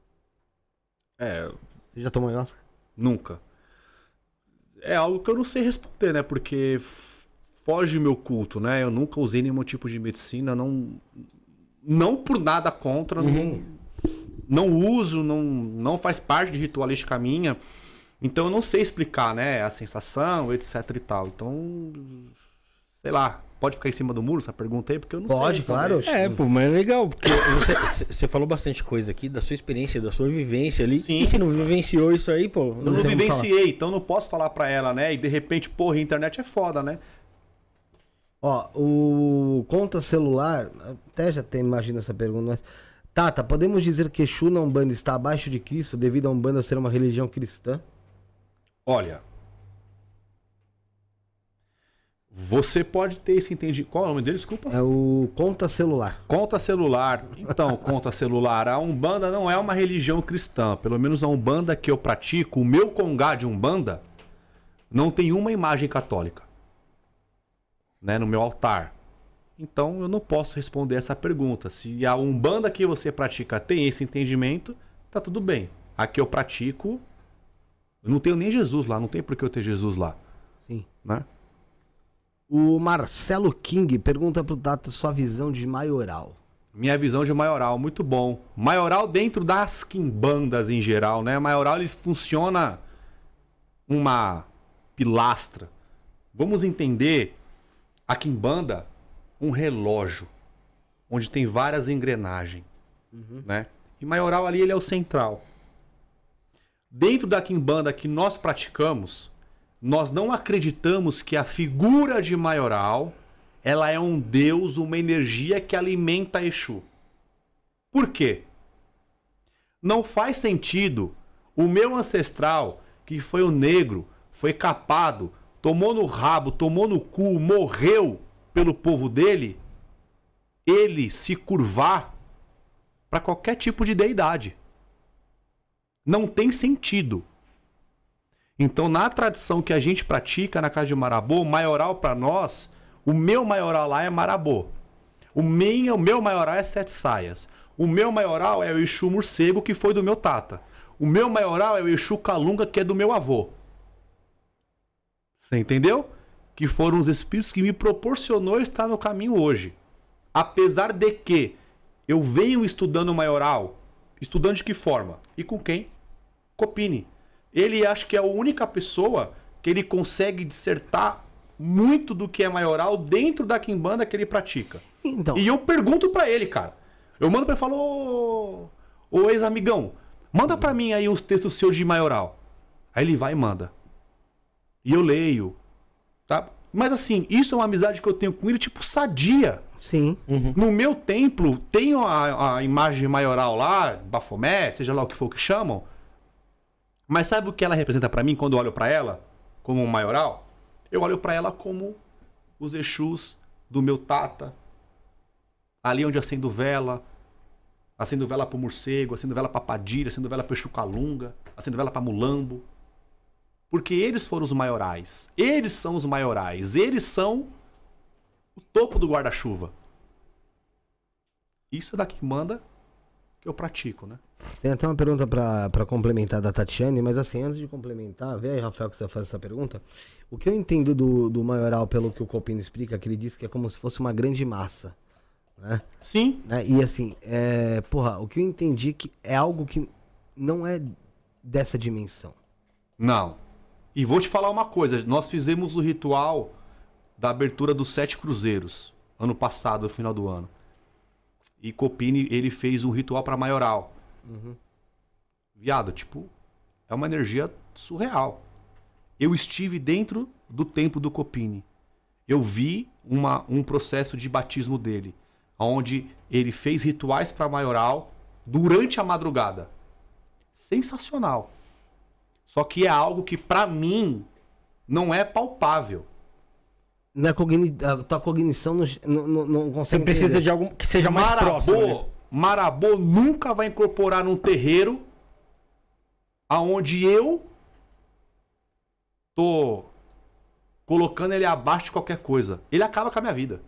É. Você já tomou ayahuasca? Nunca. É algo que eu não sei responder, né? Porque foge meu culto, né? Eu nunca usei nenhum tipo de medicina, não. Não por nada contra, uhum. não, não uso, não, não faz parte de ritualística minha. Então eu não sei explicar, né? A sensação, etc e tal. Então, sei lá. Pode ficar em cima do muro essa pergunta aí, porque eu não Pode, sei. Pode, claro. É, pô, mas é legal, porque você, *laughs* você, falou bastante coisa aqui da sua experiência, da sua vivência ali. Sim. E se não vivenciou isso aí, pô? Não eu não vivenciei, então não posso falar pra ela, né? E de repente, porra, a internet é foda, né? Ó, o conta celular, até já tem, imagina essa pergunta, mas. Tata, podemos dizer que Exu na Umbanda está abaixo de Cristo devido a Umbanda ser uma religião cristã? Olha, você pode ter esse entendimento. Qual é o nome dele? Desculpa. É o Conta Celular. Conta Celular. Então, Conta Celular. A Umbanda não é uma religião cristã. Pelo menos a Umbanda que eu pratico, o meu congá de Umbanda, não tem uma imagem católica né, no meu altar. Então, eu não posso responder essa pergunta. Se a Umbanda que você pratica tem esse entendimento, tá tudo bem. A que eu pratico eu não tenho nem Jesus lá, não tem por que eu ter Jesus lá. Sim. Né? O Marcelo King pergunta pro Data sua visão de maioral. Minha visão de maioral, muito bom. Maioral dentro das quimbandas em geral, né? Maioral ele funciona uma pilastra. Vamos entender a quimbanda um relógio onde tem várias engrenagens, uhum. né? E maioral ali ele é o central dentro da Kimbanda que nós praticamos, nós não acreditamos que a figura de maioral ela é um deus, uma energia que alimenta Exu. Por quê? Não faz sentido o meu ancestral, que foi o negro, foi capado, tomou no rabo, tomou no cu, morreu pelo povo dele, ele se curvar para qualquer tipo de deidade. Não tem sentido. Então, na tradição que a gente pratica na casa de Marabô, maioral para nós, o meu maioral lá é Marabô. O, o meu maioral é Sete Saias. O meu maioral é o Exu Morcego, que foi do meu tata. O meu maioral é o Exu Calunga, que é do meu avô. Você entendeu? Que foram os espíritos que me proporcionou estar no caminho hoje. Apesar de que eu venho estudando maioral, estudando de que forma? E com quem? Copini. Ele acho que é a única pessoa que ele consegue dissertar muito do que é maioral dentro da quimbanda que ele pratica. Então. E eu pergunto para ele, cara. Eu mando para ele e falo, ô, ô ex-amigão, manda para mim aí uns textos seus de maioral. Aí ele vai e manda. E eu leio. Tá? Mas assim, isso é uma amizade que eu tenho com ele, tipo, sadia. Sim. Uhum. No meu templo, tem a, a imagem maioral lá, Bafomé, seja lá o que for que chamam. Mas sabe o que ela representa para mim quando eu olho para ela como um maioral? Eu olho para ela como os Exus do meu tata. Ali onde acendo vela, acendo vela pro morcego, acendo vela pra padilha, acendo vela pro chucalunga, acendo vela pra mulambo. Porque eles foram os maiorais. Eles são os maiorais. Eles são o topo do guarda-chuva. Isso é daqui que manda que eu pratico, né? Tem até uma pergunta para complementar da Tatiane, mas assim, antes de complementar, vê aí, Rafael, que você faz essa pergunta. O que eu entendo do, do maioral, pelo que o Copino explica, que ele diz que é como se fosse uma grande massa, né? Sim. Né? E assim, é, porra, o que eu entendi é que é algo que não é dessa dimensão. Não. E vou te falar uma coisa, nós fizemos o ritual da abertura dos sete cruzeiros, ano passado, no final do ano. E Copini, ele fez um ritual para maioral. Uhum. Viado, tipo, é uma energia surreal. Eu estive dentro do templo do Copini. Eu vi uma, um processo de batismo dele, onde ele fez rituais para maioral durante a madrugada. Sensacional. Só que é algo que para mim não é palpável na cogni... a tua cognição não, não, não consegue. Você precisa entender. de algum que seja mais Marabô, próximo. Né? Marabô nunca vai incorporar num terreiro aonde eu tô colocando ele abaixo de qualquer coisa. Ele acaba com a minha vida.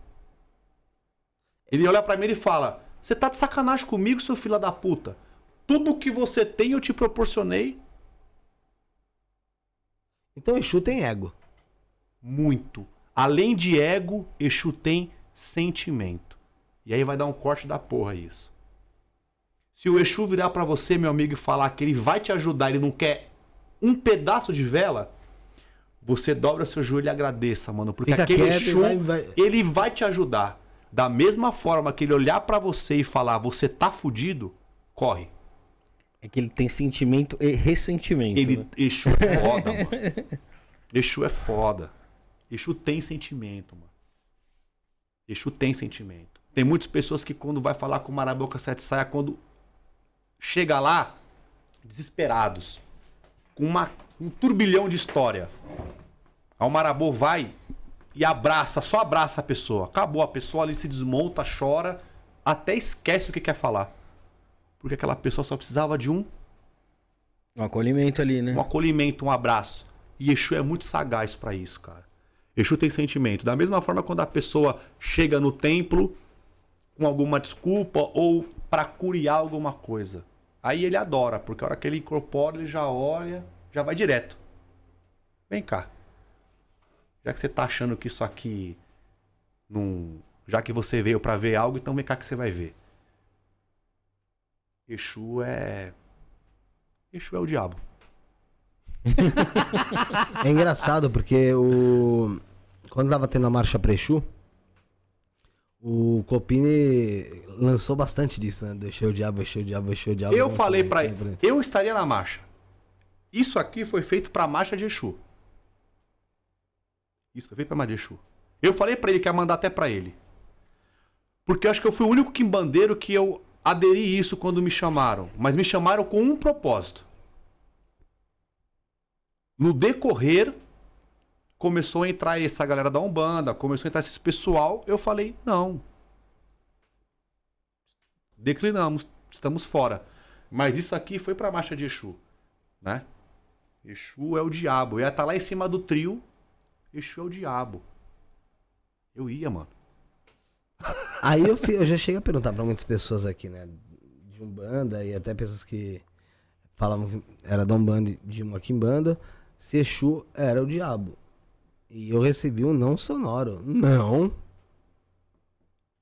Ele olha para mim e fala: "Você tá de sacanagem comigo, seu filho da puta. Tudo que você tem eu te proporcionei." Então Exu tem ego. Muito. Além de ego, Exu tem sentimento. E aí vai dar um corte da porra isso. Se o Exu virar para você, meu amigo, e falar que ele vai te ajudar, ele não quer um pedaço de vela, você dobra seu joelho e agradeça, mano, porque Fica aquele quieto, Exu, vai, vai... ele vai te ajudar. Da mesma forma que ele olhar para você e falar, você tá fudido, corre. É que ele tem sentimento e ressentimento. Ele, né? Exu é foda, mano. *laughs* Exu é foda. Exu tem sentimento, mano. Exu tem sentimento. Tem muitas pessoas que quando vai falar com o Maraboca Sete Saia, quando chega lá, desesperados, com uma, um turbilhão de história. Aí o Marabô vai e abraça, só abraça a pessoa. Acabou, a pessoa ali se desmonta, chora, até esquece o que quer falar. Porque aquela pessoa só precisava de um... Um acolhimento ali, né? Um acolhimento, um abraço. E Exu é muito sagaz para isso, cara. Exu tem sentimento. Da mesma forma, quando a pessoa chega no templo com alguma desculpa ou para curiar alguma coisa. Aí ele adora, porque a hora que ele incorpora, ele já olha, já vai direto. Vem cá. Já que você tá achando que isso aqui não, já que você veio para ver algo, então vem cá que você vai ver. Exu é Exu é o diabo. *laughs* é engraçado porque o quando tava tendo a marcha Prechu, o Copini lançou bastante disso, né? Deixou o diabo, deixou o diabo, deixou o diabo. Eu falei para ele, eu estaria na marcha. Isso aqui foi feito para a marcha de Exu. Isso foi feito para marcha de Exu. Eu falei para ele que ia mandar até para ele. Porque eu acho que eu fui o único que bandeiro que eu aderi isso quando me chamaram, mas me chamaram com um propósito. No decorrer, começou a entrar essa galera da Umbanda, começou a entrar esse pessoal. Eu falei, não. Declinamos, estamos fora. Mas isso aqui foi pra marcha de Exu, né? Exu é o diabo. Eu ia estar tá lá em cima do trio, Exu é o diabo. Eu ia, mano. *laughs* Aí eu, eu já cheguei a perguntar para muitas pessoas aqui, né? De Umbanda e até pessoas que falavam que era da Umbanda e de uma Quimbanda. banda se Exu era o diabo. E eu recebi um não sonoro. Não.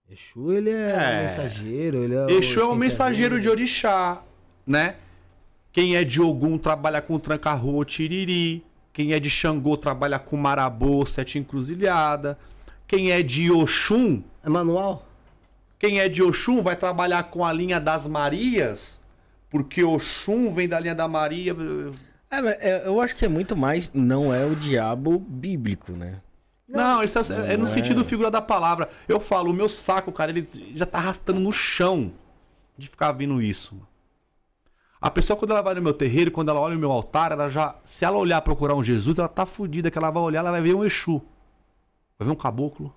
Exu, ele é, é. mensageiro. Ele é Exu o... é o mensageiro de orixá, né? Quem é de Ogum trabalha com tranca-rua, tiriri. Quem é de Xangô trabalha com marabô, sete encruzilhada. Quem é de Oxum... É manual? Quem é de Oxum vai trabalhar com a linha das Marias, porque Oxum vem da linha da Maria é, é, eu acho que é muito mais, não é o diabo bíblico, né? Não, não isso é, não é no é... sentido figura da palavra. Eu falo, o meu saco, cara, ele já tá arrastando no chão de ficar vindo isso. A pessoa, quando ela vai no meu terreiro, quando ela olha o meu altar, ela já. Se ela olhar procurar um Jesus, ela tá fudida, que ela vai olhar, ela vai ver um Exu. Vai ver um caboclo.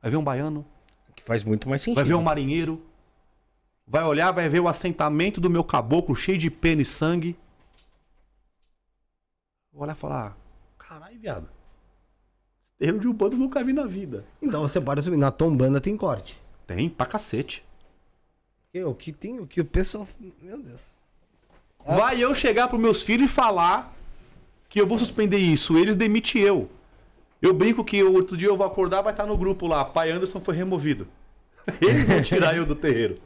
Vai ver um baiano. Que faz muito mais sentido. Vai ver um marinheiro. Vai olhar, vai ver o assentamento do meu caboclo cheio de pena e sangue vou olhar e falar, ah, caralho, viado. Terreiro de Umbanda eu nunca vi na vida. Então você pode assumir, na Tombanda tem corte. Tem, pra cacete. O que tem, o que o pessoal. Meu Deus. É. Vai eu chegar pros meus filhos e falar que eu vou suspender isso, eles demitem eu. Eu brinco que outro dia eu vou acordar, vai estar tá no grupo lá, pai Anderson foi removido. *laughs* Eles vão tirar eu do terreiro.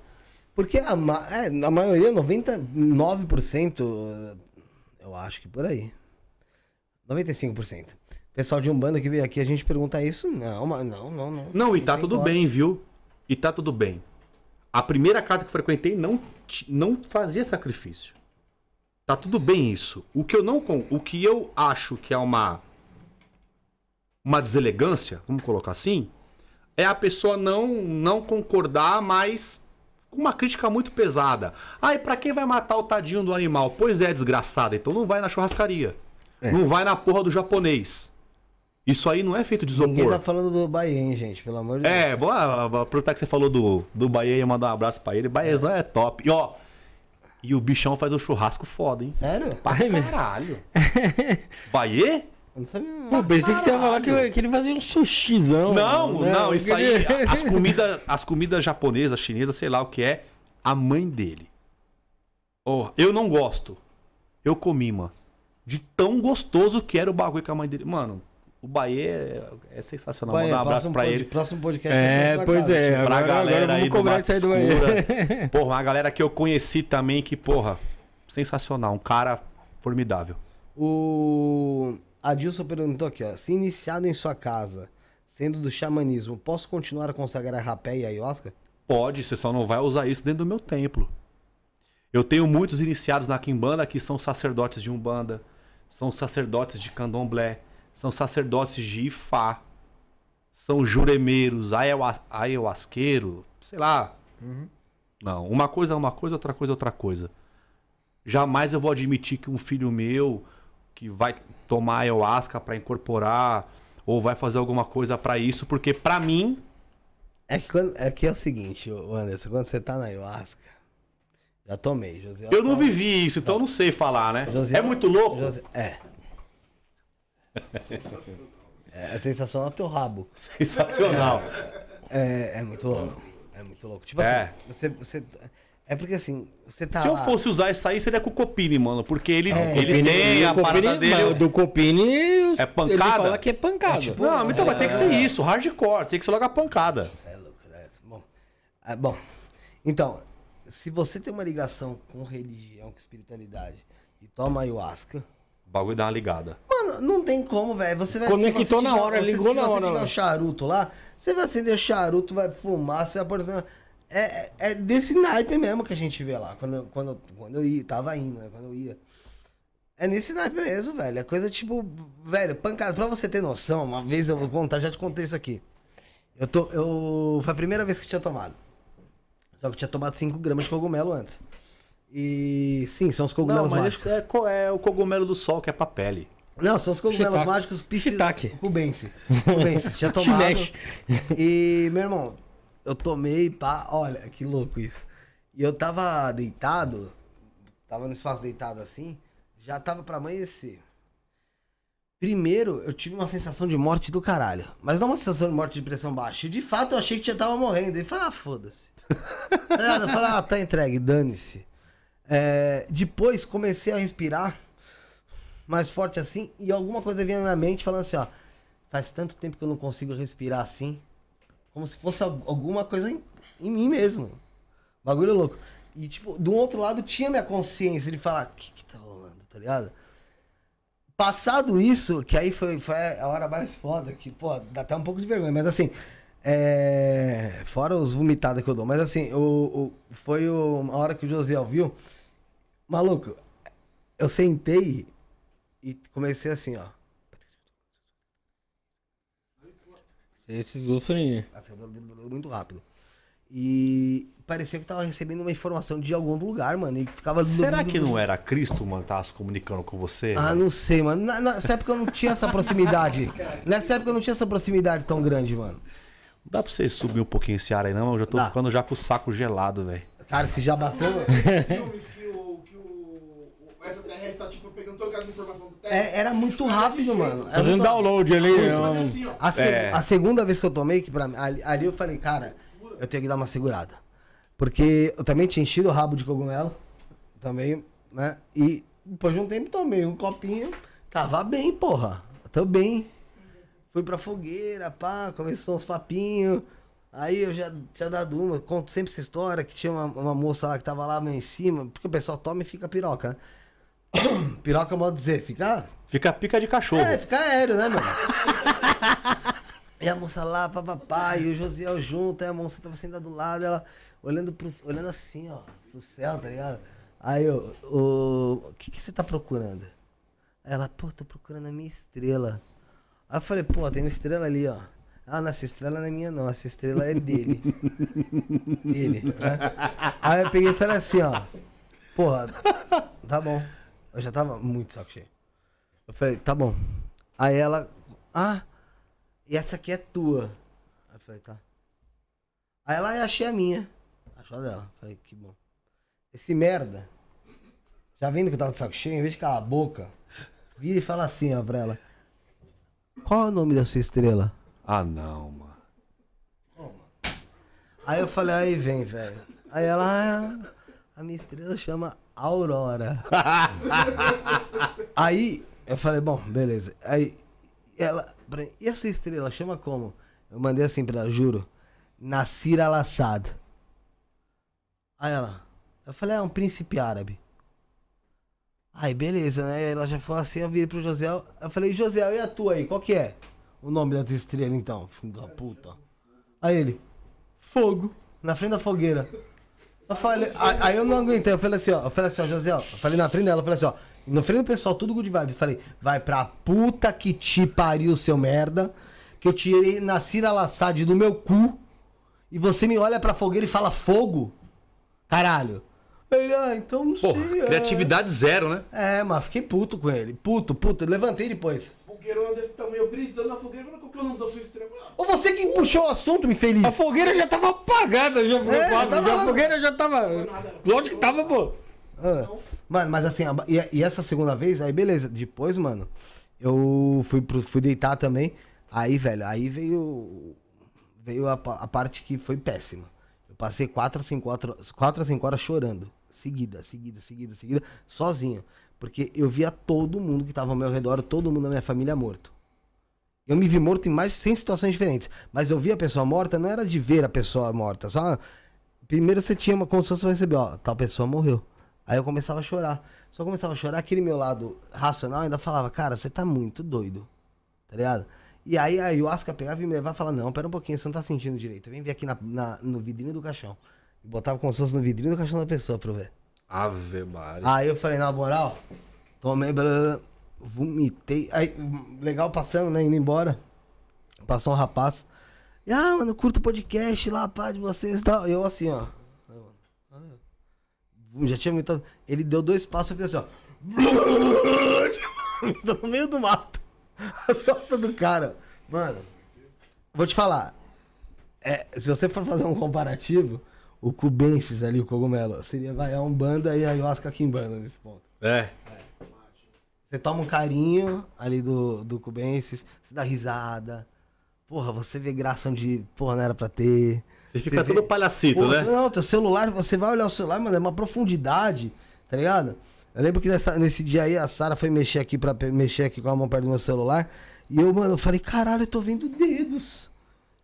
Porque a, ma é, a maioria, 99%, eu acho que por aí. 95%. Pessoal de Umbanda que veio aqui, a gente pergunta isso. Não, mas não, não, não. Não, e tá tudo bem, viu? E tá tudo bem. A primeira casa que frequentei não, não fazia sacrifício. Tá tudo bem isso. O que eu não o que eu acho que é uma uma deselegância, vamos colocar assim, é a pessoa não não concordar, mas com uma crítica muito pesada. Ai, e para quem vai matar o tadinho do animal? Pois é, desgraçada, então não vai na churrascaria. É. Não vai na porra do japonês. Isso aí não é feito de isopor. Ninguém tá falando do Bahia, gente, pelo amor de é, Deus. É, vou aproveitar que você falou do, do Bahia e mandar um abraço pra ele. Baezão é. é top. E ó, e o bichão faz um churrasco foda, hein? Sério? Pra Ai, é caralho. *laughs* Bahia? Eu não sabia. Pô, pensei caralho. que você ia falar que, que ele fazia um sushizão. Não, não, isso aí. As *laughs* comidas as comida japonesas, chinesas, sei lá o que é, a mãe dele. Oh, eu não gosto. Eu comi, mano de tão gostoso que era o bagulho com a mãe dele. Mano, o Bahia é, é sensacional. Bahia, Mandar um abraço pra ele. Próximo podcast. É, pois cara, é. Pra agora, galera agora aí do Mata Escura. *laughs* porra, uma galera que eu conheci também que, porra, sensacional. Um cara formidável. O Adilson perguntou aqui, ó. Se iniciado em sua casa, sendo do xamanismo, posso continuar a consagrar rapé e ayahuasca? Pode, você só não vai usar isso dentro do meu templo. Eu tenho muitos iniciados na Kimbanda que são sacerdotes de Umbanda, são sacerdotes de candomblé, são sacerdotes de Ifá, são juremeiros, ayahuasqueiro, sei lá. Uhum. Não, uma coisa é uma coisa, outra coisa é outra coisa. Jamais eu vou admitir que um filho meu que vai tomar ayahuasca para incorporar ou vai fazer alguma coisa para isso, porque para mim é que, quando, é que é o seguinte, Anderson, quando você tá na ayahuasca, já tomei, José. Eu não vivi isso, então não sei falar, né? José, é muito louco? José, é. é. é sensacional teu rabo. Sensacional. É, é, é, muito louco. É muito louco. Tipo é. assim, você, você. É porque assim, você tá. Se eu fosse usar isso aí, seria com o Copini, mano. Porque ele, é, ele Copini, a Copini, parada dele. Mano, do Copini. É pancada? Ele fala que é pancada. É tipo, não, então vai ter que ser isso, hardcore, tem que ser logo a pancada. Você é louco, né? Bom. É, bom. Então, se você tem uma ligação com religião, com espiritualidade, e toma ayahuasca. O bagulho dá uma ligada. Mano, não tem como, velho. Você vai Conectou na hora, você, ligou na hora. você você acender né? um charuto lá, você vai acender o charuto, vai fumar, você vai exemplo, assim, é, é, é desse naipe mesmo que a gente vê lá, quando, quando, quando eu ia, tava indo, né? Quando eu ia. É nesse naipe mesmo, velho. É coisa tipo, velho, pancada. Pra você ter noção, uma vez eu vou contar, já te contei isso aqui. Eu tô. Eu. Foi a primeira vez que eu tinha tomado. Só que tinha tomado 5 gramas de cogumelo antes. E sim, são os cogumelos não, mágicos. É, é, o cogumelo do sol, que é pra pele. Não, são os cogumelos Chitaque. mágicos piscitaque. Cubense. *laughs* Cubense. Tinha tomado. E, meu irmão, eu tomei, pá, olha, que louco isso. E eu tava deitado, tava no espaço deitado assim, já tava para amanhecer. Primeiro, eu tive uma sensação de morte do caralho. Mas não uma sensação de morte de pressão baixa. E de fato, eu achei que tinha tava morrendo. E falei, ah, foda-se eu falei, ah, tá entregue, dane-se. É, depois comecei a respirar mais forte assim e alguma coisa vinha na minha mente falando assim, ó, faz tanto tempo que eu não consigo respirar assim, como se fosse alguma coisa em, em mim mesmo. Bagulho louco. E tipo, do outro lado tinha minha consciência de falar, o que que tá rolando, tá ligado? Passado isso, que aí foi, foi a hora mais foda, que, pô, dá até um pouco de vergonha, mas assim, é... Fora os vomitados que eu dou. Mas assim, o, o... foi o... a hora que o Josiel viu. Maluco, eu sentei e comecei assim, ó. Esses sofrem. Assim, muito rápido. E parecia que tava recebendo uma informação de algum lugar, mano. E ficava Será que não era Cristo, mano, tava se comunicando com você? Ah, mano? não sei, mano. Na, nessa época eu não tinha essa proximidade. *laughs* nessa época eu não tinha essa proximidade tão grande, mano. Dá pra você subir um pouquinho esse ar aí, não? Eu já tô Dá. ficando já com o saco gelado, velho. Cara, se já bateu. *laughs* *laughs* Tá, tipo, é, era tipo, muito rápido, mano. Era Fazendo muito... download ali. Eu... Né? Assim, a, se... é. a, segunda vez que eu tomei, que pra... ali, ali eu falei, cara, eu tenho que dar uma segurada. Porque eu também tinha enchido o rabo de cogumelo. Também, né? E depois de um tempo tomei um copinho. Tava bem, porra. tô bem fui pra fogueira, pá, começou uns papinhos. Aí eu já tinha dado uma, conto sempre essa história, que tinha uma, uma moça lá que tava lá em cima, porque o pessoal toma e fica piroca, né? *coughs* piroca, modo de dizer, fica. Fica pica de cachorro. É, fica aéreo, né, mano? *laughs* e a moça lá, papapá, e o Josiel junto, aí a moça tava sentada do lado, ela olhando, pro, olhando assim, ó, pro céu, tá ligado? Aí eu, o que, que você tá procurando? Ela, pô, tô procurando a minha estrela. Aí eu falei, pô, tem uma estrela ali, ó. Ah, não, essa estrela não é minha, não. Essa estrela é dele. *laughs* dele. Né? Aí eu peguei e falei assim, ó. Porra, tá bom. Eu já tava muito saco cheio. Eu falei, tá bom. Aí ela, ah, e essa aqui é tua. Aí eu falei, tá. Aí ela, ah, achei a minha. Achou a dela. Eu falei, que bom. Esse merda, já vendo que eu tava de saco cheio, em vez de calar a boca, vira e fala assim, ó, pra ela. Qual é o nome da sua estrela? Ah, não, mano. Aí eu falei, aí vem, velho. Aí ela, ah, a minha estrela chama Aurora. *laughs* aí eu falei, bom, beleza. Aí ela, e a sua estrela chama como? Eu mandei assim pra ela, juro. Nascira Laçada. Aí ela, eu falei, ah, é um príncipe árabe. Aí, beleza, né? Ela já falou assim, eu virei pro José. Eu falei, José, e a tua aí? Qual que é? O nome das estrelas, então, filho da puta. Aí ele, fogo, na frente da fogueira. Eu falei, aí, eu não aguentei, eu falei assim, ó, eu falei assim, ó, José, ó, eu falei na frente dela, eu falei assim, ó, na frente do pessoal, tudo good vibe. Eu falei, vai pra puta que te pariu, seu merda, que eu tirei Cira Lassad do meu cu, e você me olha pra fogueira e fala fogo? Caralho. Ele, ah, então não Porra, sei. É. Criatividade é... zero, né? É, mas fiquei puto com ele. Puto, puto. Levantei depois. Fogueirão é desse tamanho, brisando na fogueira, como que eu não é dou sua estrela? Ou você que puxou o assunto, infeliz. A fogueira já tava apagada, já, é, quadro, tava... a fogueira já tava. Onde que tava, pô. Ah, mano, mas assim, e, e, essa segunda vez, aí beleza. Depois, mano, eu fui, pro, fui deitar também. Aí, velho, aí veio. Veio a, a parte que foi péssima. Eu passei 4 a 5 horas chorando seguida, seguida, seguida, seguida, sozinho. Porque eu via todo mundo que estava ao meu redor, todo mundo da minha família morto. Eu me vi morto em mais de 100 situações diferentes. Mas eu vi a pessoa morta, não era de ver a pessoa morta. Só. Primeiro você tinha uma consciência, você percebeu, ó, tal pessoa morreu. Aí eu começava a chorar. Só começava a chorar, aquele meu lado racional ainda falava, cara, você tá muito doido. Tá ligado? E aí a ayahuasca pegava e me levava e falava, não, pera um pouquinho, você não tá sentindo direito. Vem ver aqui na, na no vidrinho do caixão. E botava consciência no vidrinho do caixão da pessoa pra eu ver. Ave Maria. Aí eu falei, na moral, tomei, blá, vomitei. Aí, legal passando, né? Indo embora. Passou um rapaz. E, ah, mano, curto podcast lá, pá, de vocês e tal. Eu assim, ó. Já tinha muito. Ele deu dois passos e fez assim, ó. *laughs* no meio do mato. A *laughs* costa do cara. Mano, vou te falar. É, se você for fazer um comparativo, o cubensis ali, o cogumelo. Seria vai a é Umbanda e a Ayahuasca Quimbanda nesse ponto. É. é. Você toma um carinho ali do, do cubensis, você dá risada. Porra, você vê graça onde, porra, não era pra ter. Você fica você todo vê... palhacito, porra, né? Não, teu celular, você vai olhar o celular, mano, é uma profundidade, tá ligado? Eu lembro que nessa, nesse dia aí a Sara foi mexer aqui para mexer aqui com a mão perto do meu celular. E eu, mano, eu falei, caralho, eu tô vendo dedos.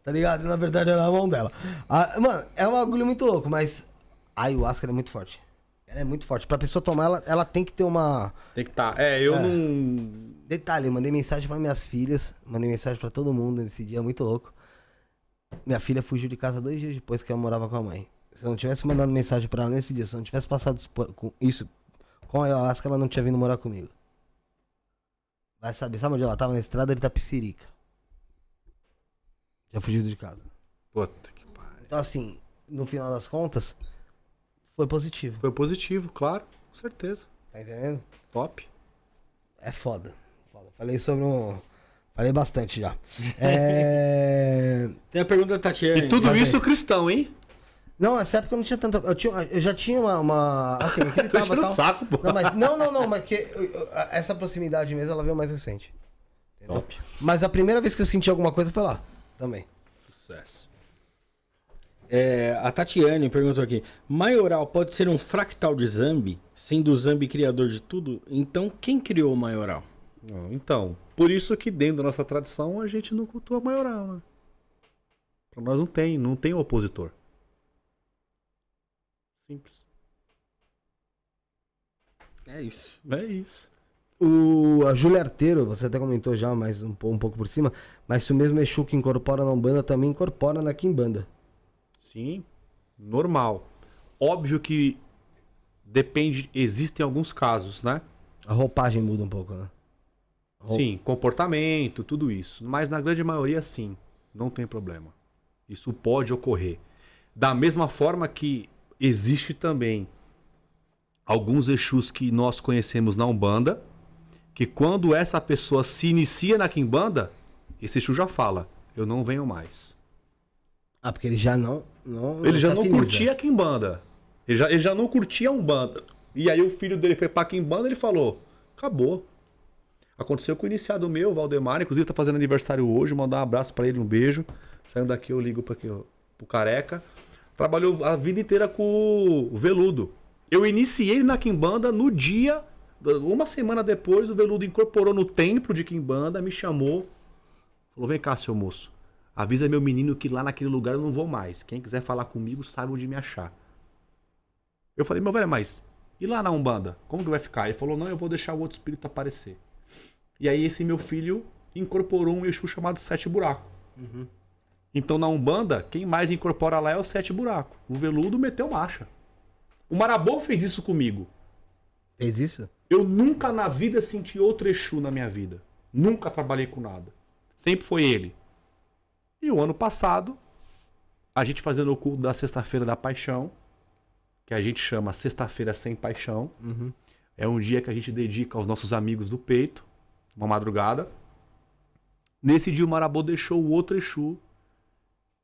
Tá ligado? Na verdade era a mão dela. Ah, mano, é um agulho muito louco, mas a ayahuasca é muito forte. Ela é muito forte. Pra pessoa tomar, ela, ela tem que ter uma. Tem que estar. Tá. É, eu é. não. Detalhe, mandei mensagem para minhas filhas, mandei mensagem para todo mundo nesse dia muito louco. Minha filha fugiu de casa dois dias depois que eu morava com a mãe. Se eu não tivesse mandado mensagem para ela nesse dia, se eu não tivesse passado isso com a ayahuasca, ela não tinha vindo morar comigo. Vai saber, sabe onde ela tava? Na estrada de Tapicirica já fugiu de casa. Puta que pariu. Então, assim, no final das contas, foi positivo. Foi positivo, claro, com certeza. Tá entendendo? Top. É foda. Falei sobre um. Falei bastante já. É... *laughs* Tem a pergunta da Tatiana. E tudo isso cristão, hein? Não, nessa é época eu não tinha tanta. Eu, tinha, eu já tinha uma. uma assim, eu *laughs* gritava, tal. saco, pô. Não, mas, não, não, não, mas que, essa proximidade mesmo ela veio mais recente. Entendeu? Top. Mas a primeira vez que eu senti alguma coisa foi lá também. Sucesso. É, a Tatiane perguntou aqui: Maioral pode ser um fractal de Zambi, sendo o Zambi criador de tudo? Então, quem criou o Maioral? Então, por isso que dentro da nossa tradição a gente não cultua Maioral, né? Pra nós não tem, não tem opositor. Simples. É isso. É isso. O, a Júlia Arteiro, você até comentou já, mas um, um, pouco por cima, mas se o mesmo Exu que incorpora na Umbanda também incorpora na Kimbanda. Sim, normal. Óbvio que depende, existem alguns casos, né? A roupagem muda um pouco, né? Roupa. Sim, comportamento, tudo isso. Mas na grande maioria, sim, não tem problema. Isso pode ocorrer. Da mesma forma que existe também alguns Exus que nós conhecemos na Umbanda, que quando essa pessoa se inicia na quimbanda, esse Exu já fala, eu não venho mais. Ah, porque ele já não... não ele já não curtia a quimbanda. Ele já, ele já não curtia a umbanda. E aí o filho dele foi pra quimbanda e ele falou, acabou. Aconteceu com o iniciado meu, Valdemar, inclusive tá fazendo aniversário hoje, mandar um abraço para ele, um beijo. Saindo daqui eu ligo para aqui, pro Careca. Trabalhou a vida inteira com o Veludo. Eu iniciei na quimbanda no dia uma semana depois, o Veludo incorporou no templo de Kimbanda me chamou. Falou: vem cá, seu moço. Avisa meu menino que lá naquele lugar eu não vou mais. Quem quiser falar comigo sabe onde me achar. Eu falei, meu velho, mas e lá na Umbanda? Como que vai ficar? Ele falou, não, eu vou deixar o outro espírito aparecer. E aí esse meu filho incorporou um Exu chamado Sete Buraco. Uhum. Então na Umbanda, quem mais incorpora lá é o Sete Buraco. O Veludo meteu marcha. O Marabô fez isso comigo. Fez isso? Eu nunca na vida senti outro Exu na minha vida. Nunca trabalhei com nada. Sempre foi ele. E o ano passado, a gente fazendo o culto da Sexta-feira da Paixão, que a gente chama Sexta-feira Sem Paixão. Uhum. É um dia que a gente dedica aos nossos amigos do peito, uma madrugada. Nesse dia o Marabô deixou o outro Exu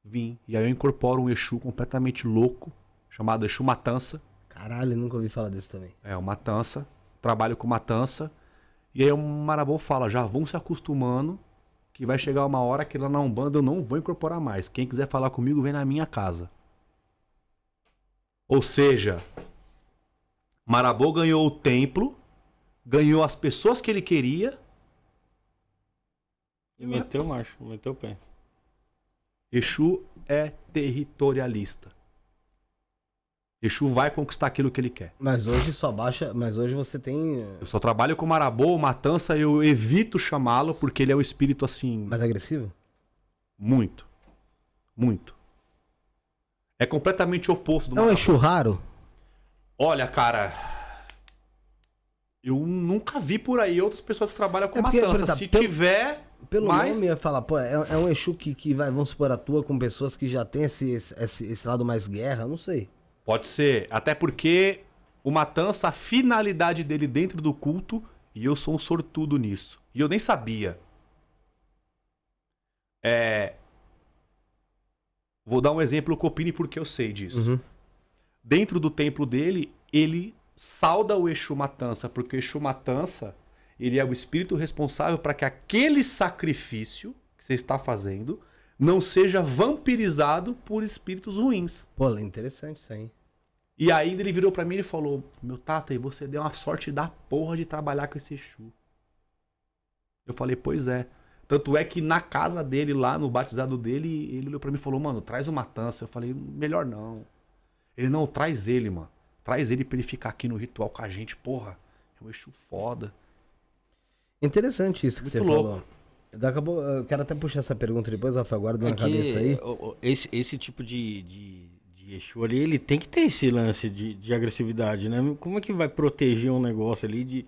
vir. E aí eu incorporo um Exu completamente louco, chamado Exu Matança, Caralho, nunca ouvi falar desse também. É, uma Matança. Trabalho com Matança. E aí o Marabou fala, já vão se acostumando que vai chegar uma hora que lá na Umbanda eu não vou incorporar mais. Quem quiser falar comigo, vem na minha casa. Ou seja, Marabou ganhou o templo, ganhou as pessoas que ele queria. E meteu o macho, meteu o pé. Exu é territorialista. Exu vai conquistar aquilo que ele quer. Mas hoje só baixa, mas hoje você tem. Eh, eu só trabalho com marabô, matança, eu evito chamá-lo porque ele é um espírito assim. Mais agressivo? Muito. Muito. É completamente oposto do marabô. É um Exu raro? Olha, cara. Eu nunca vi por aí outras pessoas que trabalham com é porque, matança. Se pelo, tiver. Pelo menos nome, eu ia falar, pô, é, é um Exu que, que vai, vamos supor, atua com pessoas que já tem esse, esse, esse lado mais guerra, não sei. Pode ser. Até porque o Matança, a finalidade dele dentro do culto, e eu sou um sortudo nisso. E eu nem sabia. É. Vou dar um exemplo Copini porque eu sei disso. Uhum. Dentro do templo dele, ele salda o Exu Matança, porque o Exu Matança, ele é o espírito responsável para que aquele sacrifício que você está fazendo não seja vampirizado por espíritos ruins. Pô, é interessante isso aí. E ainda ele virou para mim e falou: Meu Tata, e você deu uma sorte da porra de trabalhar com esse Exu. Eu falei: Pois é. Tanto é que na casa dele, lá no batizado dele, ele olhou para mim e falou: Mano, traz o Matança. Eu falei: Melhor não. Ele não, traz ele, mano. Traz ele pra ele ficar aqui no ritual com a gente. Porra, é um Exu foda. Interessante isso que Muito você louco. falou. Acabou, eu quero até puxar essa pergunta depois, Rafa, guarda é na cabeça aí. Esse, esse tipo de, de Exu ali, ele tem que ter esse lance de, de agressividade, né? Como é que vai proteger um negócio ali de.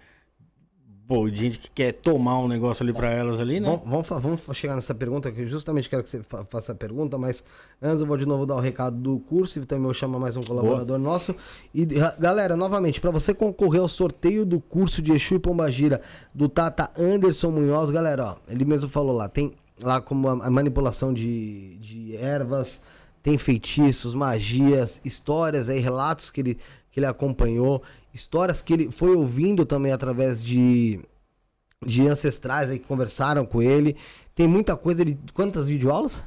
Pô, de gente que quer tomar um negócio ali para elas ali, né? Vamos, vamos, vamos, chegar nessa pergunta, que eu justamente quero que você fa faça a pergunta, mas antes eu vou de novo dar o recado do curso e também eu chamo mais um colaborador Boa. nosso. E ah, galera, novamente, para você concorrer ao sorteio do curso de Exu e Pombagira do Tata Anderson Munhoz, galera, ó, ele mesmo falou lá, tem lá como a manipulação de, de ervas, tem feitiços, magias, histórias aí, relatos que ele, que ele acompanhou, histórias que ele foi ouvindo também através de, de ancestrais aí que conversaram com ele. Tem muita coisa, ele quantas videoaulas?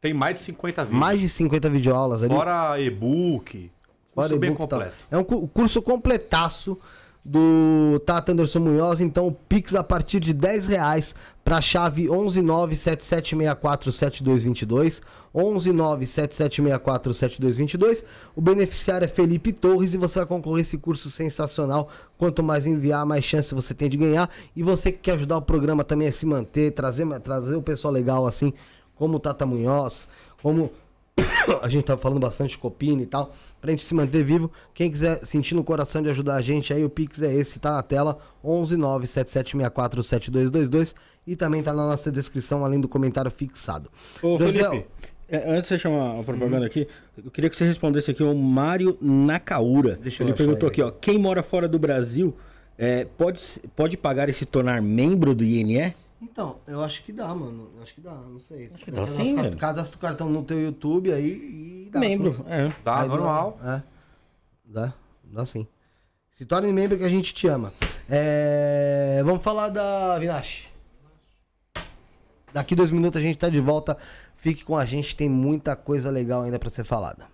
Tem mais de 50 vídeos. Mais de 50 videoaulas ali. Fora e-book. Fora e-book bem completo. Tá. É um curso completaço do Tata Anderson Munhoz, então o Pix a partir de 10 reais para a chave 11977647222, 11977647222. O beneficiário é Felipe Torres e você vai concorrer esse curso sensacional. Quanto mais enviar, mais chance você tem de ganhar. E você que quer ajudar o programa também a se manter, trazer, trazer o pessoal legal assim, como o Tata Munhoz, como *coughs* a gente tá falando bastante Copini e tal pra gente se manter vivo. Quem quiser sentir no coração de ajudar a gente aí, o Pix é esse, tá na tela, 11977647222 e também tá na nossa descrição, além do comentário fixado. Ô, José, Felipe, é, antes de você chamar a propaganda aqui, eu queria que você respondesse aqui o Mário Nakaura. Deixa Ele perguntou aqui, ó, quem mora fora do Brasil é, pode, pode pagar e se tornar membro do INE? Então, eu acho que dá, mano. acho que dá, não sei. Acho que dá sim, velho. Cadastra o cartão no teu YouTube aí e dá. Membro, é. Dá, aí, normal. É. Dá, dá sim. Se torne membro que a gente te ama. É... Vamos falar da Vinache. Daqui dois minutos a gente tá de volta. Fique com a gente, tem muita coisa legal ainda para ser falada.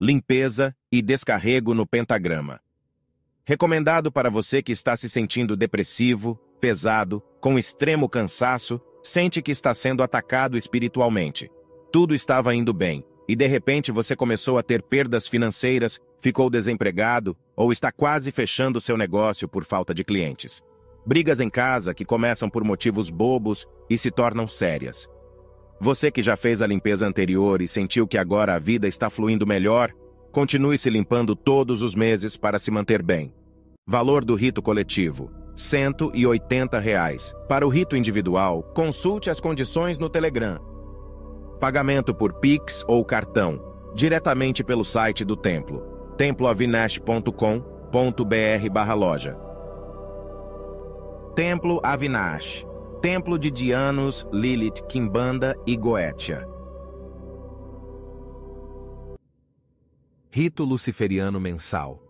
Limpeza e descarrego no pentagrama. Recomendado para você que está se sentindo depressivo, pesado, com extremo cansaço, sente que está sendo atacado espiritualmente. Tudo estava indo bem, e de repente você começou a ter perdas financeiras, ficou desempregado ou está quase fechando seu negócio por falta de clientes. Brigas em casa que começam por motivos bobos e se tornam sérias. Você que já fez a limpeza anterior e sentiu que agora a vida está fluindo melhor, continue se limpando todos os meses para se manter bem. Valor do rito coletivo. 180 reais. Para o rito individual, consulte as condições no Telegram. Pagamento por Pix ou cartão, diretamente pelo site do templo, temploavinash.com.br loja. Templo Avinash, Templo de Dianos, Lilith, Kimbanda e Goetia. Rito Luciferiano Mensal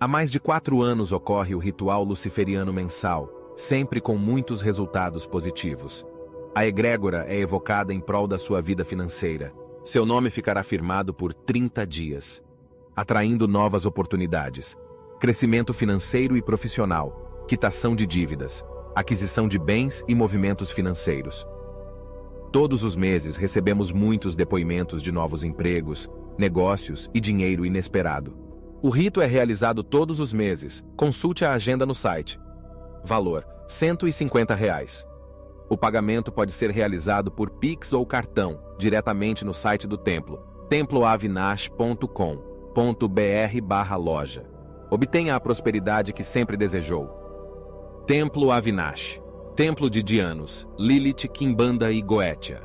Há mais de quatro anos ocorre o ritual luciferiano mensal, sempre com muitos resultados positivos. A egrégora é evocada em prol da sua vida financeira. Seu nome ficará firmado por 30 dias, atraindo novas oportunidades, crescimento financeiro e profissional, quitação de dívidas, aquisição de bens e movimentos financeiros. Todos os meses recebemos muitos depoimentos de novos empregos, negócios e dinheiro inesperado. O rito é realizado todos os meses. Consulte a agenda no site. Valor: R$ 150. Reais. O pagamento pode ser realizado por Pix ou cartão, diretamente no site do templo, temploavinash.com.br loja. Obtenha a prosperidade que sempre desejou. Templo Avinash Templo de Dianos, Lilith, Kimbanda e Goetia.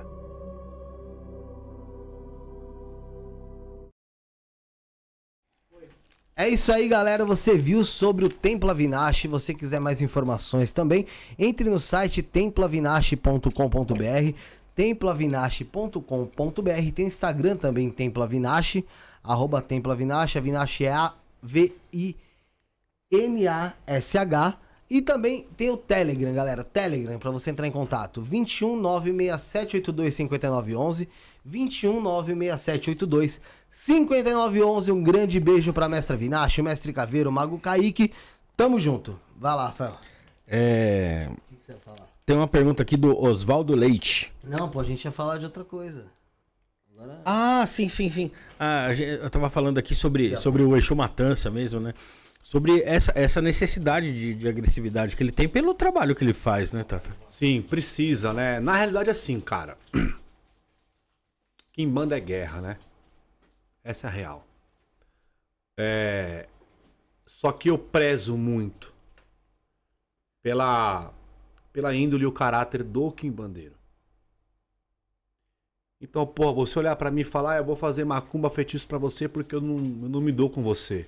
É isso aí, galera. Você viu sobre o Templo Vinache. Se você quiser mais informações também, entre no site templavinache.com.br, templavinache.com.br. Tem Instagram também, Templa Vinache, arroba é A é A-V-I-N-A-S-H. E também tem o Telegram, galera. Telegram, para você entrar em contato. 21 5911. 21 967825911. 5911, um grande beijo pra Mestra Vinache, Mestre Caveiro, Mago Kaique. Tamo junto. Vai lá, Rafael. É... O que você ia falar? Tem uma pergunta aqui do Oswaldo Leite. Não, pô, a gente ia falar de outra coisa. Agora... Ah, sim, sim, sim. Ah, eu tava falando aqui sobre, sobre o Exu Matança mesmo, né? Sobre essa, essa necessidade de, de agressividade que ele tem pelo trabalho que ele faz, né, Tata? Sim, precisa, né? Na realidade, é assim, cara. *clears throat* Quem manda é guerra, né? Essa é a real. É... Só que eu prezo muito pela, pela índole e o caráter do Kim Bandeiro. Então, pô, você olhar para mim e falar, ah, eu vou fazer macumba feitiço para você porque eu não, eu não me dou com você.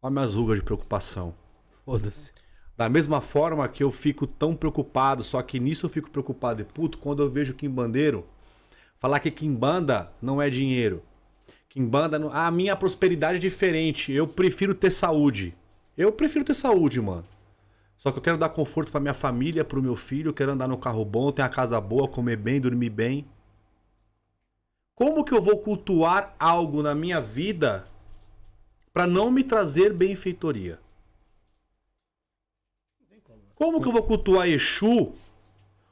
Olha minhas rugas de preocupação. Foda-se. Da mesma forma que eu fico tão preocupado, só que nisso eu fico preocupado e puto quando eu vejo Kim Bandeiro Falar que Kimbanda não é dinheiro. Kimbanda não... Ah, a minha prosperidade é diferente. Eu prefiro ter saúde. Eu prefiro ter saúde, mano. Só que eu quero dar conforto pra minha família, pro meu filho, eu quero andar no carro bom, ter uma casa boa, comer bem, dormir bem. Como que eu vou cultuar algo na minha vida para não me trazer benfeitoria? Como que eu vou cultuar Exu?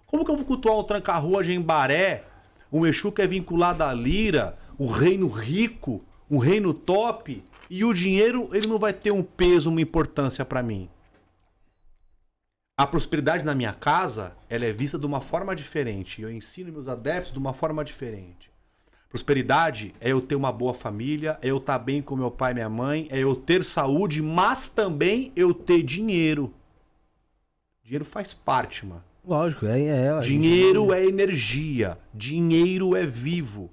Como que eu vou cultuar um tranca-rua de o Exu que é vinculado à lira, o reino rico, o reino top, e o dinheiro ele não vai ter um peso, uma importância para mim. A prosperidade na minha casa, ela é vista de uma forma diferente. Eu ensino meus adeptos de uma forma diferente. Prosperidade é eu ter uma boa família, é eu estar tá bem com meu pai e minha mãe, é eu ter saúde, mas também eu ter dinheiro. Dinheiro faz parte, mano. Lógico, é. é Dinheiro gente... é energia. Dinheiro é vivo.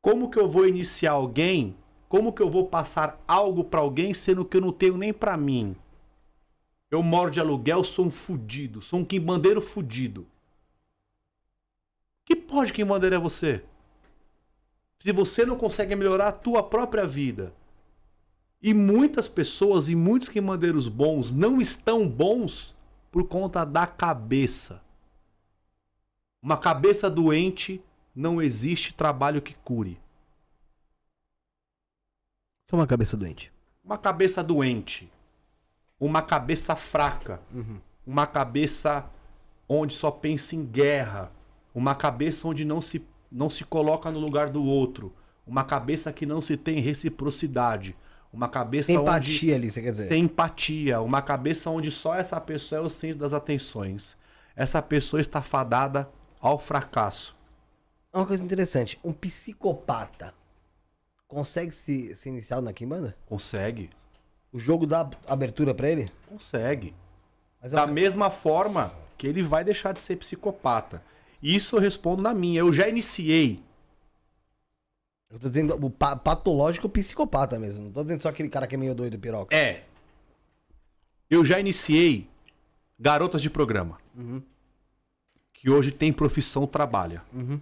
Como que eu vou iniciar alguém? Como que eu vou passar algo para alguém sendo que eu não tenho nem para mim? Eu moro de aluguel, sou um fudido, sou um quimbandeiro fudido. Que pode quimbandeiro é você? Se você não consegue melhorar a tua própria vida. E muitas pessoas e muitos quimbandeiros bons não estão bons por conta da cabeça. Uma cabeça doente não existe trabalho que cure. O que é uma cabeça doente? Uma cabeça doente. Uma cabeça fraca. Uhum. Uma cabeça onde só pensa em guerra. Uma cabeça onde não se, não se coloca no lugar do outro. Uma cabeça que não se tem reciprocidade uma cabeça Tem empatia onde... ali, você quer dizer? Sem empatia. Uma cabeça onde só essa pessoa é o centro das atenções. Essa pessoa está fadada ao fracasso. É uma coisa interessante. Um psicopata consegue se, se iniciar na Kimbanda? Consegue. O jogo dá abertura para ele? Consegue. É da uma... mesma forma que ele vai deixar de ser psicopata. Isso eu respondo na minha. Eu já iniciei eu tô dizendo o pa patológico psicopata mesmo. Não tô dizendo só aquele cara que é meio doido piroca. É. Eu já iniciei garotas de programa. Uhum. Que hoje tem profissão trabalha. Uhum.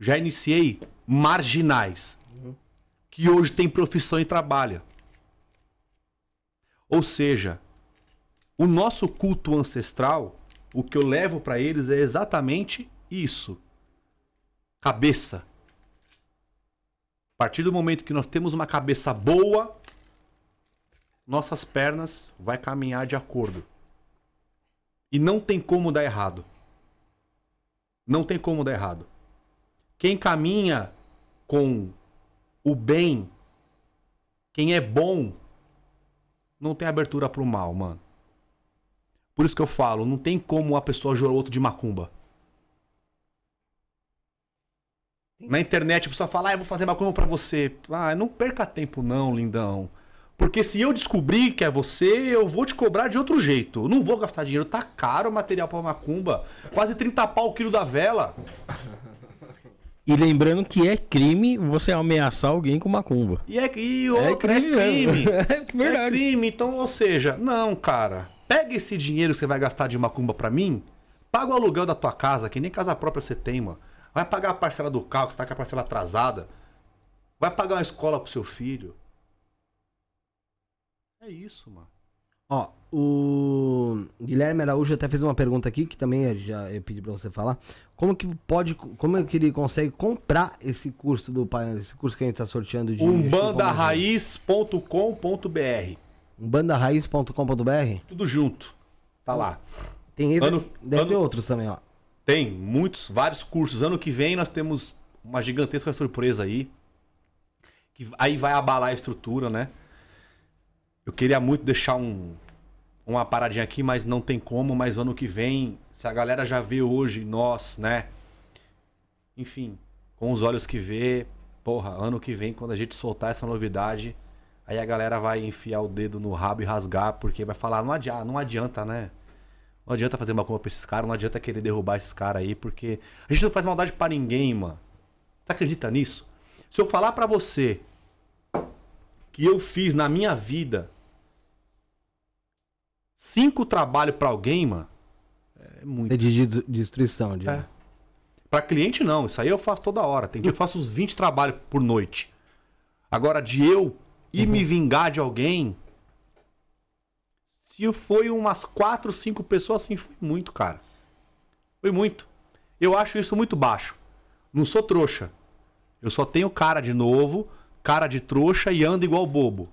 Já iniciei marginais. Uhum. Que hoje tem profissão e trabalha. Ou seja, o nosso culto ancestral, o que eu levo para eles é exatamente isso. Cabeça a partir do momento que nós temos uma cabeça boa, nossas pernas vai caminhar de acordo. E não tem como dar errado. Não tem como dar errado. Quem caminha com o bem, quem é bom, não tem abertura para o mal, mano. Por isso que eu falo, não tem como a pessoa jurar o outro de macumba. Na internet, a pessoa fala, ah, eu vou fazer macumba para você. Ah, não perca tempo não, lindão. Porque se eu descobrir que é você, eu vou te cobrar de outro jeito. Eu não vou gastar dinheiro, tá caro o material pra macumba. Quase 30 pau o quilo da vela. *laughs* E lembrando que é crime você ameaçar alguém com macumba. E é, e é, é crime. É crime. *laughs* É, é crime. Então, ou seja, não, cara. Pega esse dinheiro que você vai gastar de macumba pra mim, paga o aluguel da tua casa, que nem casa própria você tem, mano. Vai pagar a parcela do carro, que você está com a parcela atrasada. Vai pagar uma escola pro seu filho. É isso, mano. Ó, o Guilherme Araújo até fez uma pergunta aqui que também já eu pedi para você falar. Como que pode, como é que ele consegue comprar esse curso do pai, esse curso que a gente tá sorteando de Umbandarraiz.com.br. umbandaraiz.com.br? Tudo junto. Tá lá. Tem esse, ano, deve ano, ter outros também, ó. Tem muitos, vários cursos. Ano que vem nós temos uma gigantesca surpresa aí. Que aí vai abalar a estrutura, né? Eu queria muito deixar um, uma paradinha aqui, mas não tem como. Mas ano que vem, se a galera já vê hoje, nós, né? Enfim, com os olhos que vê, porra, ano que vem, quando a gente soltar essa novidade, aí a galera vai enfiar o dedo no rabo e rasgar, porque vai falar, não adianta, não adianta né? Não adianta fazer uma compra pra esses caras, não adianta querer derrubar esses caras aí, porque a gente não faz maldade para ninguém, mano. Você acredita nisso? Se eu falar para você que eu fiz na minha vida cinco trabalhos para alguém, mano, é muito. É de destruição, de... É. Pra cliente, não. Isso aí eu faço toda hora. Tem que eu faço uns 20 trabalhos por noite. Agora, de eu ir uhum. me vingar de alguém, se foi umas 4, 5 pessoas, assim, foi muito, cara. Foi muito. Eu acho isso muito baixo. Não sou trouxa. Eu só tenho cara de novo, cara de trouxa e ando igual bobo.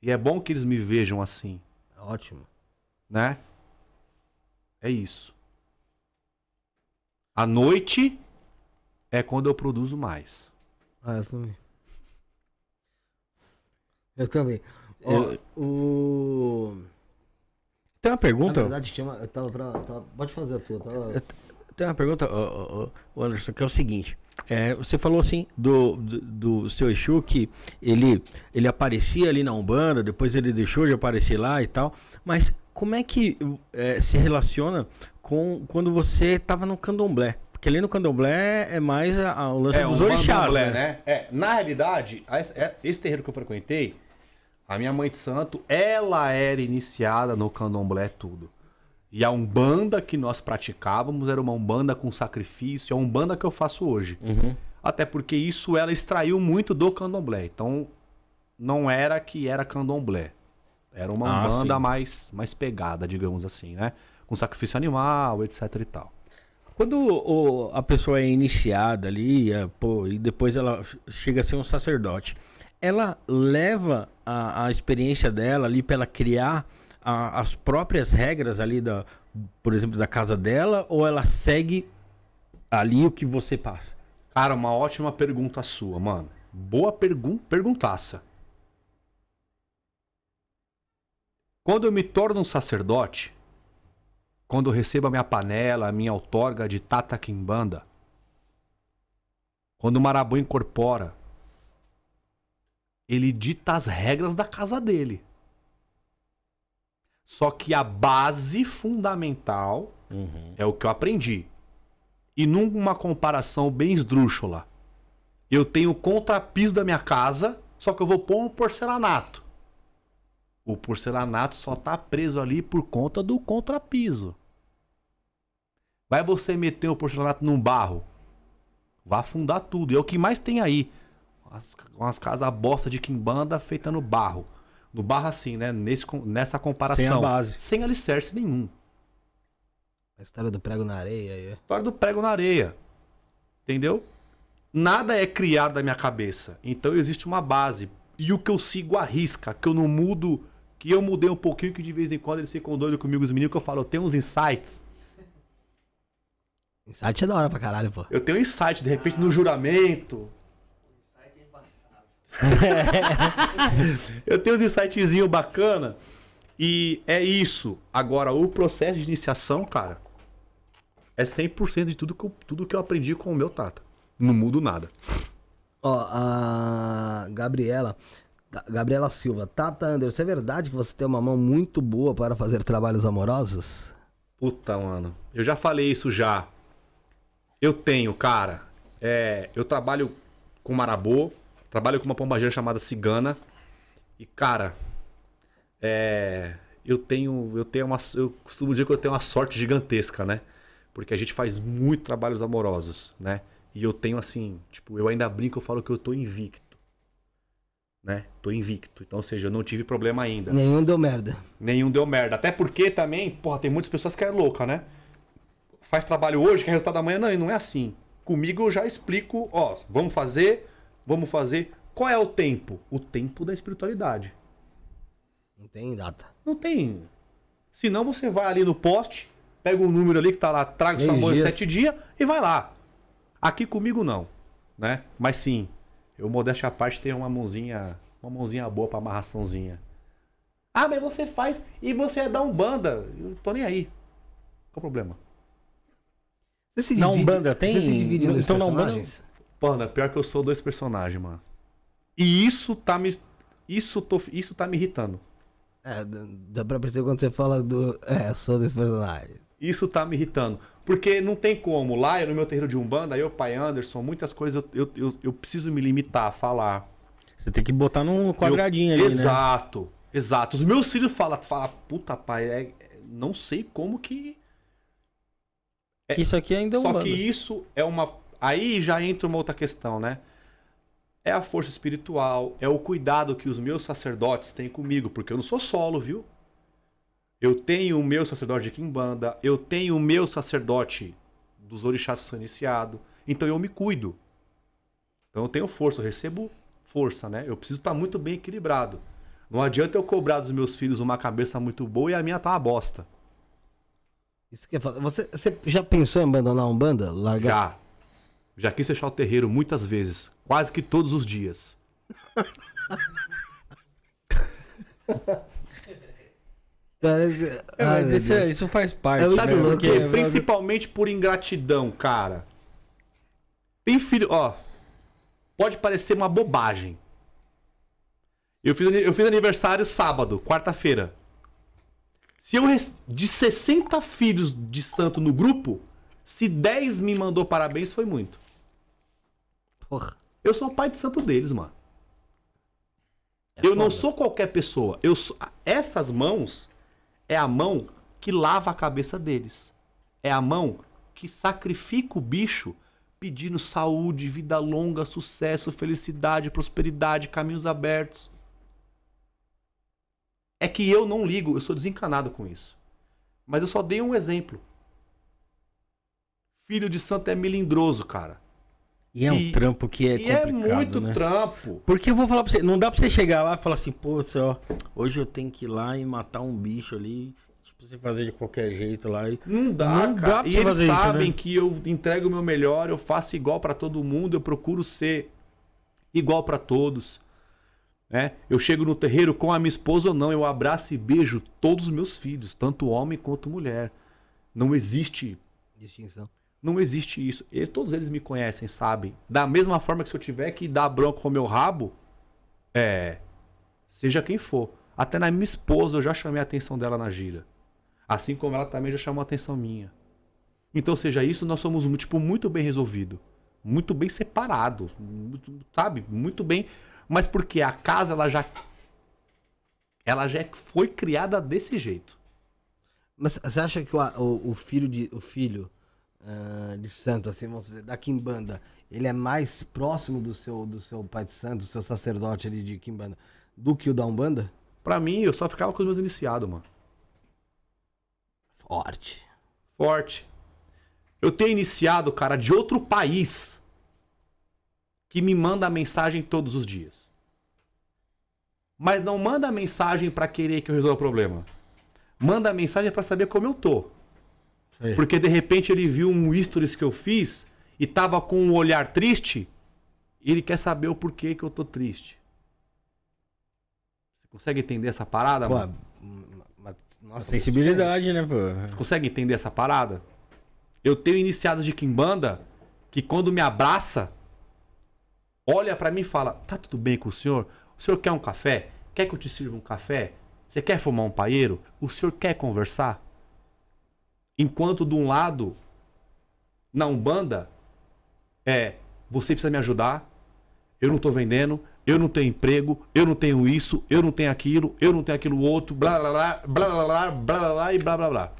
E é bom que eles me vejam assim. Ótimo. Né? É isso. A noite é quando eu produzo mais. Ah, eu também. Eu também. Ó, o... Tem uma pergunta? Na verdade, tinha uma, eu tava pra, tava, pode fazer a tua. Tava... Tá? Tem uma pergunta, Anderson, que é o seguinte. É, você falou assim do, do, do, seu Exu que ele, ele aparecia ali na Umbanda, depois ele deixou de aparecer lá e tal. Mas como é que é, se relaciona com quando você estava no candomblé? Porque ali no candomblé é mais a, a, o lance é, dos um orixás, né? né? É, na realidade, é, esse terreiro que eu frequentei, a minha mãe de santo, ela era iniciada no candomblé tudo. E a Umbanda que nós praticávamos era uma Umbanda com sacrifício, é a Umbanda que eu faço hoje. Uhum. Até porque isso ela extraiu muito do candomblé. Então, não era que era candomblé. Era uma ah, Umbanda mais, mais pegada, digamos assim, né? Com sacrifício animal, etc e tal. Quando o, a pessoa é iniciada ali, é, pô, e depois ela chega a ser um sacerdote, ela leva a, a experiência dela ali para ela criar a, as próprias regras ali da, por exemplo, da casa dela, ou ela segue ali o que você passa? Cara, uma ótima pergunta sua, mano. Boa pergunta, perguntaça. Quando eu me torno um sacerdote, quando eu recebo a minha panela, a minha outorga de Tata Kimbanda, quando o Marabu incorpora ele dita as regras da casa dele. Só que a base fundamental uhum. é o que eu aprendi. E numa comparação bem esdrúxula, eu tenho contrapiso da minha casa, só que eu vou pôr um porcelanato. O porcelanato só tá preso ali por conta do contrapiso. Vai você meter o porcelanato num barro, vai afundar tudo. E é o que mais tem aí umas, umas casas bosta de quimbanda feita no barro. No barro assim, né? Nesse, nessa comparação. Sem a base. Sem alicerce nenhum. A história do prego na areia. Eu... A história do prego na areia. Entendeu? Nada é criado da minha cabeça. Então existe uma base. E o que eu sigo arrisca, que eu não mudo, que eu mudei um pouquinho, que de vez em quando eles ficam doidos comigo, os meninos, que eu falo, eu tenho uns insights. Insight é da hora pra caralho, pô. Eu tenho insight, de repente, no juramento. *laughs* eu tenho uns insightzinho bacana. E é isso. Agora, o processo de iniciação, cara, é 100% de tudo que, eu, tudo que eu aprendi com o meu Tata. Não mudo nada. Ó, a Gabriela. Gabriela Silva, Tata Anderson, é verdade que você tem uma mão muito boa para fazer trabalhos amorosos? Puta, mano. Eu já falei isso já. Eu tenho, cara. É, eu trabalho com marabô, Trabalho com uma pombageira chamada Cigana. E, cara, é, eu tenho. Eu tenho uma. Eu costumo dizer que eu tenho uma sorte gigantesca, né? Porque a gente faz muito trabalhos amorosos, né? E eu tenho assim, tipo, eu ainda brinco, eu falo que eu tô invicto. Né? Tô invicto. Então, ou seja, eu não tive problema ainda. Nenhum deu merda. Nenhum deu merda. Até porque também, porra, tem muitas pessoas que é louca, né? Faz trabalho hoje, que é resultado amanhã. Não, e não é assim. Comigo eu já explico, ó, vamos fazer, Vamos fazer. Qual é o tempo? O tempo da espiritualidade. Não tem data. Não tem. Senão você vai ali no poste, pega um número ali que tá lá, traga sua mãe sete dias e vai lá. Aqui comigo não, né? Mas sim, eu modéstia à parte tenho uma mãozinha, uma mãozinha boa para amarraçãozinha. Ah, mas você faz e você é da Umbanda. Eu tô nem aí. Qual o problema? Você se divide, na Umbanda tem? Você se divide então na Umbanda Panda, pior que eu sou dois personagens, mano. E isso tá me. Isso, tô, isso tá me irritando. É, dá pra perceber quando você fala do. É, sou dois personagens. Isso tá me irritando. Porque não tem como. Lá, eu, no meu terreiro de Umbanda, eu, pai Anderson, muitas coisas eu, eu, eu, eu preciso me limitar a falar. Você tem que botar num quadradinho eu, ali, exato, né? Exato, exato. Os meus filhos falam, fala, puta, pai, é, é, não sei como que... É, isso aqui é ainda é Só que isso é uma Aí já entra uma outra questão, né? É a força espiritual, é o cuidado que os meus sacerdotes têm comigo, porque eu não sou solo, viu? Eu tenho o meu sacerdote de Kimbanda, eu tenho o meu sacerdote dos orixás que sou iniciado, então eu me cuido. Então eu tenho força, eu recebo força, né? Eu preciso estar muito bem equilibrado. Não adianta eu cobrar dos meus filhos uma cabeça muito boa e a minha tá uma bosta. Isso que eu falo. Você, você já pensou em abandonar a Umbanda? Largar? Já. Já quis fechar o terreiro muitas vezes, quase que todos os dias. É, Ai, isso, é- isso, faz parte. Sabe por quê? Principalmente por ingratidão, cara. Tem filho, ó. Pode parecer uma bobagem. Eu fiz, eu fiz aniversário sábado, quarta-feira. Se eu de 60 filhos de santo no grupo, se 10 me mandou parabéns, foi muito. Porra. Eu sou o pai de santo deles, mano. É eu foda. não sou qualquer pessoa. Eu sou... Essas mãos é a mão que lava a cabeça deles. É a mão que sacrifica o bicho pedindo saúde, vida longa, sucesso, felicidade, prosperidade, caminhos abertos. É que eu não ligo, eu sou desencanado com isso. Mas eu só dei um exemplo. Filho de santo é melindroso, cara. E é um trampo que é e é complicado, é muito né? trampo. Porque eu vou falar pra você, não dá pra você chegar lá e falar assim, pô, ó, hoje eu tenho que ir lá e matar um bicho ali, tipo, você fazer de qualquer jeito lá. E... Não dá, não cara. Dá pra e eles sabem né? que eu entrego o meu melhor, eu faço igual para todo mundo, eu procuro ser igual para todos. Né? Eu chego no terreiro com a minha esposa ou não, eu abraço e beijo todos os meus filhos, tanto homem quanto mulher. Não existe distinção. Não existe isso. e todos eles me conhecem, sabem. Da mesma forma que se eu tiver que dar bronco com o meu rabo, é. Seja quem for. Até na minha esposa eu já chamei a atenção dela na gira. Assim como ela também já chamou a atenção minha. Então, seja isso, nós somos tipo, muito bem resolvido. Muito bem separado. Muito, sabe? Muito bem. Mas porque a casa, ela já. Ela já foi criada desse jeito. Mas você acha que o, o, o filho de. O filho uh, de santo, assim, vamos dizer, da Kimbanda, ele é mais próximo do seu, do seu pai de santo, do seu sacerdote ali de Kimbanda, do que o da Umbanda? Pra mim, eu só ficava com os meus iniciados, mano. Forte. Forte. Eu tenho iniciado, cara, de outro país que me manda mensagem todos os dias. Mas não manda mensagem para querer que eu resolva o problema. Manda mensagem para saber como eu tô. É. Porque de repente ele viu um stories que eu fiz e tava com um olhar triste, ele quer saber o porquê que eu tô triste. Você consegue entender essa parada, Pô, mano? Mas, nossa, sensibilidade, né, pô? Você consegue entender essa parada? Eu tenho iniciados de Kimbanda que quando me abraça, olha para mim e fala: "Tá tudo bem com o senhor? O senhor quer um café? Quer que eu te sirva um café? Você quer fumar um paeiro? O senhor quer conversar?" Enquanto de um lado, na Umbanda, é você precisa me ajudar, eu não estou vendendo, eu não tenho emprego, eu não tenho isso, eu não tenho aquilo, eu não tenho aquilo outro, blá blá blá, blá blá blá, blá blá, e blá blá blá.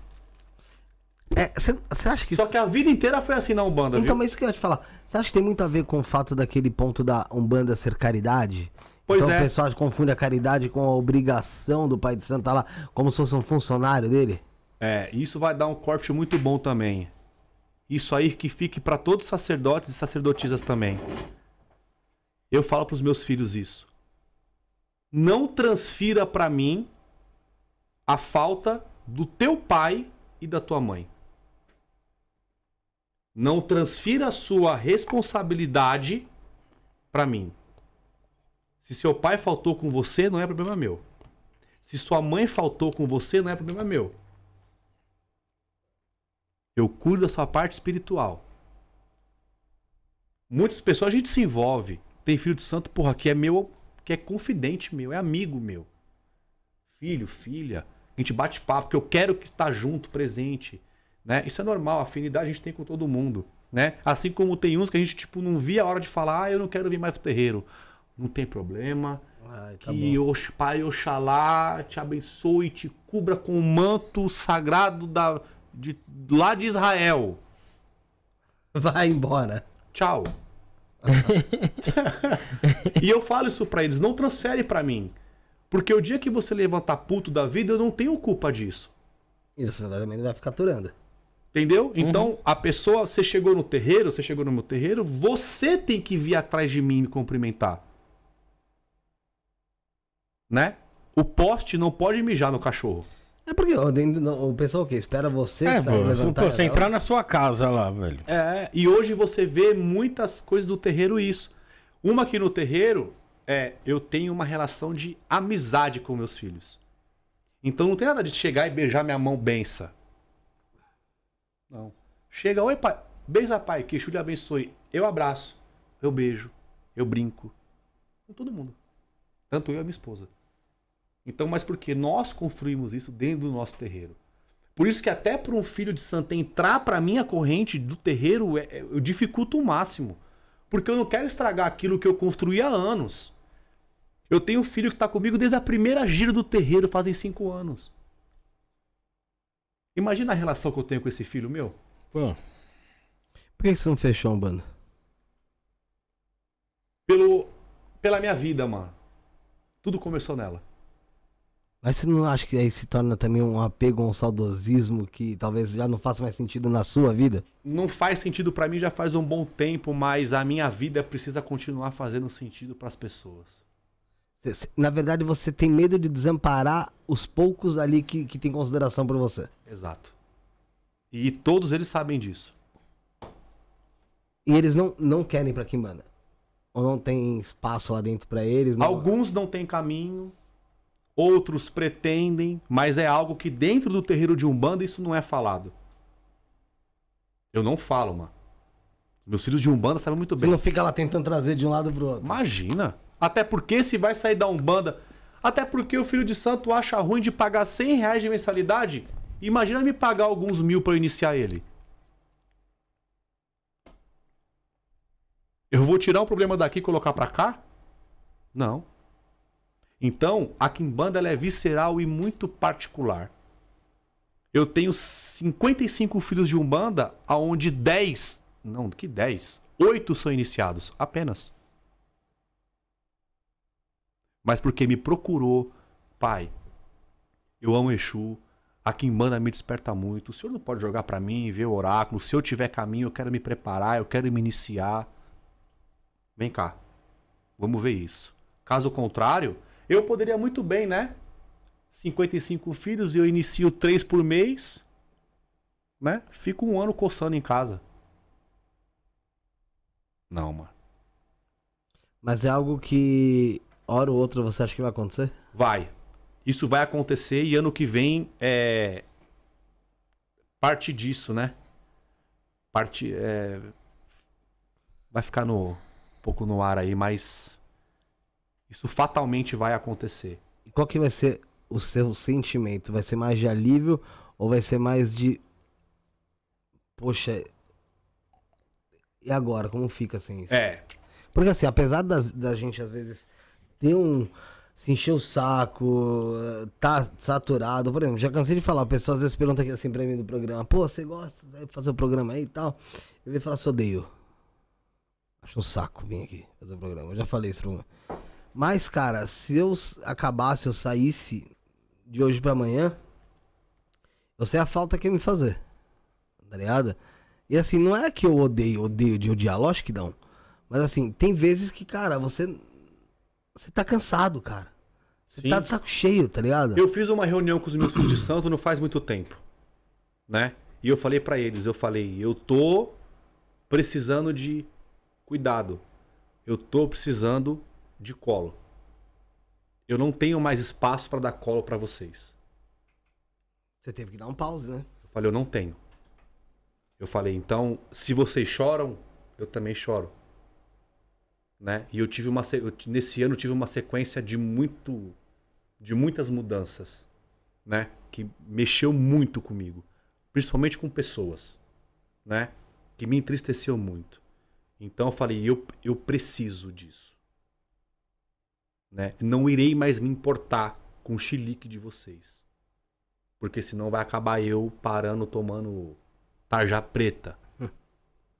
Você é, acha que Só que a vida inteira foi assim na Umbanda. Então, viu? mas isso que eu ia te falar. Você acha que tem muito a ver com o fato daquele ponto da Umbanda ser caridade? Pois então é. o pessoal confunde a caridade com a obrigação do Pai de Santo tá lá, como se fosse um funcionário dele? É, isso vai dar um corte muito bom também. Isso aí que fique para todos os sacerdotes e sacerdotisas também. Eu falo para os meus filhos isso. Não transfira para mim a falta do teu pai e da tua mãe. Não transfira a sua responsabilidade para mim. Se seu pai faltou com você, não é problema meu. Se sua mãe faltou com você, não é problema meu. Eu cuido da sua parte espiritual. Muitas pessoas a gente se envolve. Tem filho de santo, porra, que é meu, que é confidente meu, é amigo meu. Filho, filha. A gente bate papo, que eu quero que está junto, presente. Né? Isso é normal, afinidade a gente tem com todo mundo. Né? Assim como tem uns que a gente tipo, não via a hora de falar, ah, eu não quero vir mais pro terreiro. Não tem problema. Ai, tá que bom. Pai Oxalá te abençoe, te cubra com o manto sagrado da, de, lá de Israel. Vai embora. Tchau. *laughs* e eu falo isso pra eles, não transfere para mim. Porque o dia que você levantar puto da vida, eu não tenho culpa disso. E você também vai ficar aturando. Entendeu? Uhum. Então, a pessoa, você chegou no terreiro, você chegou no meu terreiro, você tem que vir atrás de mim e me cumprimentar. Né? O poste não pode mijar no cachorro. É porque o pessoal que espera você é, sair, levantar, você entrar na sua casa lá, velho. É, e hoje você vê muitas coisas do terreiro isso. Uma que no terreiro é eu tenho uma relação de amizade com meus filhos. Então não tem nada de chegar e beijar minha mão bença. Não. Chega, oi pai, beija pai, que Exu lhe abençoe. Eu abraço, eu beijo, eu brinco. Com todo mundo. Tanto eu e minha esposa. Então, mas porque nós construímos isso dentro do nosso terreiro. Por isso que até para um filho de santa entrar para minha corrente do terreiro, é, é, eu dificulto o máximo. Porque eu não quero estragar aquilo que eu construí há anos. Eu tenho um filho que está comigo desde a primeira gira do terreiro, fazem cinco anos. Imagina a relação que eu tenho com esse filho meu. Pô, por que você não fechou um bando? Pelo, pela minha vida, mano. Tudo começou nela. Mas você não acha que aí se torna também um apego, um saudosismo que talvez já não faça mais sentido na sua vida? Não faz sentido para mim já faz um bom tempo, mas a minha vida precisa continuar fazendo sentido para as pessoas. Na verdade, você tem medo de desamparar os poucos ali que, que tem consideração por você. Exato. E todos eles sabem disso. E eles não, não querem para Kimbanda? Ou não tem espaço lá dentro para eles? Não... Alguns não têm caminho, outros pretendem, mas é algo que dentro do terreiro de Umbanda isso não é falado. Eu não falo, mano. Meus filhos de Umbanda sabem muito bem. Você não fica lá tentando trazer de um lado pro outro. Imagina. Até porque se vai sair da Umbanda. Até porque o filho de santo acha ruim de pagar 100 reais de mensalidade. Imagina me pagar alguns mil para iniciar ele. Eu vou tirar um problema daqui e colocar para cá? Não. Então, a quimbanda é visceral e muito particular. Eu tenho 55 filhos de umbanda, aonde 10, não, que 10, 8 são iniciados apenas. Mas porque me procurou, pai, eu amo Exu, a Kimbanda me desperta muito. O senhor não pode jogar para mim e ver o oráculo. Se eu tiver caminho, eu quero me preparar, eu quero me iniciar. Vem cá. Vamos ver isso. Caso contrário, eu poderia muito bem, né? 55 filhos e eu inicio três por mês, né? Fico um ano coçando em casa. Não, mano. Mas é algo que hora ou outra você acha que vai acontecer? Vai. Isso vai acontecer e ano que vem é parte disso, né? Parte é... vai ficar no um pouco no ar aí, mas isso fatalmente vai acontecer. E qual que vai ser o seu sentimento? Vai ser mais de alívio ou vai ser mais de. Poxa. E agora? Como fica assim? Isso? É. Porque assim, apesar das, da gente às vezes ter um. Se encher o saco, tá saturado. Por exemplo, já cansei de falar, pessoas às vezes pergunta aqui assim pra mim do programa: pô, você gosta de fazer o programa aí e tal? Eu vim falar, só odeio. Acho um saco vir aqui fazer o programa. Eu já falei isso pra mas, cara, se eu acabasse, eu saísse de hoje para amanhã, eu sei a falta que ia me fazer. Tá ligado? E assim, não é que eu odeio, odeio de odiar, lógico que não. Mas assim, tem vezes que, cara, você. Você tá cansado, cara. Você tá Sim. tá de saco cheio, tá ligado? Eu fiz uma reunião com os meus filhos de santo não faz muito tempo. Né? E eu falei para eles, eu falei, eu tô precisando de cuidado. Eu tô precisando de colo. Eu não tenho mais espaço para dar colo para vocês. Você teve que dar um pause, né? Eu falei, eu não tenho. Eu falei, então, se vocês choram, eu também choro. Né? E eu tive uma eu, nesse ano eu tive uma sequência de muito de muitas mudanças, né, que mexeu muito comigo, principalmente com pessoas, né, que me entristeceu muito. Então eu falei, eu eu preciso disso. Né? Não irei mais me importar com o xilique de vocês. Porque senão vai acabar eu parando tomando tarja preta.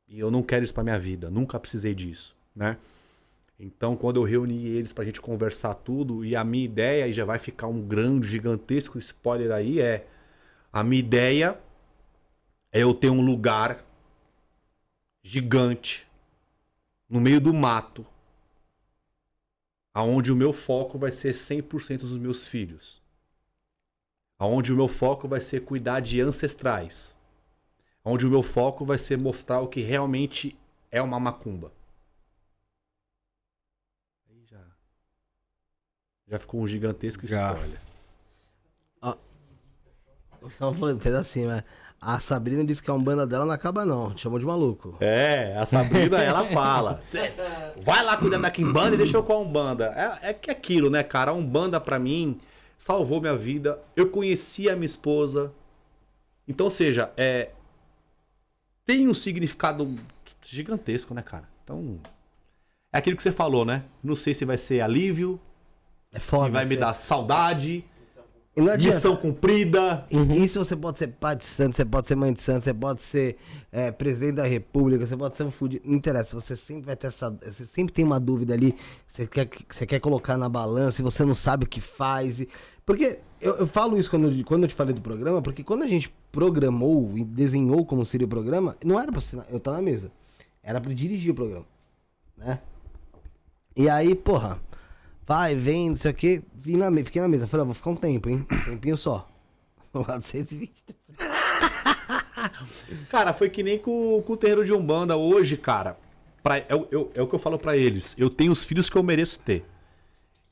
E eu não quero isso para minha vida, nunca precisei disso, né? Então, quando eu reuni eles pra gente conversar tudo, e a minha ideia, e já vai ficar um grande, gigantesco spoiler aí, é a minha ideia é eu ter um lugar gigante no meio do mato aonde o meu foco vai ser 100% dos meus filhos. Aonde o meu foco vai ser cuidar de ancestrais. Onde o meu foco vai ser mostrar o que realmente é uma macumba. Aí já. Já ficou um gigantesco já. spoiler. Ah, só um pedacinho, mas. A Sabrina disse que a Umbanda dela não acaba, não. Te chamou de maluco. É, a Sabrina, ela fala. Vai lá cuidando da Kimbanda e deixa eu com a Umbanda. É, é que é aquilo, né, cara? A Umbanda, pra mim, salvou minha vida. Eu conheci a minha esposa. Então, ou seja, é, tem um significado gigantesco, né, cara? Então, é aquilo que você falou, né? Não sei se vai ser alívio, é foda, se vai né, me dar saudade, Missão cumprida. Uhum. Isso você pode ser pai de santo, você pode ser mãe de santo, você pode ser é, presidente da república, você pode ser um fudido. Não interessa, você sempre vai ter essa. Você sempre tem uma dúvida ali, você quer, você quer colocar na balança e você não sabe o que faz. E... Porque eu, eu, falo isso quando, eu, quando eu te falei do programa, porque quando a gente programou e desenhou como seria o programa, não era pra eu estar na mesa. Era pra dirigir o programa. Né? E aí, porra. Vai, vem, não sei o quê. Vim na Fiquei na mesa. Falei, ó, vou ficar um tempo, hein? Tempinho só. Vamos *laughs* lá, *laughs* cara, foi que nem com, com o terreiro de Umbanda hoje, cara. Pra, é o é é que eu falo para eles. Eu tenho os filhos que eu mereço ter.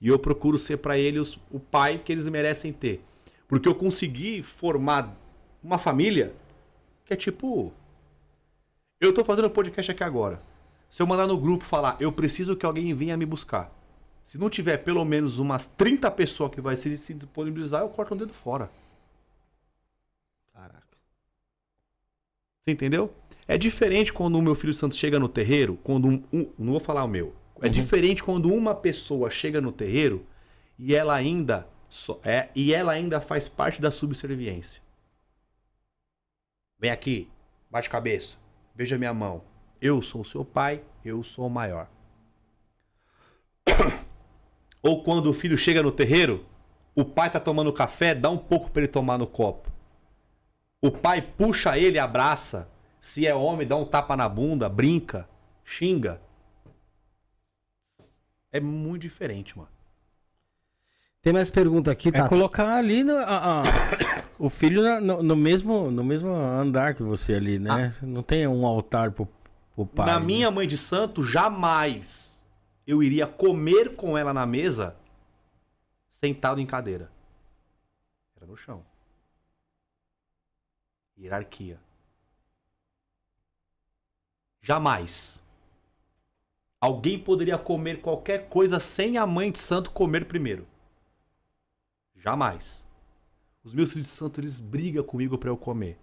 E eu procuro ser para eles o pai que eles merecem ter. Porque eu consegui formar uma família que é tipo. Eu tô fazendo podcast aqui agora. Se eu mandar no grupo falar, eu preciso que alguém venha me buscar. Se não tiver pelo menos umas 30 pessoas que vai se, disponibilizar, eu corto um dedo fora. Caraca. Você entendeu? É diferente quando o meu filho santo chega no terreiro, quando um, um não vou falar o meu. É uhum. diferente quando uma pessoa chega no terreiro e ela ainda é, e ela ainda faz parte da subserviência. Vem aqui, baixa cabeça, veja minha mão. Eu sou seu pai, eu sou o maior. Ou quando o filho chega no terreiro, o pai tá tomando café, dá um pouco para ele tomar no copo. O pai puxa ele, abraça. Se é homem, dá um tapa na bunda, brinca, xinga. É muito diferente, mano. Tem mais pergunta aqui, é tá? É colocar ali no, a, a, *coughs* o filho no, no, mesmo, no mesmo andar que você ali, né? Ah. Não tem um altar pro, pro pai. Na né? minha né? mãe de santo, jamais eu iria comer com ela na mesa sentado em cadeira. Era no chão. Hierarquia. Jamais. Alguém poderia comer qualquer coisa sem a mãe de santo comer primeiro. Jamais. Os meus filhos de santo, eles brigam comigo para eu comer.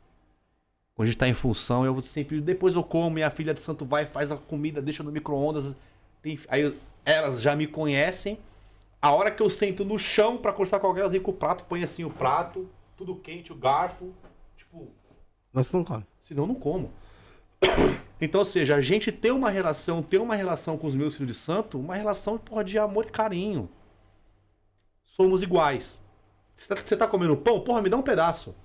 Quando a gente tá em função, eu sempre. Depois eu como, e a filha de santo vai, faz a comida, deixa no micro-ondas. Tem, aí eu, elas já me conhecem. A hora que eu sento no chão para conversar com alguém, elas vêm com o prato, põe assim o prato, tudo quente, o garfo. Tipo. Mas não come. Senão não como. *coughs* Então, ou seja, a gente tem uma relação, tem uma relação com os meus filhos de santo, uma relação porra, de amor e carinho. Somos iguais. Você tá, tá, comendo pão? Porra, me dá um pedaço.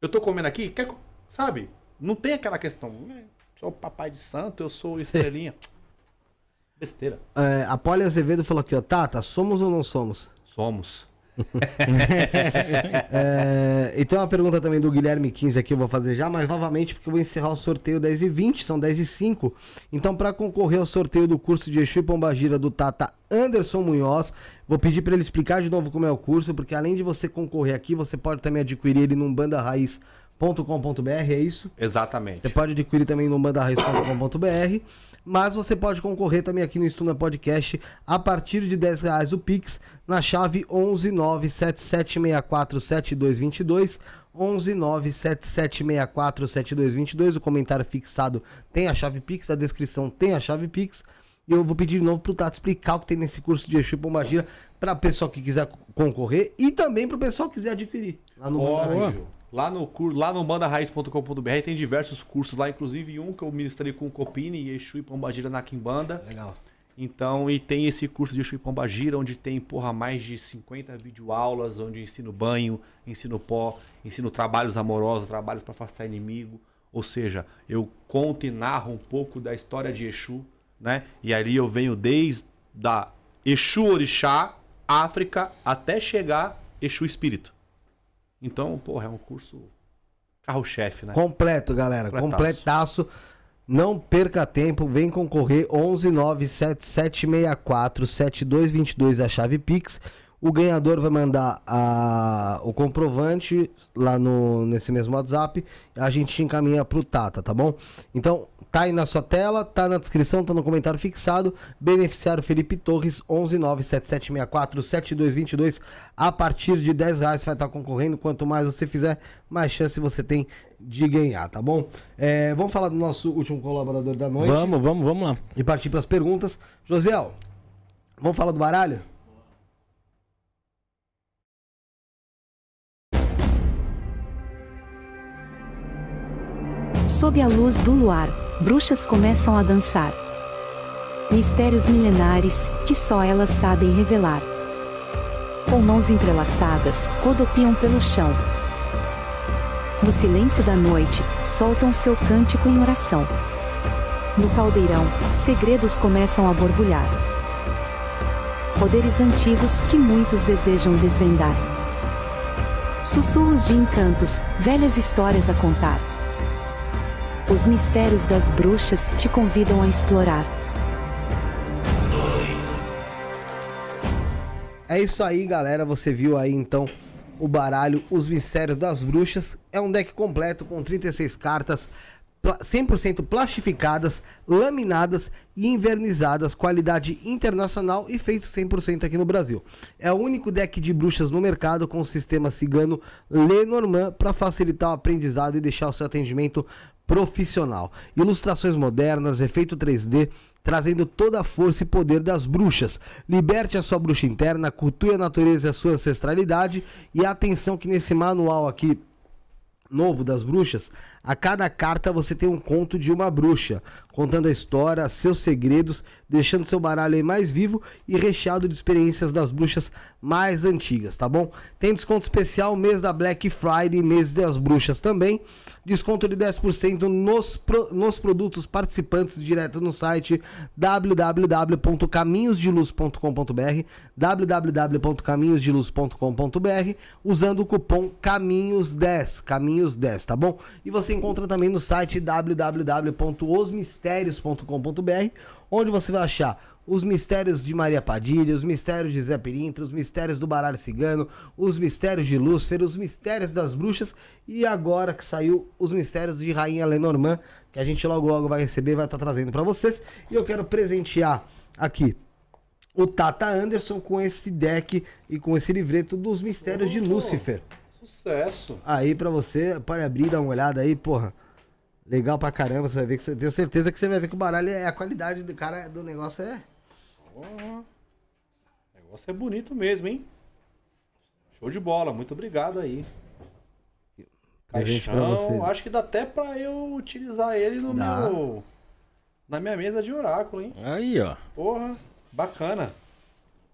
Eu tô comendo aqui? Quer, sabe? Não tem aquela questão. Hum, sou papai de santo, eu sou estrelinha. Besteira. É, a Polly Azevedo falou aqui, ó. Tata, somos ou não somos? Somos. *laughs* é, então a pergunta também do Guilherme 15 aqui eu vou fazer já, mas novamente porque eu vou encerrar o sorteio 10 e 20, são 10 e 5 Então para concorrer ao sorteio do curso de Exu Pombagira do Tata Anderson Munhoz, vou pedir para ele explicar de novo como é o curso, porque além de você concorrer aqui, você pode também adquirir ele num Banda Raiz com.br é isso? Exatamente. Você pode adquirir também no bandarraiz.com.br, mas você pode concorrer também aqui no Estuna Podcast a partir de 10 reais o Pix na chave 11977647222, 11977647222, o comentário fixado tem a chave Pix, a descrição tem a chave Pix. E eu vou pedir de novo pro Tato explicar o que tem nesse curso de Exu e Pombagira para o pessoal que quiser concorrer e também para o pessoal que quiser adquirir lá no oh, Lá no, lá no mandaraiz.com.br tem diversos cursos lá, inclusive um que eu ministrei com Copini, Yeshu e Pombagira na Kimbanda. Legal. Então, e tem esse curso de Yeshu e Pombagira, onde tem, porra, mais de 50 videoaulas, onde ensino banho, ensino pó, ensino trabalhos amorosos, trabalhos para afastar inimigo. Ou seja, eu conto e narro um pouco da história de Exu, né? E ali eu venho desde da Exu Orixá, África, até chegar Exu Espírito. Então, porra, é um curso carro-chefe, né? Completo, galera. Completaço. Completaço. Não perca tempo, vem concorrer 11977647222 a chave Pix. O ganhador vai mandar a, o comprovante lá no, nesse mesmo WhatsApp. A gente encaminha pro Tata, tá bom? Então, Tá aí na sua tela, tá na descrição, tá no comentário fixado. Beneficiário Felipe Torres, 11977647222. A partir de 10 reais vai estar tá concorrendo. Quanto mais você fizer, mais chance você tem de ganhar, tá bom? É, vamos falar do nosso último colaborador da noite. Vamos, vamos, vamos lá. E partir para as perguntas. Josiel, vamos falar do baralho? Sob a luz do luar bruxas começam a dançar. Mistérios milenares, que só elas sabem revelar. Com mãos entrelaçadas, rodopiam pelo chão. No silêncio da noite, soltam seu cântico em oração. No caldeirão, segredos começam a borbulhar. Poderes antigos que muitos desejam desvendar. Sussurros de encantos, velhas histórias a contar os mistérios das bruxas te convidam a explorar. É isso aí, galera. Você viu aí então o baralho Os Mistérios das Bruxas. É um deck completo com 36 cartas, 100% plastificadas, laminadas e invernizadas, qualidade internacional e feito 100% aqui no Brasil. É o único deck de bruxas no mercado com o sistema cigano Lenormand para facilitar o aprendizado e deixar o seu atendimento profissional. Ilustrações modernas, efeito 3D, trazendo toda a força e poder das bruxas. Liberte a sua bruxa interna, cultue a natureza e a sua ancestralidade. E atenção que nesse manual aqui novo das bruxas, a cada carta você tem um conto de uma bruxa, contando a história, seus segredos, deixando seu baralho mais vivo e recheado de experiências das bruxas mais antigas, tá bom? Tem desconto especial mês da Black Friday, mês das bruxas também. Desconto de 10% nos, pro, nos produtos participantes direto no site www.caminhosdeluz.com.br www.caminhosdeluz.com.br usando o cupom CAMINHOS10, CAMINHOS10, tá bom? E você você encontra também no site www.osmistérios.com.br, onde você vai achar os mistérios de Maria Padilha, os mistérios de Zé Perintra, os mistérios do baralho cigano, os mistérios de Lúcifer, os mistérios das bruxas e agora que saiu os mistérios de Rainha Lenormand, que a gente logo logo vai receber, vai estar tá trazendo para vocês. E eu quero presentear aqui o Tata Anderson com esse deck e com esse livreto dos mistérios de Lúcifer. Sucesso. Aí pra você, para abrir, dar uma olhada aí, porra. Legal pra caramba, você vai ver que você. Tenho certeza que você vai ver que o baralho é a qualidade do cara, do negócio é. o negócio é bonito mesmo, hein? Show de bola, muito obrigado aí. Caixão, acho que dá até pra eu utilizar ele no dá. meu. Na minha mesa de oráculo, hein? Aí, ó. Porra, bacana.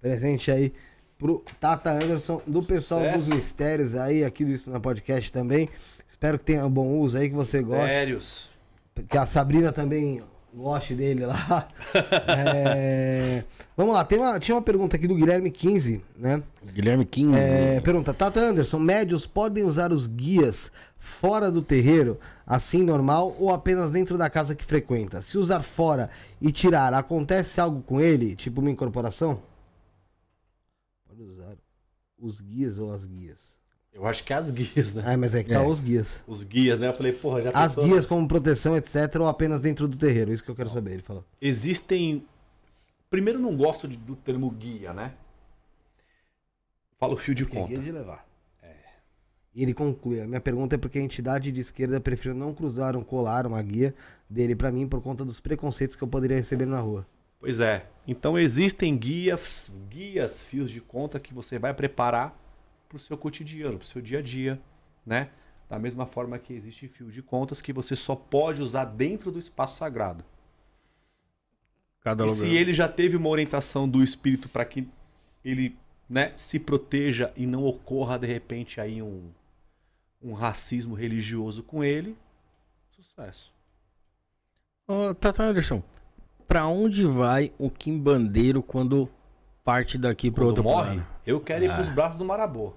Presente aí pro Tata Anderson, do pessoal Sucesso. dos mistérios aí, aqui do Isso na Podcast também. Espero que tenha um bom uso aí, que você goste. Mistérios. Que a Sabrina também goste dele lá. *laughs* é... Vamos lá, tem uma, tinha uma pergunta aqui do Guilherme 15, né? Guilherme 15. É, pergunta, Tata Anderson, médios podem usar os guias fora do terreiro, assim normal, ou apenas dentro da casa que frequenta? Se usar fora e tirar, acontece algo com ele, tipo uma incorporação? os guias ou as guias? Eu acho que é as guias, né? Ah, mas é que tá é. os guias. Os guias, né? Eu falei, porra, já As guias né? como proteção, etc, ou apenas dentro do terreiro? É isso que eu quero não. saber, ele falou. Existem... Primeiro, não gosto de, do termo guia, né? Falo fio de Porque conta. Guia de levar. É. E ele conclui, a minha pergunta é porque a entidade de esquerda preferiu não cruzar ou colar uma guia dele para mim por conta dos preconceitos que eu poderia receber na rua. Pois é. Então existem guias, guias, fios de conta que você vai preparar para o seu cotidiano, para o seu dia a dia, né? Da mesma forma que existe fio de contas que você só pode usar dentro do espaço sagrado. Cada lugar. E se ele já teve uma orientação do espírito para que ele né, se proteja e não ocorra de repente aí um, um racismo religioso com ele, sucesso. Oh, Tata Anderson, para onde vai o Kim Bandeiro quando parte daqui para outro morre, Eu quero ir ah. para os braços do Marabô.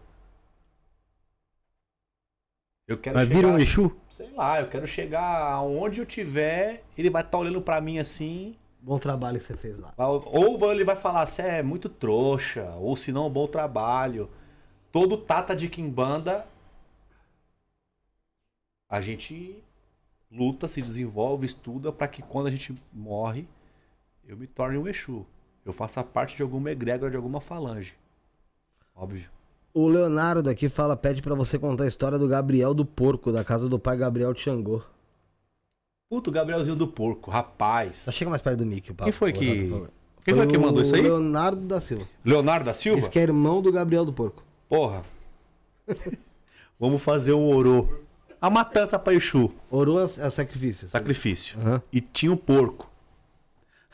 Eu quero vira um Exu? Sei lá, eu quero chegar aonde eu tiver, ele vai estar tá olhando para mim assim. Bom trabalho que você fez lá. Ou ele vai falar, você é muito trouxa, ou se não, bom trabalho. Todo tata de Kimbanda, a gente luta, se desenvolve, estuda para que quando a gente morre, eu me torne um Exu. Eu faça parte de alguma egrégora, de alguma falange. Óbvio. O Leonardo aqui fala, pede para você contar a história do Gabriel do Porco, da casa do pai Gabriel de Xangô. Puto Gabrielzinho do Porco, rapaz. Só tá chega mais perto do Mickey, papo. Quem foi que... Quem foi, foi que mandou isso aí? Leonardo da Silva. Leonardo da Silva? Diz que é irmão do Gabriel do Porco. Porra. *laughs* Vamos fazer um orô. A matança pra Exu. Orô é sacrifício. Sacrifício. Uhum. E tinha um porco.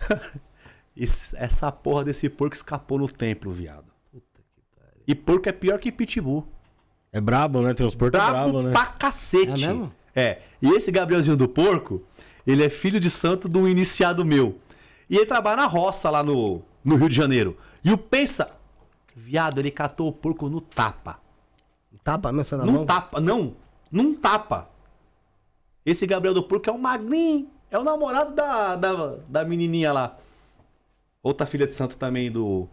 *laughs* Essa porra desse porco escapou no templo, viado. Puta que pariu. E porco é pior que pitbull. É brabo, né? Tem uns porcos é brabo, é brabo, né? pra cacete. É, mesmo? é. E esse Gabrielzinho do porco, ele é filho de santo de um iniciado meu. E ele trabalha na roça lá no, no Rio de Janeiro. E o pensa, viado, ele catou o porco no tapa. Tapa mesmo, na não mão? Não tapa, não. Não tapa. Esse Gabriel do Porco é um magrinho. É o namorado da, da, da menininha lá. Outra filha de santo também do.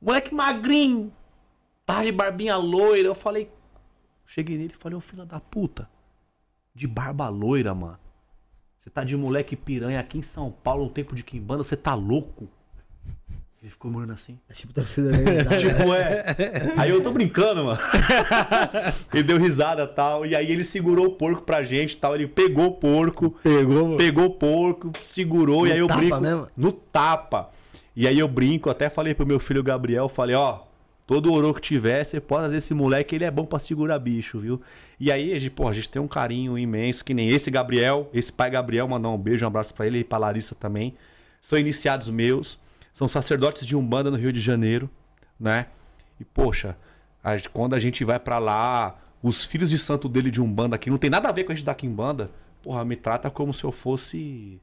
Moleque magrinho. Tá de barbinha loira. Eu falei. Cheguei nele e falei, ô oh, filha da puta. De barba loira, mano. Você tá de moleque piranha aqui em São Paulo, no tempo de quimbanda, você tá louco? Ele ficou morando assim. É tipo torcida organizada. *laughs* Né? tipo, é. Aí eu tô brincando, mano. *laughs* ele deu risada e tal. E aí ele segurou o porco pra gente tal. Ele pegou o porco. Pegou, Pegou o porco, segurou. No e aí eu tapa brinco. Mesmo? No tapa. E aí eu brinco, até falei pro meu filho Gabriel, falei, ó, todo ouro que tiver, você pode fazer esse moleque, ele é bom para segurar bicho, viu? E aí, a gente, pô, a gente tem um carinho imenso, que nem esse Gabriel, esse pai Gabriel, mandar um beijo, um abraço para ele e pra Larissa também. São iniciados meus são sacerdotes de Umbanda no Rio de Janeiro, né? E poxa, a, quando a gente vai para lá, os filhos de santo dele de Umbanda que não tem nada a ver com a gente daqui em banda, porra, me trata como se eu fosse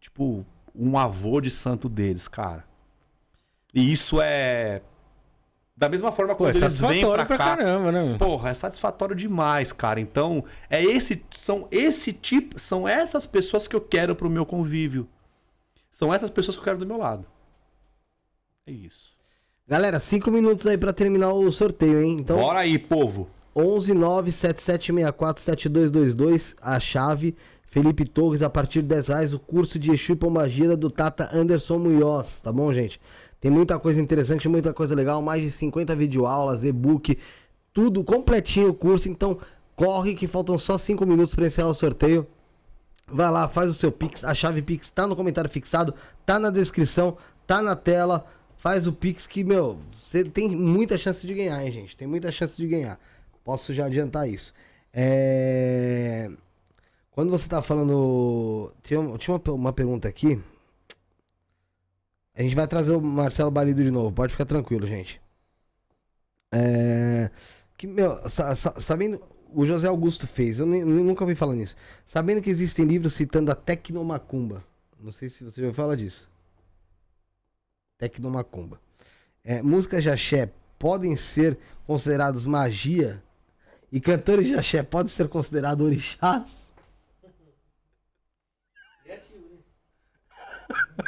tipo um avô de santo deles, cara. E isso é da mesma forma quando Pô, é eles vêm pra, cá, caramba, né? Porra, é satisfatório demais, cara. Então, é esse são esse tipo, são essas pessoas que eu quero pro meu convívio. São essas pessoas que eu quero do meu lado. É isso. Galera, cinco minutos aí para terminar o sorteio, hein? Então, Bora aí, povo. 11977647222, a chave. Felipe Torres, a partir de 10 reais, o curso de Exu e Pombagira do Tata Anderson Munhoz, tá bom, gente? Tem muita coisa interessante, muita coisa legal, mais de 50 videoaulas, e-book, tudo completinho o curso, então corre que faltam só 5 minutos para encerrar o sorteio. Vai lá, faz o seu Pix, a chave Pix tá no comentário fixado, tá na descrição, tá na tela faz o Pix que, meu, você tem muita chance de ganhar, hein, gente? Tem muita chance de ganhar. Posso já adiantar isso. É... Quando você tá falando. Tinha, tinha uma, uma pergunta aqui. A gente vai trazer o Marcelo Balido de novo, pode ficar tranquilo, gente. É... Que, meu, sa, sa, sabendo. O José Augusto fez, eu nem, nunca ouvi falar nisso. Sabendo que existem livros citando a Tecnomacumba. Não sei se você já ouviu falar disso. Tecnomacumba. É, músicas de axé podem ser considerados magia? E cantores de axé podem ser considerados orixás? Criativo, né?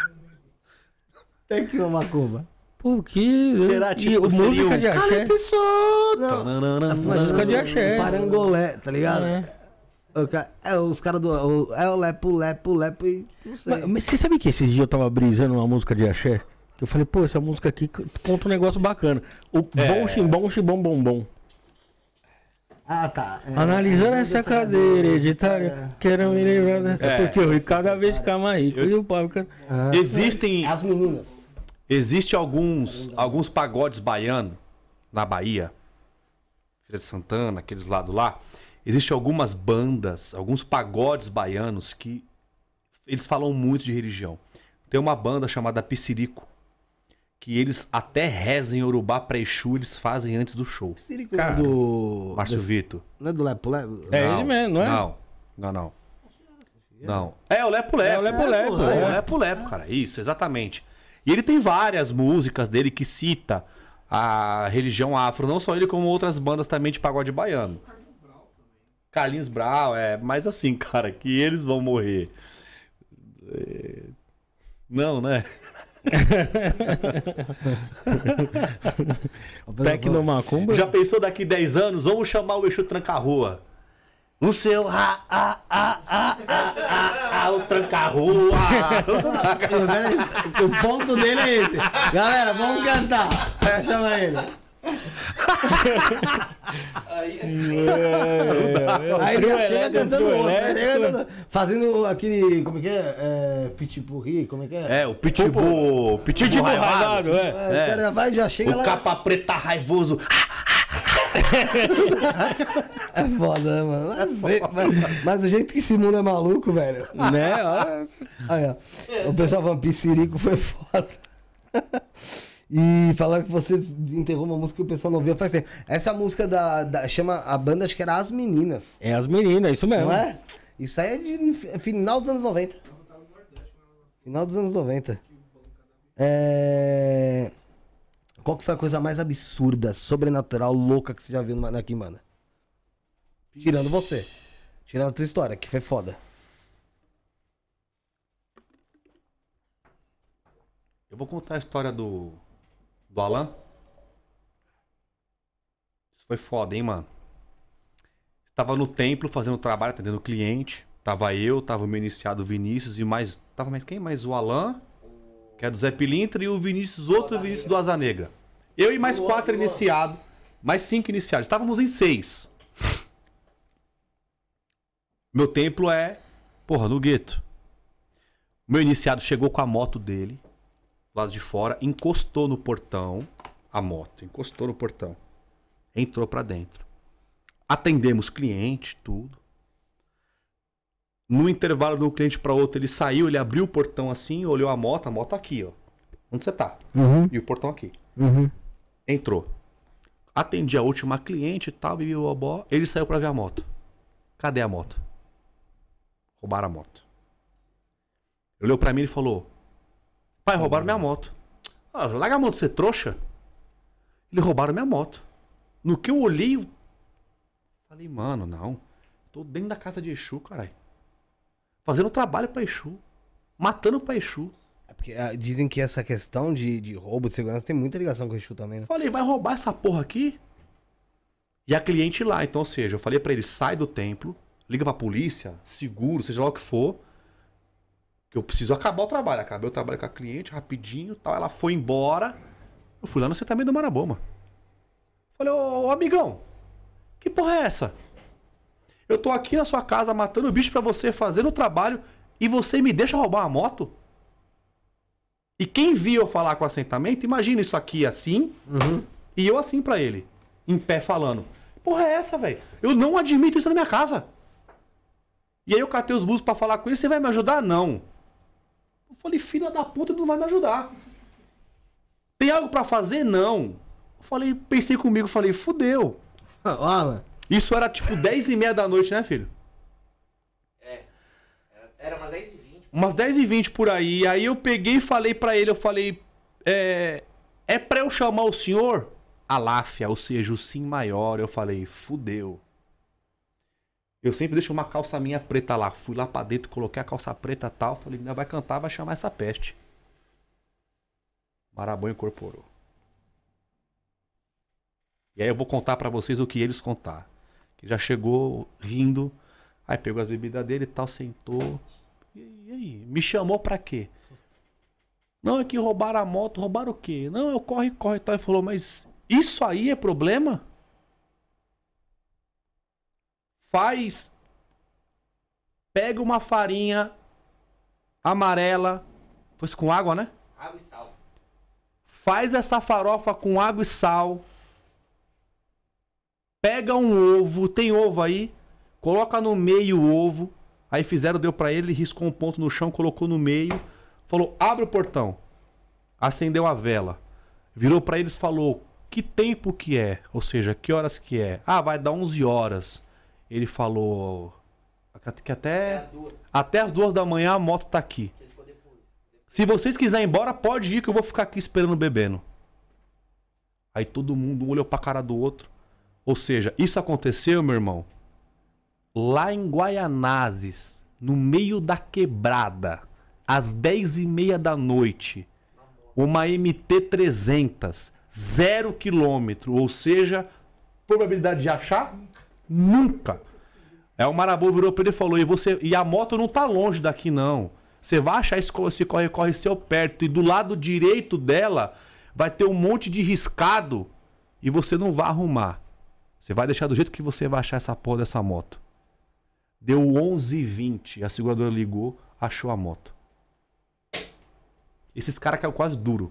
Tecnomacumba. Por que? Será tipo e, música de axé? Não, música de axé. Parangolé, tá ligado? É. É, os caras do. O, é o Lepo, Lepo, Lepo e. Não sei. Mas, mas você sabe que esses dias eu tava brisando uma música de axé? eu falei, pô, essa música aqui conta um negócio bacana. O é... bom chimbom, chibom, bom, bom. Ah, tá. É, Analisando é, essa é, é, cadeira hereditária, quero me lembrar dessa. Porque eu ri cada vez fica mais rico. E o Pablo. Ah, Existem. As meninas. Existem alguns, alguns pagodes baianos na Bahia, Filha de Santana, aqueles lados lá. Existem algumas bandas, alguns pagodes baianos que eles falam muito de religião. Tem uma banda chamada Piscirico que eles até rezem Urubá pra Exu, eles fazem antes do show. Cara, do... Márcio desse... Vitor. Não é do Lepo Lepo? É não, ele mesmo, não é? Não, não, não. Não. É o Lepo Lepo. É o Lepo Lepo. É, é. é, o Lepo Lepo, cara. Isso, exatamente. E ele tem várias músicas dele que cita a religião afro, não só ele, como outras bandas também de pagode baiano. Carlinhos Brau, é. Mas assim, *laughs* cara, que eles vão morrer. É, não, né? *laughs* macumba. Já pensou daqui 10 anos? Vamos chamar o Exu Tranca-Rua. O seu ah, ah, ah, ah, ah, ah, ah, o tranca-rua. *laughs* É o ponto dele é esse. Galera, vamos cantar. Chama ele. É. É, é, aí ele já chega cantando outro, né? fazendo aquele. Como é que é? é pitbull como é que é? É, o Pitbull. Pitbull, pitbull raivado, é. é. O cara vai já chega o lá. Capa preta raivoso. Ah, ah, ah, é foda, né, mano? Mas, é foda. Mas, mas, o jeito que esse mundo é maluco, velho. Né? Olha, olha. O pessoal falando, foi foda. E falaram que você interrompe uma música que o pessoal não ouviu faz tempo. Essa música da, da, chama a banda, acho que era As Meninas. É As Meninas, isso mesmo. Não é? Isso aí é de final dos anos 90. Final dos anos 90. É... Qual que foi a coisa mais absurda, sobrenatural, louca que você já viu no aqui, mano? Tirando você. Tirando a tua história, que foi foda. Eu vou contar a história do do Alan. Isso foi foda, hein, mano? Estava no templo fazendo trabalho, atendendo o cliente. Tava eu, tava o meu iniciado Vinícius e mais. Tava mais quem? Mais o Alan, que é do Zé Pilintra, e o Vinícius, outro Vinícius do Asa Negra. Eu e mais boa, quatro iniciados, mais cinco iniciados. Estávamos em seis. Meu templo é, porra, no gueto. Meu iniciado chegou com a moto dele lado de fora, encostou no portão a moto, encostou no portão, entrou para dentro. Atendemos cliente, tudo. No intervalo de um cliente para outro, ele saiu, ele abriu o portão assim, olhou a moto, a moto aqui, ó. Onde você tá? Uhum. E o portão aqui. Uhum. Entrou. Atendi a última cliente e tal, bibi, bobó. Ele saiu para ver a moto. Cadê a moto? Roubaram a moto. Ele olhou para mim e falou: Pai, roubaram minha moto. Ah, larga a moto, você é trouxa? Eles roubaram minha moto. No que eu olhei, eu falei, mano, não. Tô dentro da casa de Exu, caralho. Fazendo trabalho pra Exu. Matando pra Exu. É porque ah, dizem que essa questão de, de roubo, de segurança, tem muita ligação com o Exu também, né? Falei, vai roubar essa porra aqui? E a cliente lá, então, ou seja, eu falei para ele, sai do templo, liga pra polícia, seguro, seja lá o que for. Que eu preciso acabar o trabalho. Acabei o trabalho com a cliente rapidinho tal. Ela foi embora. Eu fui lá no assentamento do Maraboma. Falei, ô, ô amigão, que porra é essa? Eu tô aqui na sua casa matando bicho para você, fazendo o trabalho, e você me deixa roubar a moto? E quem viu eu falar com o assentamento, imagina isso aqui assim, uhum. e eu assim para ele, em pé falando. Porra é essa, velho? Eu não admito isso na minha casa. E aí eu catei os burros para falar com ele, você vai me ajudar? Não. Eu falei, filha da puta, não vai me ajudar. Tem algo para fazer? Não. Eu falei, pensei comigo, falei, fudeu. Ah, Alan. Isso era tipo 10 e meia da noite, né, filho? É. Era umas 10 e 20. Umas 10 e 20 por aí. Aí eu peguei e falei para ele, eu falei, é, é pra eu chamar o senhor? Aláfia, ou seja, o sim maior. Eu falei, fudeu. Eu sempre deixo uma calça minha preta lá. Fui lá pra dentro, coloquei a calça preta e tal. Falei, não, vai cantar, vai chamar essa peste. Marabão incorporou. E aí eu vou contar para vocês o que eles contar. Que já chegou rindo, aí pegou as bebidas dele e tal, sentou. E, aí? Me chamou pra quê? Não, é que roubaram a moto, roubaram o quê? Não, eu é corre, corre e tal. E falou, mas isso aí é problema? faz. Pega uma farinha amarela. Foi com água, né? Água e sal. Faz essa farofa com água e sal. Pega um ovo, tem ovo aí. Coloca no meio o ovo. Aí fizeram, deu para ele, riscou um ponto no chão, colocou no meio. Falou: abre o portão. Acendeu a vela. Virou para eles falou: que tempo que é? Ou seja, que horas que é? Ah, vai dar 11 horas. Ele falou que até, até as, até, as duas. da manhã a moto tá aqui. Depois. Depois. Se vocês quiserem ir embora, pode ir que eu vou ficar aqui esperando bebendo. Aí todo mundo olhou pra cara do outro. Ou seja, isso aconteceu, meu irmão, lá em Guaianazes, no meio da quebrada, às 10 e meia da noite, uma MT-300, zero quilômetro, ou seja, probabilidade de achar? Nunca. Aí é, o marabu virou pra ele e falou: e, você, e a moto não tá longe daqui, não. Você vai achar esse corre-corre seu perto. E do lado direito dela vai ter um monte de riscado. E você não vai arrumar. Você vai deixar do jeito que você vai achar essa porra dessa moto. Deu 11h20. A seguradora ligou, achou a moto. Esses caras caiu quase duro.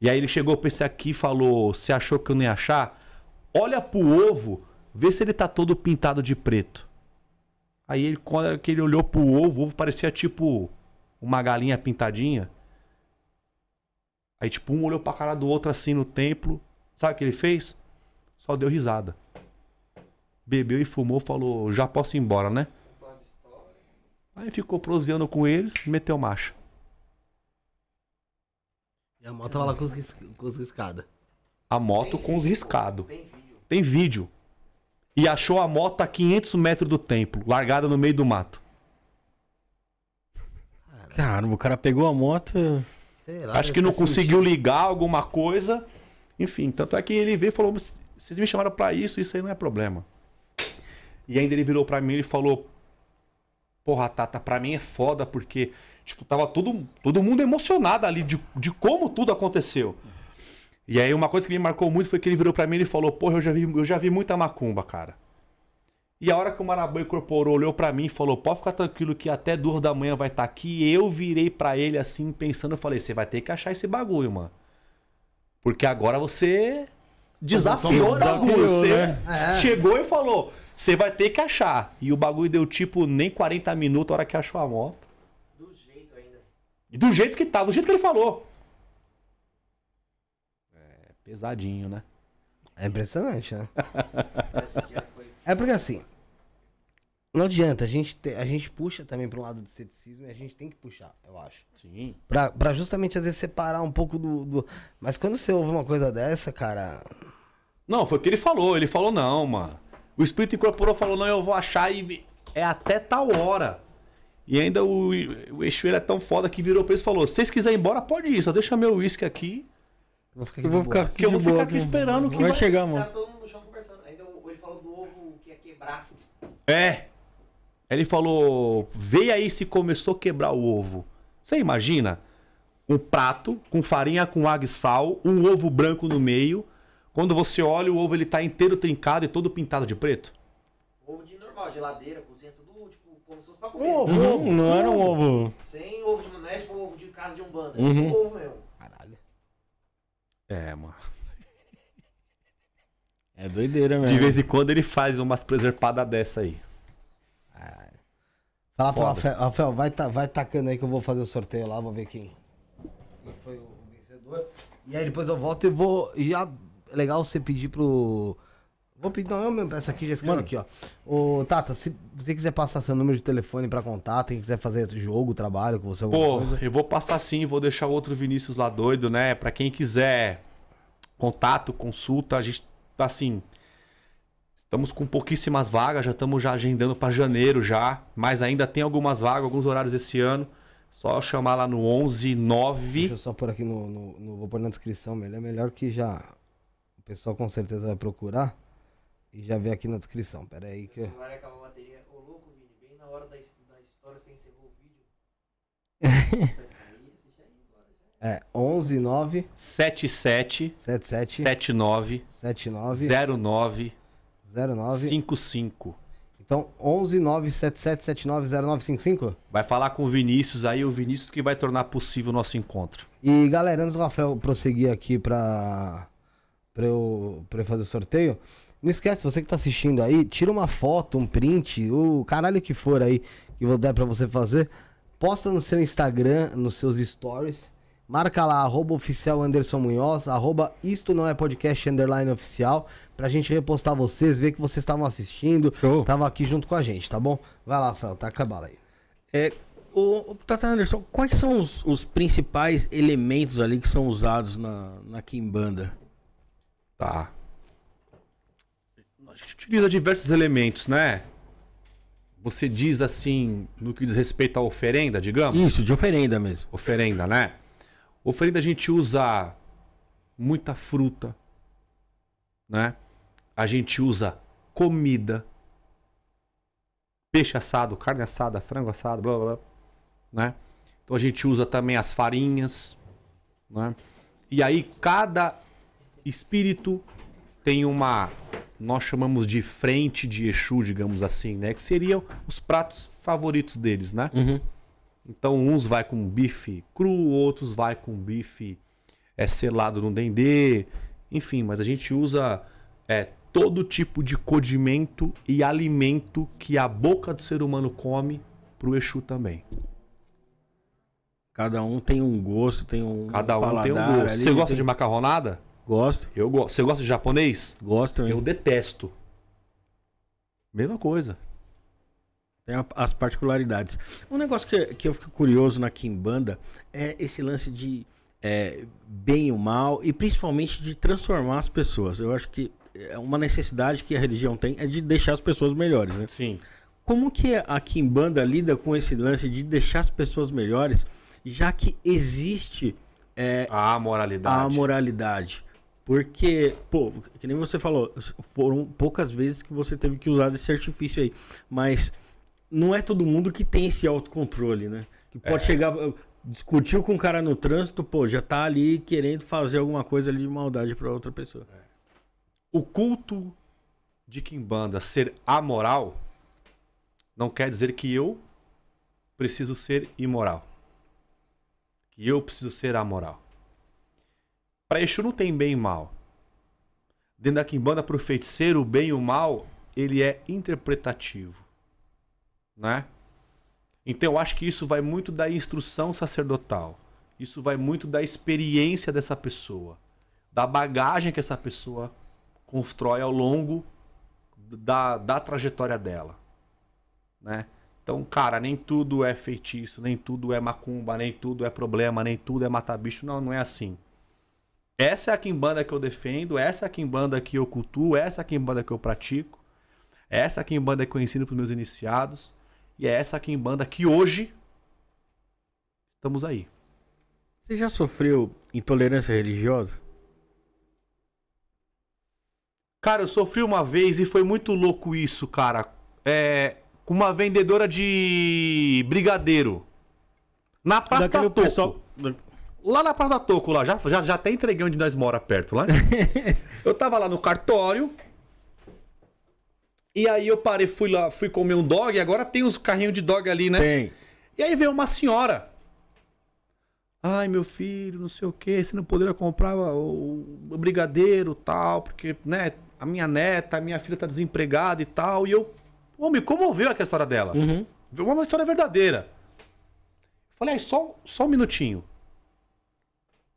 E aí ele chegou pra esse aqui e falou: Você achou que eu não ia achar? Olha pro ovo Vê se ele tá todo pintado de preto. Aí ele, quando ele olhou pro ovo, o ovo parecia tipo uma galinha pintadinha. Aí, tipo, um olhou pra cara do outro assim no templo. Sabe o que ele fez? Só deu risada. Bebeu e fumou, falou: já posso ir embora, né? Aí ficou proseando com eles, meteu macho. E a moto tava lá com os, ris- com os riscados. A moto com os riscados. Tem vídeo. Tem vídeo e achou a moto a 500 metros do templo, largada no meio do mato. Caramba, o cara pegou a moto. Lá, Acho que não conseguiu sentido. ligar alguma coisa. Enfim, tanto é que ele veio e falou: vocês me chamaram para isso, isso aí não é problema. E ainda ele virou para mim e falou: Porra, Tata, pra mim é foda, porque, tipo, tava todo, todo mundo emocionado ali de, de como tudo aconteceu. E aí uma coisa que me marcou muito foi que ele virou para mim e falou: Porra, eu já, vi, eu já vi muita macumba, cara. E a hora que o Marabu incorporou, olhou para mim e falou: Pode ficar tranquilo que até duas da manhã vai estar tá aqui. E eu virei para ele assim, pensando: Eu falei, Você vai ter que achar esse bagulho, mano. Porque agora você desafiou o bagulho. Né? Você né? chegou e falou: Você vai ter que achar. E o bagulho deu tipo nem 40 minutos a hora que achou a moto. Do jeito ainda. Do jeito que tava, do jeito que ele falou. Pesadinho, né? É impressionante, né? *laughs* é porque assim. Não adianta, a gente, te, a gente puxa também para um lado do ceticismo e a gente tem que puxar, eu acho. Sim. Pra, pra justamente, às vezes, separar um pouco do, do. Mas quando você ouve uma coisa dessa, cara. Não, foi o que ele falou. Ele falou, não, mano. O espírito incorporou, falou, não, eu vou achar e é até tal hora. E ainda o, o Exu é tão foda que virou pra e falou: se vocês quiserem ir embora, pode ir, só deixa meu uísque aqui Vou ficar aqui, eu vou ficar aqui, eu vou ficar aqui esperando não que vai, vai chegar, mano. Tá todo mundo no chão conversando. Ainda ele falou do ovo que ia quebrar. É. Ele falou, veio aí se começou a quebrar o ovo. Você imagina? Um prato com farinha, com água e sal, um ovo branco no meio. Quando você olha, o ovo ele tá inteiro trincado e todo pintado de preto. Ovo de normal, geladeira, cozinha, tudo tipo como se fosse pra comer. Um ovo, uhum, não era um ovo. Sem ovo de manete, tipo ovo de casa de umbanda. Uhum. Um ovo mesmo. É, mano. É doideira mesmo. De vez em quando ele faz umas preservadas dessa aí. Fala Foda. pro Rafael, Rafael vai, ta, vai tacando aí que eu vou fazer o sorteio lá, vou ver quem, quem foi o vencedor. E aí depois eu volto e vou. Já é legal você pedir pro Vou pedir, não, eu mesmo peço aqui, já escrevo Mano. aqui, ó. Ô, Tata, se você quiser passar seu número de telefone pra contato, quem quiser fazer jogo, trabalho com você, Pô, coisa. eu vou passar sim, vou deixar o outro Vinícius lá doido, né? Pra quem quiser contato, consulta, a gente tá assim. Estamos com pouquíssimas vagas, já estamos já agendando para janeiro já, mas ainda tem algumas vagas, alguns horários esse ano. Só chamar lá no 119. Deixa eu só pôr aqui no, no, no- Vou pôr na descrição, melhor. É melhor que já. O pessoal com certeza vai procurar e já vê aqui na descrição. Pera aí que. O celular acabou a bateria. Ô louco, Vini, bem na hora da, da história você encerrou o vídeo. *laughs* é, 11 9 77 77 79 79 09 09 55. Então, 11977790955. Vai falar com o Vinícius aí, o Vinícius que vai tornar possível o nosso encontro. E galera, antes do Rafael prosseguir aqui para eu, pra eu fazer o sorteio, não esquece, você que tá assistindo aí, tira uma foto, um print, o caralho que for aí que vou dar para você fazer. Posta no seu Instagram, nos seus stories. Marca lá, arroba oficial Anderson Munhoz, arroba isto não é podcast underline oficial, pra gente repostar vocês, ver que vocês estavam assistindo, estavam aqui junto com a gente, tá bom? Vai lá, Fel, tá a bala aí. É, o, Tata Anderson, quais são os, os, principais elementos ali que são usados na, na Kimbanda? Tá, utiliza diversos elementos, né? Você diz assim, no que diz respeito à oferenda, digamos? Isso, de oferenda mesmo. Oferenda, né? Oferenda a gente usa muita fruta, né? A gente usa comida, peixe assado, carne assada, frango assado, blá blá, blá né? Então a gente usa também as farinhas, né? E aí cada espírito tem uma nós chamamos de frente de Exu, digamos assim, né? Que seriam os pratos favoritos deles, né? Uhum. Então, uns vai com bife cru, outros vai com bife é, selado no dendê, enfim, mas a gente usa é, todo tipo de codimento e alimento que a boca do ser humano come pro Exu também. Cada um tem um gosto, tem um Cada um paladar, tem um gosto. Ali, Você gosta tem... de macarronada? Gosto. Eu gosto. Você gosta de japonês? Gosto também. Eu detesto. Mesma coisa. Tem as particularidades. Um negócio que, que eu fico curioso na Kimbanda é esse lance de é, bem e mal e principalmente de transformar as pessoas. Eu acho que é uma necessidade que a religião tem é de deixar as pessoas melhores, né? Sim. Como que a Kimbanda lida com esse lance de deixar as pessoas melhores, já que existe é, a moralidade? A moralidade. Porque, pô, que nem você falou, foram poucas vezes que você teve que usar esse artifício aí. Mas não é todo mundo que tem esse autocontrole, né? Que pode é. chegar. Eh, Discutiu com o um cara no trânsito, pô, já tá ali querendo fazer alguma coisa ali de maldade para outra pessoa. É. O culto de Kimbanda ser amoral não quer dizer que eu preciso ser imoral. Que eu preciso ser amoral. Para Exu não tem bem e mal. Dentro da Kimbanda, para o feiticeiro, o bem e o mal, ele é interpretativo. Né? Então eu acho que isso vai muito da instrução sacerdotal. Isso vai muito da experiência dessa pessoa. Da bagagem que essa pessoa constrói ao longo da, da trajetória dela. Né? Então, cara, nem tudo é feitiço, nem tudo é macumba, nem tudo é problema, nem tudo é matar bicho. Não, não é assim. Essa é a quimbanda que eu defendo, essa é a quimbanda que eu cultuo, essa é a quimbanda que eu pratico, essa é a quimbanda que eu ensino para os meus iniciados e é essa a quimbanda que hoje estamos aí. Você já sofreu intolerância religiosa? Cara, eu sofri uma vez e foi muito louco isso, cara. É, com uma vendedora de brigadeiro. Na pasta Daquele toco. Pessoal, Lá na Praça da Toco, lá, já, já, já até entreguei onde nós mora perto lá. *laughs* eu tava lá no cartório. E aí eu parei, fui lá, fui comer um dog. Agora tem uns carrinhos de dog ali, né? Tem. E aí veio uma senhora. Ai, meu filho, não sei o que, você não poderia comprar o, o brigadeiro tal, porque, né, a minha neta, a minha filha tá desempregada e tal. E eu, pô, me comoveu aquela história dela. Uhum. Uma história verdadeira. Falei, ah, só, só um minutinho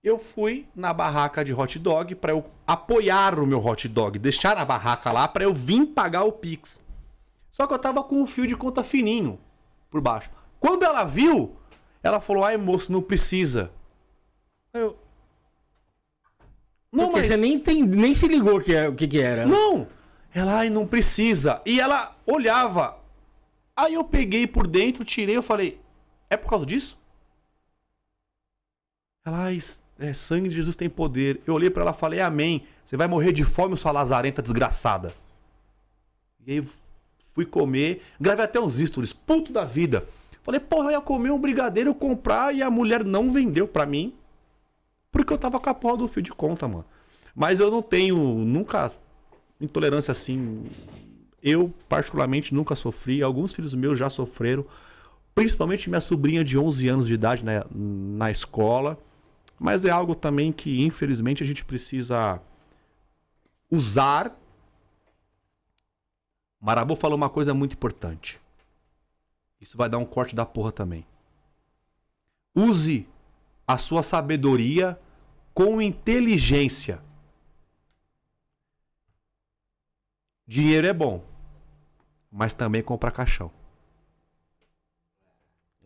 eu fui na barraca de hot dog para eu apoiar o meu hot dog, deixar a barraca lá para eu vir pagar o Pix. Só que eu tava com um fio de conta fininho por baixo. Quando ela viu, ela falou: "Ai, moço, não precisa". Eu Não, Porque mas você nem tem, nem se ligou que é, o que que era. Não. Ela: "Ai, não precisa". E ela olhava. Aí eu peguei por dentro, tirei, eu falei: "É por causa disso?" Ela, é, sangue de Jesus tem poder. Eu olhei para ela e falei, amém. Você vai morrer de fome, sua lazarenta desgraçada. E aí fui comer, gravei até uns stories, puto da vida. Falei, porra, eu ia comer um brigadeiro, comprar, e a mulher não vendeu para mim. Porque eu tava com a porra do fio de conta, mano. Mas eu não tenho, nunca, intolerância assim. Eu, particularmente, nunca sofri. Alguns filhos meus já sofreram. Principalmente minha sobrinha de 11 anos de idade na, né, na escola mas é algo também que, infelizmente, a gente precisa usar. Marabu falou uma coisa muito importante. Isso vai dar um corte da porra também. Use a sua sabedoria com inteligência. Dinheiro é bom, mas também compra caixão.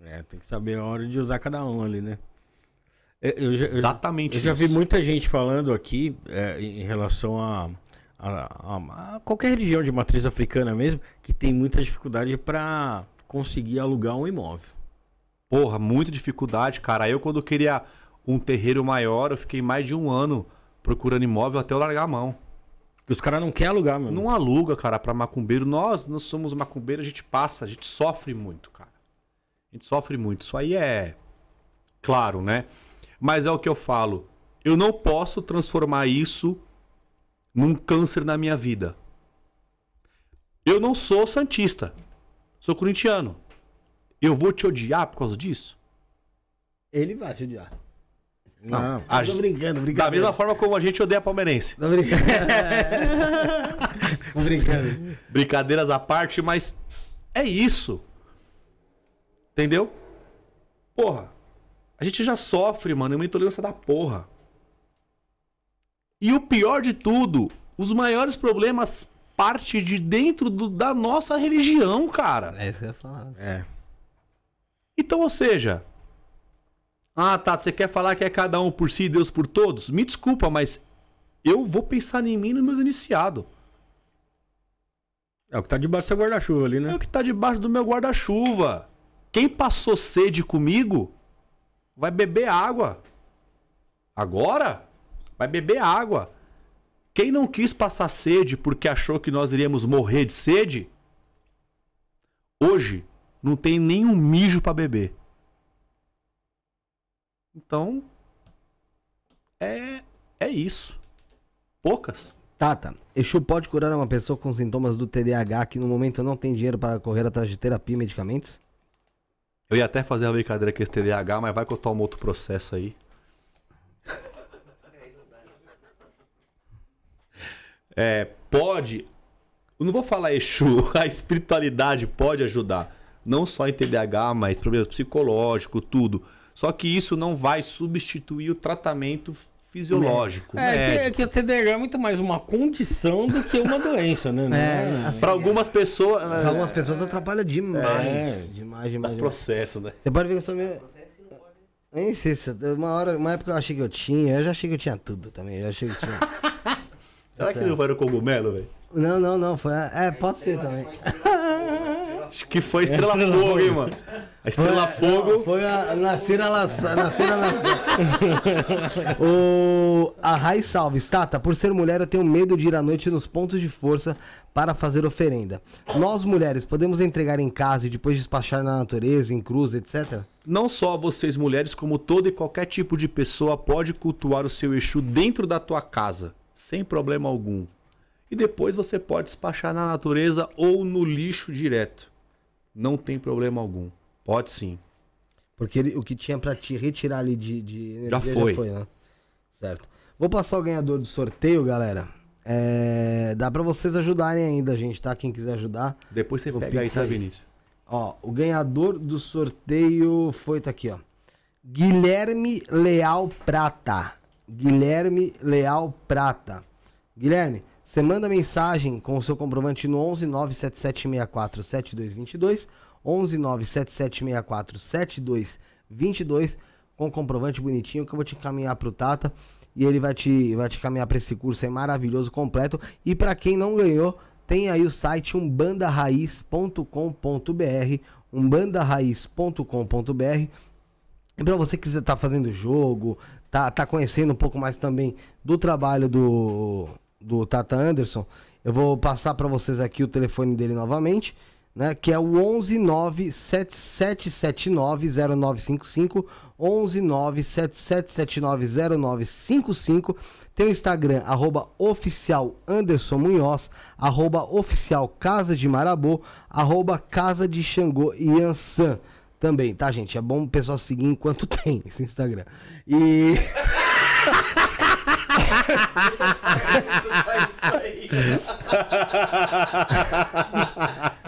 É, tem que saber a hora de usar cada um ali, né? É, eu Exatamente. Eu, eu já vi muita gente falando aqui é, em relação a, a, a, a, qualquer religião de matriz africana mesmo, que tem muita dificuldade para conseguir alugar um imóvel. Porra, muita dificuldade, cara. Eu, quando queria um terreiro maior, eu fiquei mais de um ano procurando imóvel até eu largar a mão. Porque os caras não querem alugar, meu. Não irmão. aluga, cara, pra macumbeiro. Nós, nós somos macumbeiros, a gente passa, a gente sofre muito, cara. A gente sofre muito. Isso aí é claro, né? Mas é o que eu falo. Eu não posso transformar isso num câncer na minha vida. Eu não sou santista. Sou corintiano. Eu vou te odiar por causa disso? Ele vai te odiar. Não, não a, tô brincando, brincando. Da mesma forma como a gente odeia palmeirense. Tô brincando. tô brincando. Brincadeiras à parte, mas é isso. Entendeu? Porra, a gente já sofre, mano, é uma intolerância da porra. E o pior de tudo, os maiores problemas parte de dentro do, da nossa religião, cara. É isso que eu ia falar. É. Então, ou seja. Ah, tá, você quer falar que é cada um por si e Deus por todos? Me desculpa, mas eu vou pensar em mim e nos meus iniciados. É o que tá debaixo do seu guarda-chuva ali, né? É o que tá debaixo do meu guarda-chuva. Quem passou sede comigo Vai beber água. Agora? Vai beber água. Quem não quis passar sede porque achou que nós iríamos morrer de sede, hoje não tem nenhum mijo para beber. Então, é, é isso. Poucas. Tata, Exu pode curar uma pessoa com sintomas do TDAH que no momento não tem dinheiro para correr atrás de terapia e medicamentos? Eu ia até fazer uma brincadeira com esse TDAH, mas vai que eu tomo outro processo aí. *laughs* É, pode. Eu não vou falar Exu, *laughs* a espiritualidade pode ajudar. Não só em TDAH, mas problemas psicológicos, tudo. Só que isso não vai substituir o tratamento fisiológico. É, é que, o TDAH é muito mais uma condição do que uma doença, né? *laughs* É, é, Assim, para algumas pessoas. É. algumas pessoas atrapalha demais. É, demais, demais. o é processo, né? Você pode ver que eu sou meio. Nem uma hora, uma época eu achei que eu tinha, eu já achei que eu tinha tudo também, eu já achei que eu tinha. *laughs* Será tá que não foi o cogumelo, velho? Não, não, não, foi, é, pode ser também. Acho que foi Estrela Fogo, hein, mano? A Estrela foi, Fogo. Não, foi a, na lançada. Na lançada. *laughs* o, a Rai Salve, Tata, por ser mulher, eu tenho medo de ir à noite nos pontos de força para fazer oferenda. Nós, mulheres, podemos entregar em casa e depois despachar na natureza, em cruz, etc? Não só vocês, mulheres, como todo e qualquer tipo de pessoa pode cultuar o seu Exu dentro da tua casa, sem problema algum e depois você pode despachar na natureza ou no lixo direto não tem problema algum. Pode sim. Porque ele, o que tinha para te retirar ali de, de energia já foi. Já foi né? Certo. Vou passar o ganhador do sorteio, galera. É, dá para vocês ajudarem ainda, gente, tá? Quem quiser ajudar. Depois você pega aí, tá, Vinícius? Ó, o ganhador do sorteio foi, tá aqui, ó. Guilherme Leal Prata. Guilherme Leal Prata. Guilherme, você manda mensagem com o seu comprovante no 11 97764 7222, 11 97764 7222, com o comprovante bonitinho que eu vou te encaminhar para o Tata e ele vai te vai te caminhar para esse curso aí maravilhoso completo. E para quem não ganhou, tem aí o site umbandarraiz.com.br. Umbandarraiz.com.br. E para você que está fazendo jogo, tá, tá conhecendo um pouco mais também do trabalho do do Tata Anderson, eu vou passar para vocês aqui o telefone dele novamente, né, que é o 11977790955, 11977790955. Tem o Instagram, arroba oficial Anderson Munhoz, arroba oficial Casa de Marabô, arroba Casa de Xangô e Ansan também, tá, gente? É bom o pessoal seguir enquanto *laughs* tem esse Instagram. E...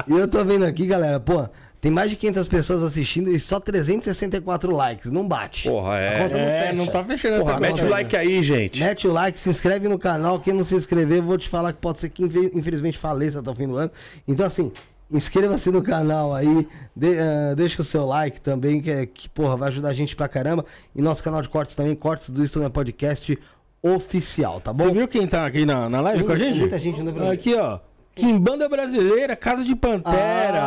E eu tô vendo aqui, galera, pô, tem mais de 500 pessoas assistindo e só 364 likes. Não bate. Porra, é. A conta não, é, não tá fechando Porra, essa Mete o like aí, gente. Mete o like, se inscreve no canal. Quem não se inscrever, vou te falar que pode ser que infelizmente faleça até o fim do ano. Então, assim, inscreva-se no canal aí, de, uh, deixa o seu like também, que, é, que porra, vai ajudar a gente pra caramba. E nosso canal de cortes também, cortes do Estúdio Podcast oficial, tá bom? Você viu quem tá aqui na, na live com a gente? Muita gente no Brasil. Aqui, ó. Quimbanda Brasileira, Casa de Pantera.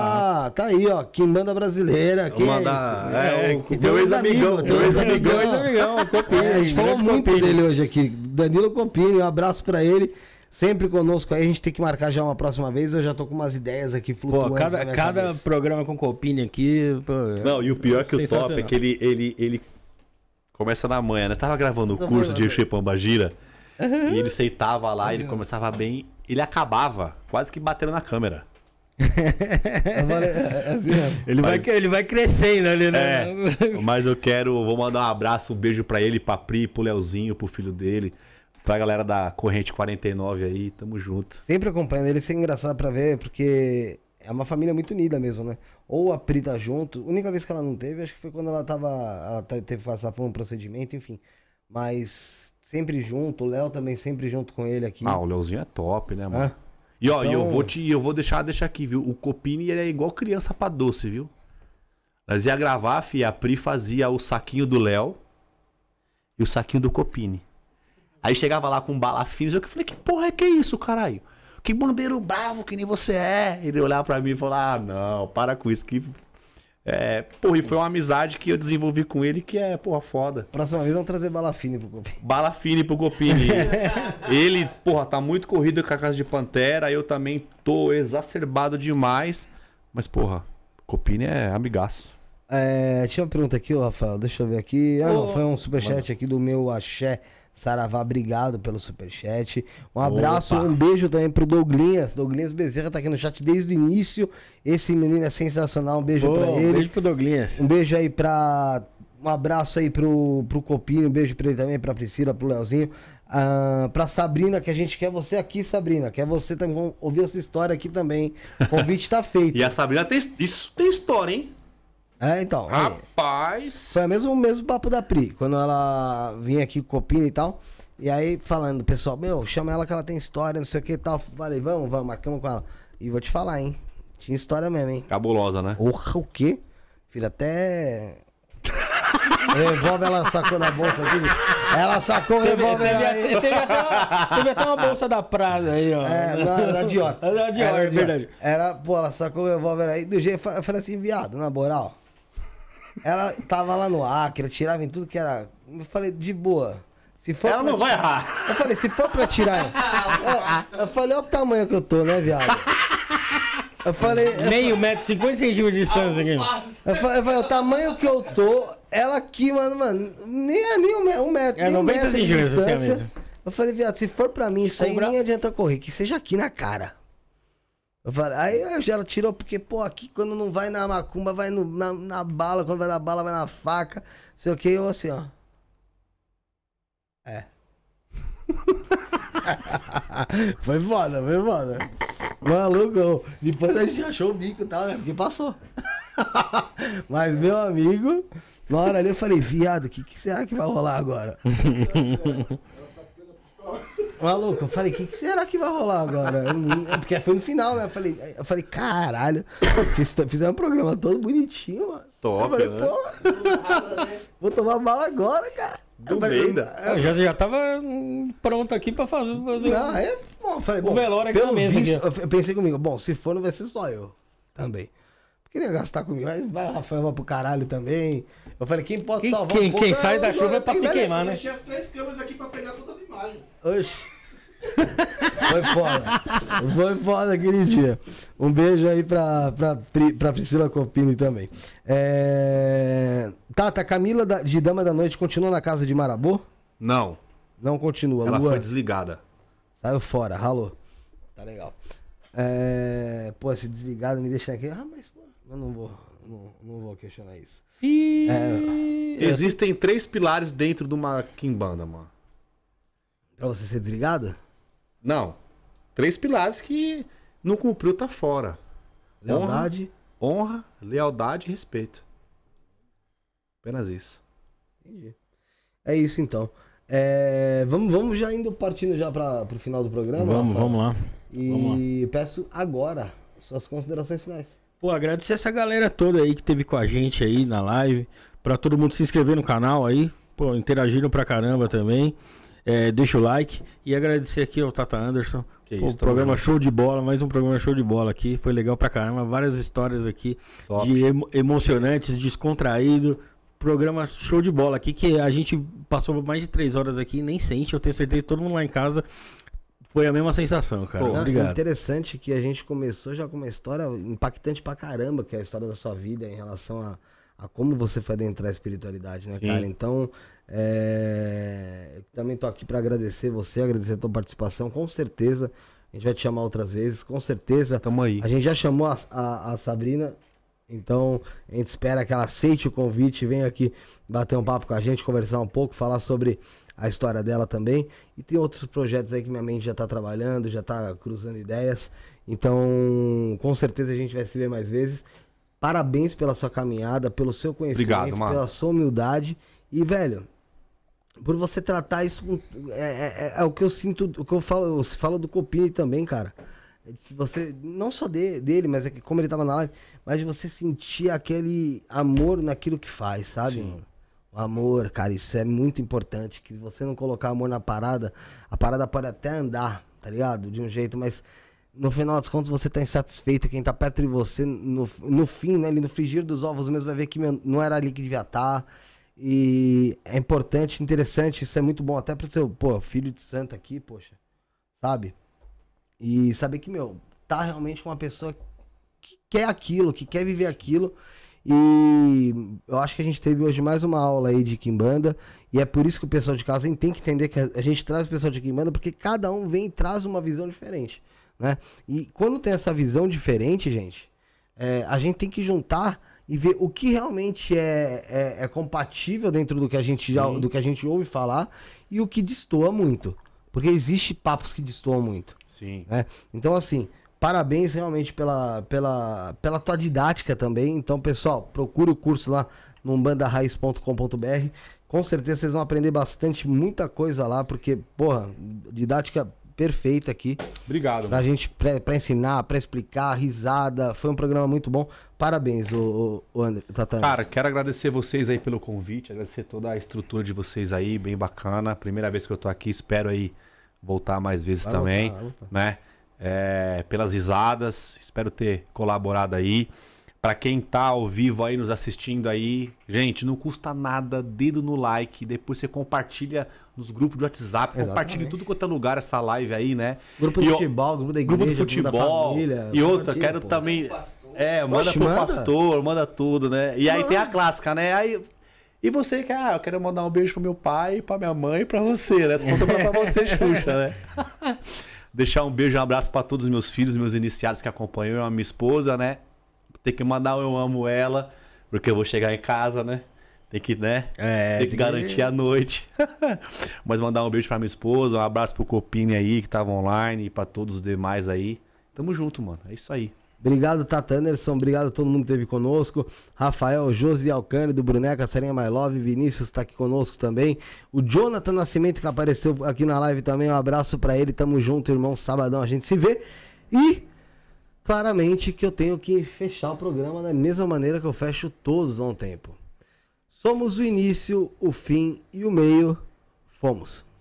Ah, tá aí, ó. Quimbanda Brasileira. Que mandar, é, é, é, teu ex-amigão. Teu ex-amigão. ex-amigão. *laughs* É, a gente falou muito dele hoje aqui. Danilo Copini, um abraço pra ele sempre conosco aí. A gente tem que marcar já uma próxima vez. Eu já tô com umas ideias aqui flutuando. Pô, cada, cada programa com Copini aqui. Pô, não, e o pior é que o top é que ele, ele, ele Começa na manhã, né? Tava gravando o curso de Xepambagira uhum. e ele seitava lá, ele uhum. começava bem, ele acabava, quase que batendo na câmera. *laughs* É, assim, ele, vai, mas, ele vai crescendo ali, né? É, mas eu quero, vou mandar um abraço, um beijo para ele, pra Pri, pro Leozinho, pro filho dele, pra galera da Corrente 49 aí, tamo junto. Sempre acompanhando ele, isso é engraçado pra ver, porque é uma família muito unida mesmo, né? ou a Pri tá junto. A única vez que ela não teve, acho que foi quando ela tava. Ela teve que passar por um procedimento, enfim. Mas sempre junto, o Léo também sempre junto com ele aqui. Ah, o Léozinho é top, né, mano? E ó, então... eu vou te, eu vou deixar, deixar aqui, viu? O Copini ele é igual criança pra doce, viu? Nós ia gravar, fi, a Pri fazia o saquinho do Léo e o saquinho do Copini. Aí chegava lá com um balafinhos, eu falei, que porra é que é isso, caralho? que bombeiro bravo que nem você é. Ele olhar para mim e falar: ah, não, para com isso que. É, porra, e foi uma amizade que eu desenvolvi com ele que é, porra, foda. Próxima vez vamos trazer bala fine pro Copini. Bala fine pro Copini. *laughs* ele, porra, tá muito corrido com a casa de Pantera, eu também tô exacerbado demais. Mas, porra, Copini é amigaço. É, tinha uma pergunta aqui, Rafael, deixa eu ver aqui. Ah, oh, foi um superchat mano. aqui do meu axé. Saravá, obrigado pelo superchat. Um abraço, Opa. um beijo também pro Douglinhas. Douglinhas Bezerra tá aqui no chat desde o início. Esse menino é sensacional. Um beijo Boa, pra ele. Um beijo pro Douglinhas. Um beijo aí pra. Um abraço aí pro, pro Copinho, um beijo pra ele também, pra Priscila, pro Leozinho. Uh, pra Sabrina, que a gente quer você aqui, Sabrina. Quer você também ouvir a sua história aqui também. O convite tá *laughs* feito. e a Sabrina tem. Isso tem história, hein? É, então. É. Rapaz! Aí, foi o mesmo, mesmo papo da Pri, quando ela vinha aqui com opina e tal. E aí falando, pessoal, meu, chama ela que ela tem história, não sei o que e tal. Falei, vamos, vamos, marcamos com ela. E vou te falar, hein? Tinha história mesmo, hein? Cabulosa, né? Porra, o quê? Filho, até. *laughs* Revolve, ela sacou na bolsa aqui. Ela sacou o revólver teve, Teve, teve, até uma, teve até uma bolsa da Prada aí, ó. É, não, era da Dior. Era da Dior, era, é verdade. Era, pô, ela sacou o revólver aí. Do jeito, eu falei assim, viado, na moral. Ela tava lá no Acre, tirava em tudo que era. Eu falei, de boa. Se for ela não vai errar. Eu falei, se for pra tirar. *laughs* eu, eu falei, olha o tamanho que eu tô, né, viado? Eu falei. Meio metro, 50 centímetros de distância aqui. Eu falei, o tamanho que eu tô, ela aqui, mano, mano, nem é nem um, metro. É nem 90 centímetros, eu Eu falei, viado, se for pra mim, isso aí nem adianta correr, que seja aqui na cara. Falei, aí ela tirou, porque, pô, aqui quando não vai na macumba, vai no, na, na, bala, quando vai na bala, vai na faca, sei o que, eu assim, ó. É. *laughs* foi foda, foi foda. Maluco, depois a gente achou o bico e tal, né? Porque passou. *laughs* Mas meu amigo, na hora ali eu falei, viado, o que, que será que vai rolar agora? *laughs* Maluco, eu falei, o que, que, será que vai rolar agora? É porque foi no final, né? Eu falei, eu falei caralho, fizeram um programa todo bonitinho, mano. Top, eu falei, né? pô, vou tomar bala agora, cara. eu falei, né? ainda. Eu, já, já tava hum, pronto aqui pra fazer. fazer não, é. bom, eu falei, bom, o velório aqui é pelo mesa visto, aqui. Eu pensei comigo, bom, se for, não vai ser só eu também queria gastar comigo, mas vai o Rafael vai pro caralho também. Eu falei, quem pode e salvar quem, um quem é sai da chuva é pra se né, queimar, né? Eu deixei as três câmeras aqui pra pegar todas as imagens. Oxi. Foi foda. Foi foda aquele dia. Um beijo aí pra, pra, pra Priscila Copini também. É... Tata, Camila de Dama da Noite continua na casa de Marabô? Não. Não continua. Ela Lua... foi desligada. Saiu fora, ralou. Tá legal. É... Pô, se desligado me deixa aqui. Ah, mas pô, eu não vou, não, não vou questionar isso. E... É, é... Existem três pilares dentro de uma quimbanda, mano. Pra você ser desligada não. Três pilares que não cumpriu, tá fora. Lealdade. Honra, honra lealdade e respeito. Apenas isso. Entendi. É isso então. É, vamos, vamos já indo partindo já para o final do programa. Vamos, vamos lá. E vamos lá. peço agora suas considerações finais. Pô, agradecer essa galera toda aí que teve com a gente aí na live, para todo mundo se inscrever no canal aí, pô, interagiram pra caramba também. É, deixa o like e agradecer aqui ao Tata Anderson. Que isso, o tá programa show de bola, mais um programa show de bola aqui. Foi legal pra caramba, várias histórias aqui Top. de emo emocionantes, descontraído. Programa show de bola aqui que a gente passou mais de três horas aqui nem sente. Eu tenho certeza que todo mundo lá em casa foi a mesma sensação, cara. Pô, Obrigado. É interessante que a gente começou já com uma história impactante pra caramba, que é a história da sua vida em relação a, a como você foi adentrar a espiritualidade, né, Sim. cara? Então, é... Também tô aqui para agradecer você, agradecer a tua participação, com certeza. A gente vai te chamar outras vezes, com certeza. Estamos aí. A gente já chamou a, a, a Sabrina, então a gente espera que ela aceite o convite, venha aqui bater um papo com a gente, conversar um pouco, falar sobre a história dela também. E tem outros projetos aí que minha mente já está trabalhando, já está cruzando ideias. Então, com certeza a gente vai se ver mais vezes. Parabéns pela sua caminhada, pelo seu conhecimento, Obrigado, pela sua humildade. E, velho, por você tratar isso com, é, é, é, é, o que eu sinto, o que eu falo, eu falo do Copini também, cara. Se você, não só de, dele, mas é que como ele tava na live, mas de você sentir aquele amor naquilo que faz, sabe, Sim. O amor, cara, isso é muito importante. Que você não colocar amor na parada, a parada pode até andar, tá ligado? De um jeito, mas no final das contas você tá insatisfeito. Quem tá perto de você, no, no fim, né? no frigir dos ovos mesmo vai ver que não era ali que devia estar. Tá e é importante, interessante, isso é muito bom até pro seu, pô, filho de santa aqui, poxa. Sabe? E saber que, meu, tá realmente uma pessoa que quer aquilo, que quer viver aquilo. E eu acho que a gente teve hoje mais uma aula aí de Kimbanda. E é por isso que o pessoal de casa tem que entender que a gente traz o pessoal de Kimbanda, porque cada um vem e traz uma visão diferente. Né? E quando tem essa visão diferente, gente, é, a gente tem que juntar e ver o que realmente é, é, é compatível dentro do que a gente já, do que a gente ouve falar e o que destoa muito. Porque existe papos que destoam muito. Sim. Né? Então, assim, parabéns realmente pela, pela, pela tua didática também. Então, pessoal, procure o curso lá no bandaraiz.com.br. Com certeza vocês vão aprender bastante, muita coisa lá, porque, porra, didática perfeita aqui. Obrigado. Pra mano. gente, pra, pra ensinar, pra explicar, risada. Foi um programa muito bom. Parabéns, o, o, André, Tatane. Cara, quero agradecer vocês aí pelo convite, agradecer toda a estrutura de vocês aí, bem bacana. Primeira vez que eu tô aqui, espero aí voltar mais vezes vai também, voltar. né? É, pelas risadas, espero ter colaborado aí. Para quem tá ao vivo aí nos assistindo aí, gente, não custa nada, dedo no like, depois você compartilha nos grupos de WhatsApp, Exatamente. compartilha em tudo quanto é lugar essa live aí, né? Grupo de futebol, grupo da igreja, grupo de futebol, família, E outra, quero pô. também é, manda Oxe, pro manda. pastor, manda tudo, né? E aí tem a clássica, né? Aí e você que, ah, eu quero mandar um beijo pro meu pai, pra minha mãe e pra você, né? Essa conta pra você, *laughs* Xuxa, né? Deixar um beijo, um abraço para todos os meus filhos, meus iniciados que acompanham, a minha esposa, né? Tem que mandar eu amo ela, porque eu vou chegar em casa, né? Tem que, né? É, tem que garantir que... a noite. *laughs* Mas mandar um beijo pra minha esposa, um abraço pro Copini aí, que tava online, e pra todos os demais aí. Tamo junto, mano. É isso aí. Obrigado, Tata Anderson. Obrigado a todo mundo que esteve conosco. Rafael, Josi Alcântara, do Bruneca, Serinha My Love, Vinícius está aqui conosco também. O Jonathan Nascimento, que apareceu aqui na live também. Um abraço para ele. Tamo junto, irmão. Sabadão a gente se vê. E claramente que eu tenho que fechar o programa da mesma maneira que eu fecho todos há um tempo. Somos o início, o fim e o meio. Fomos.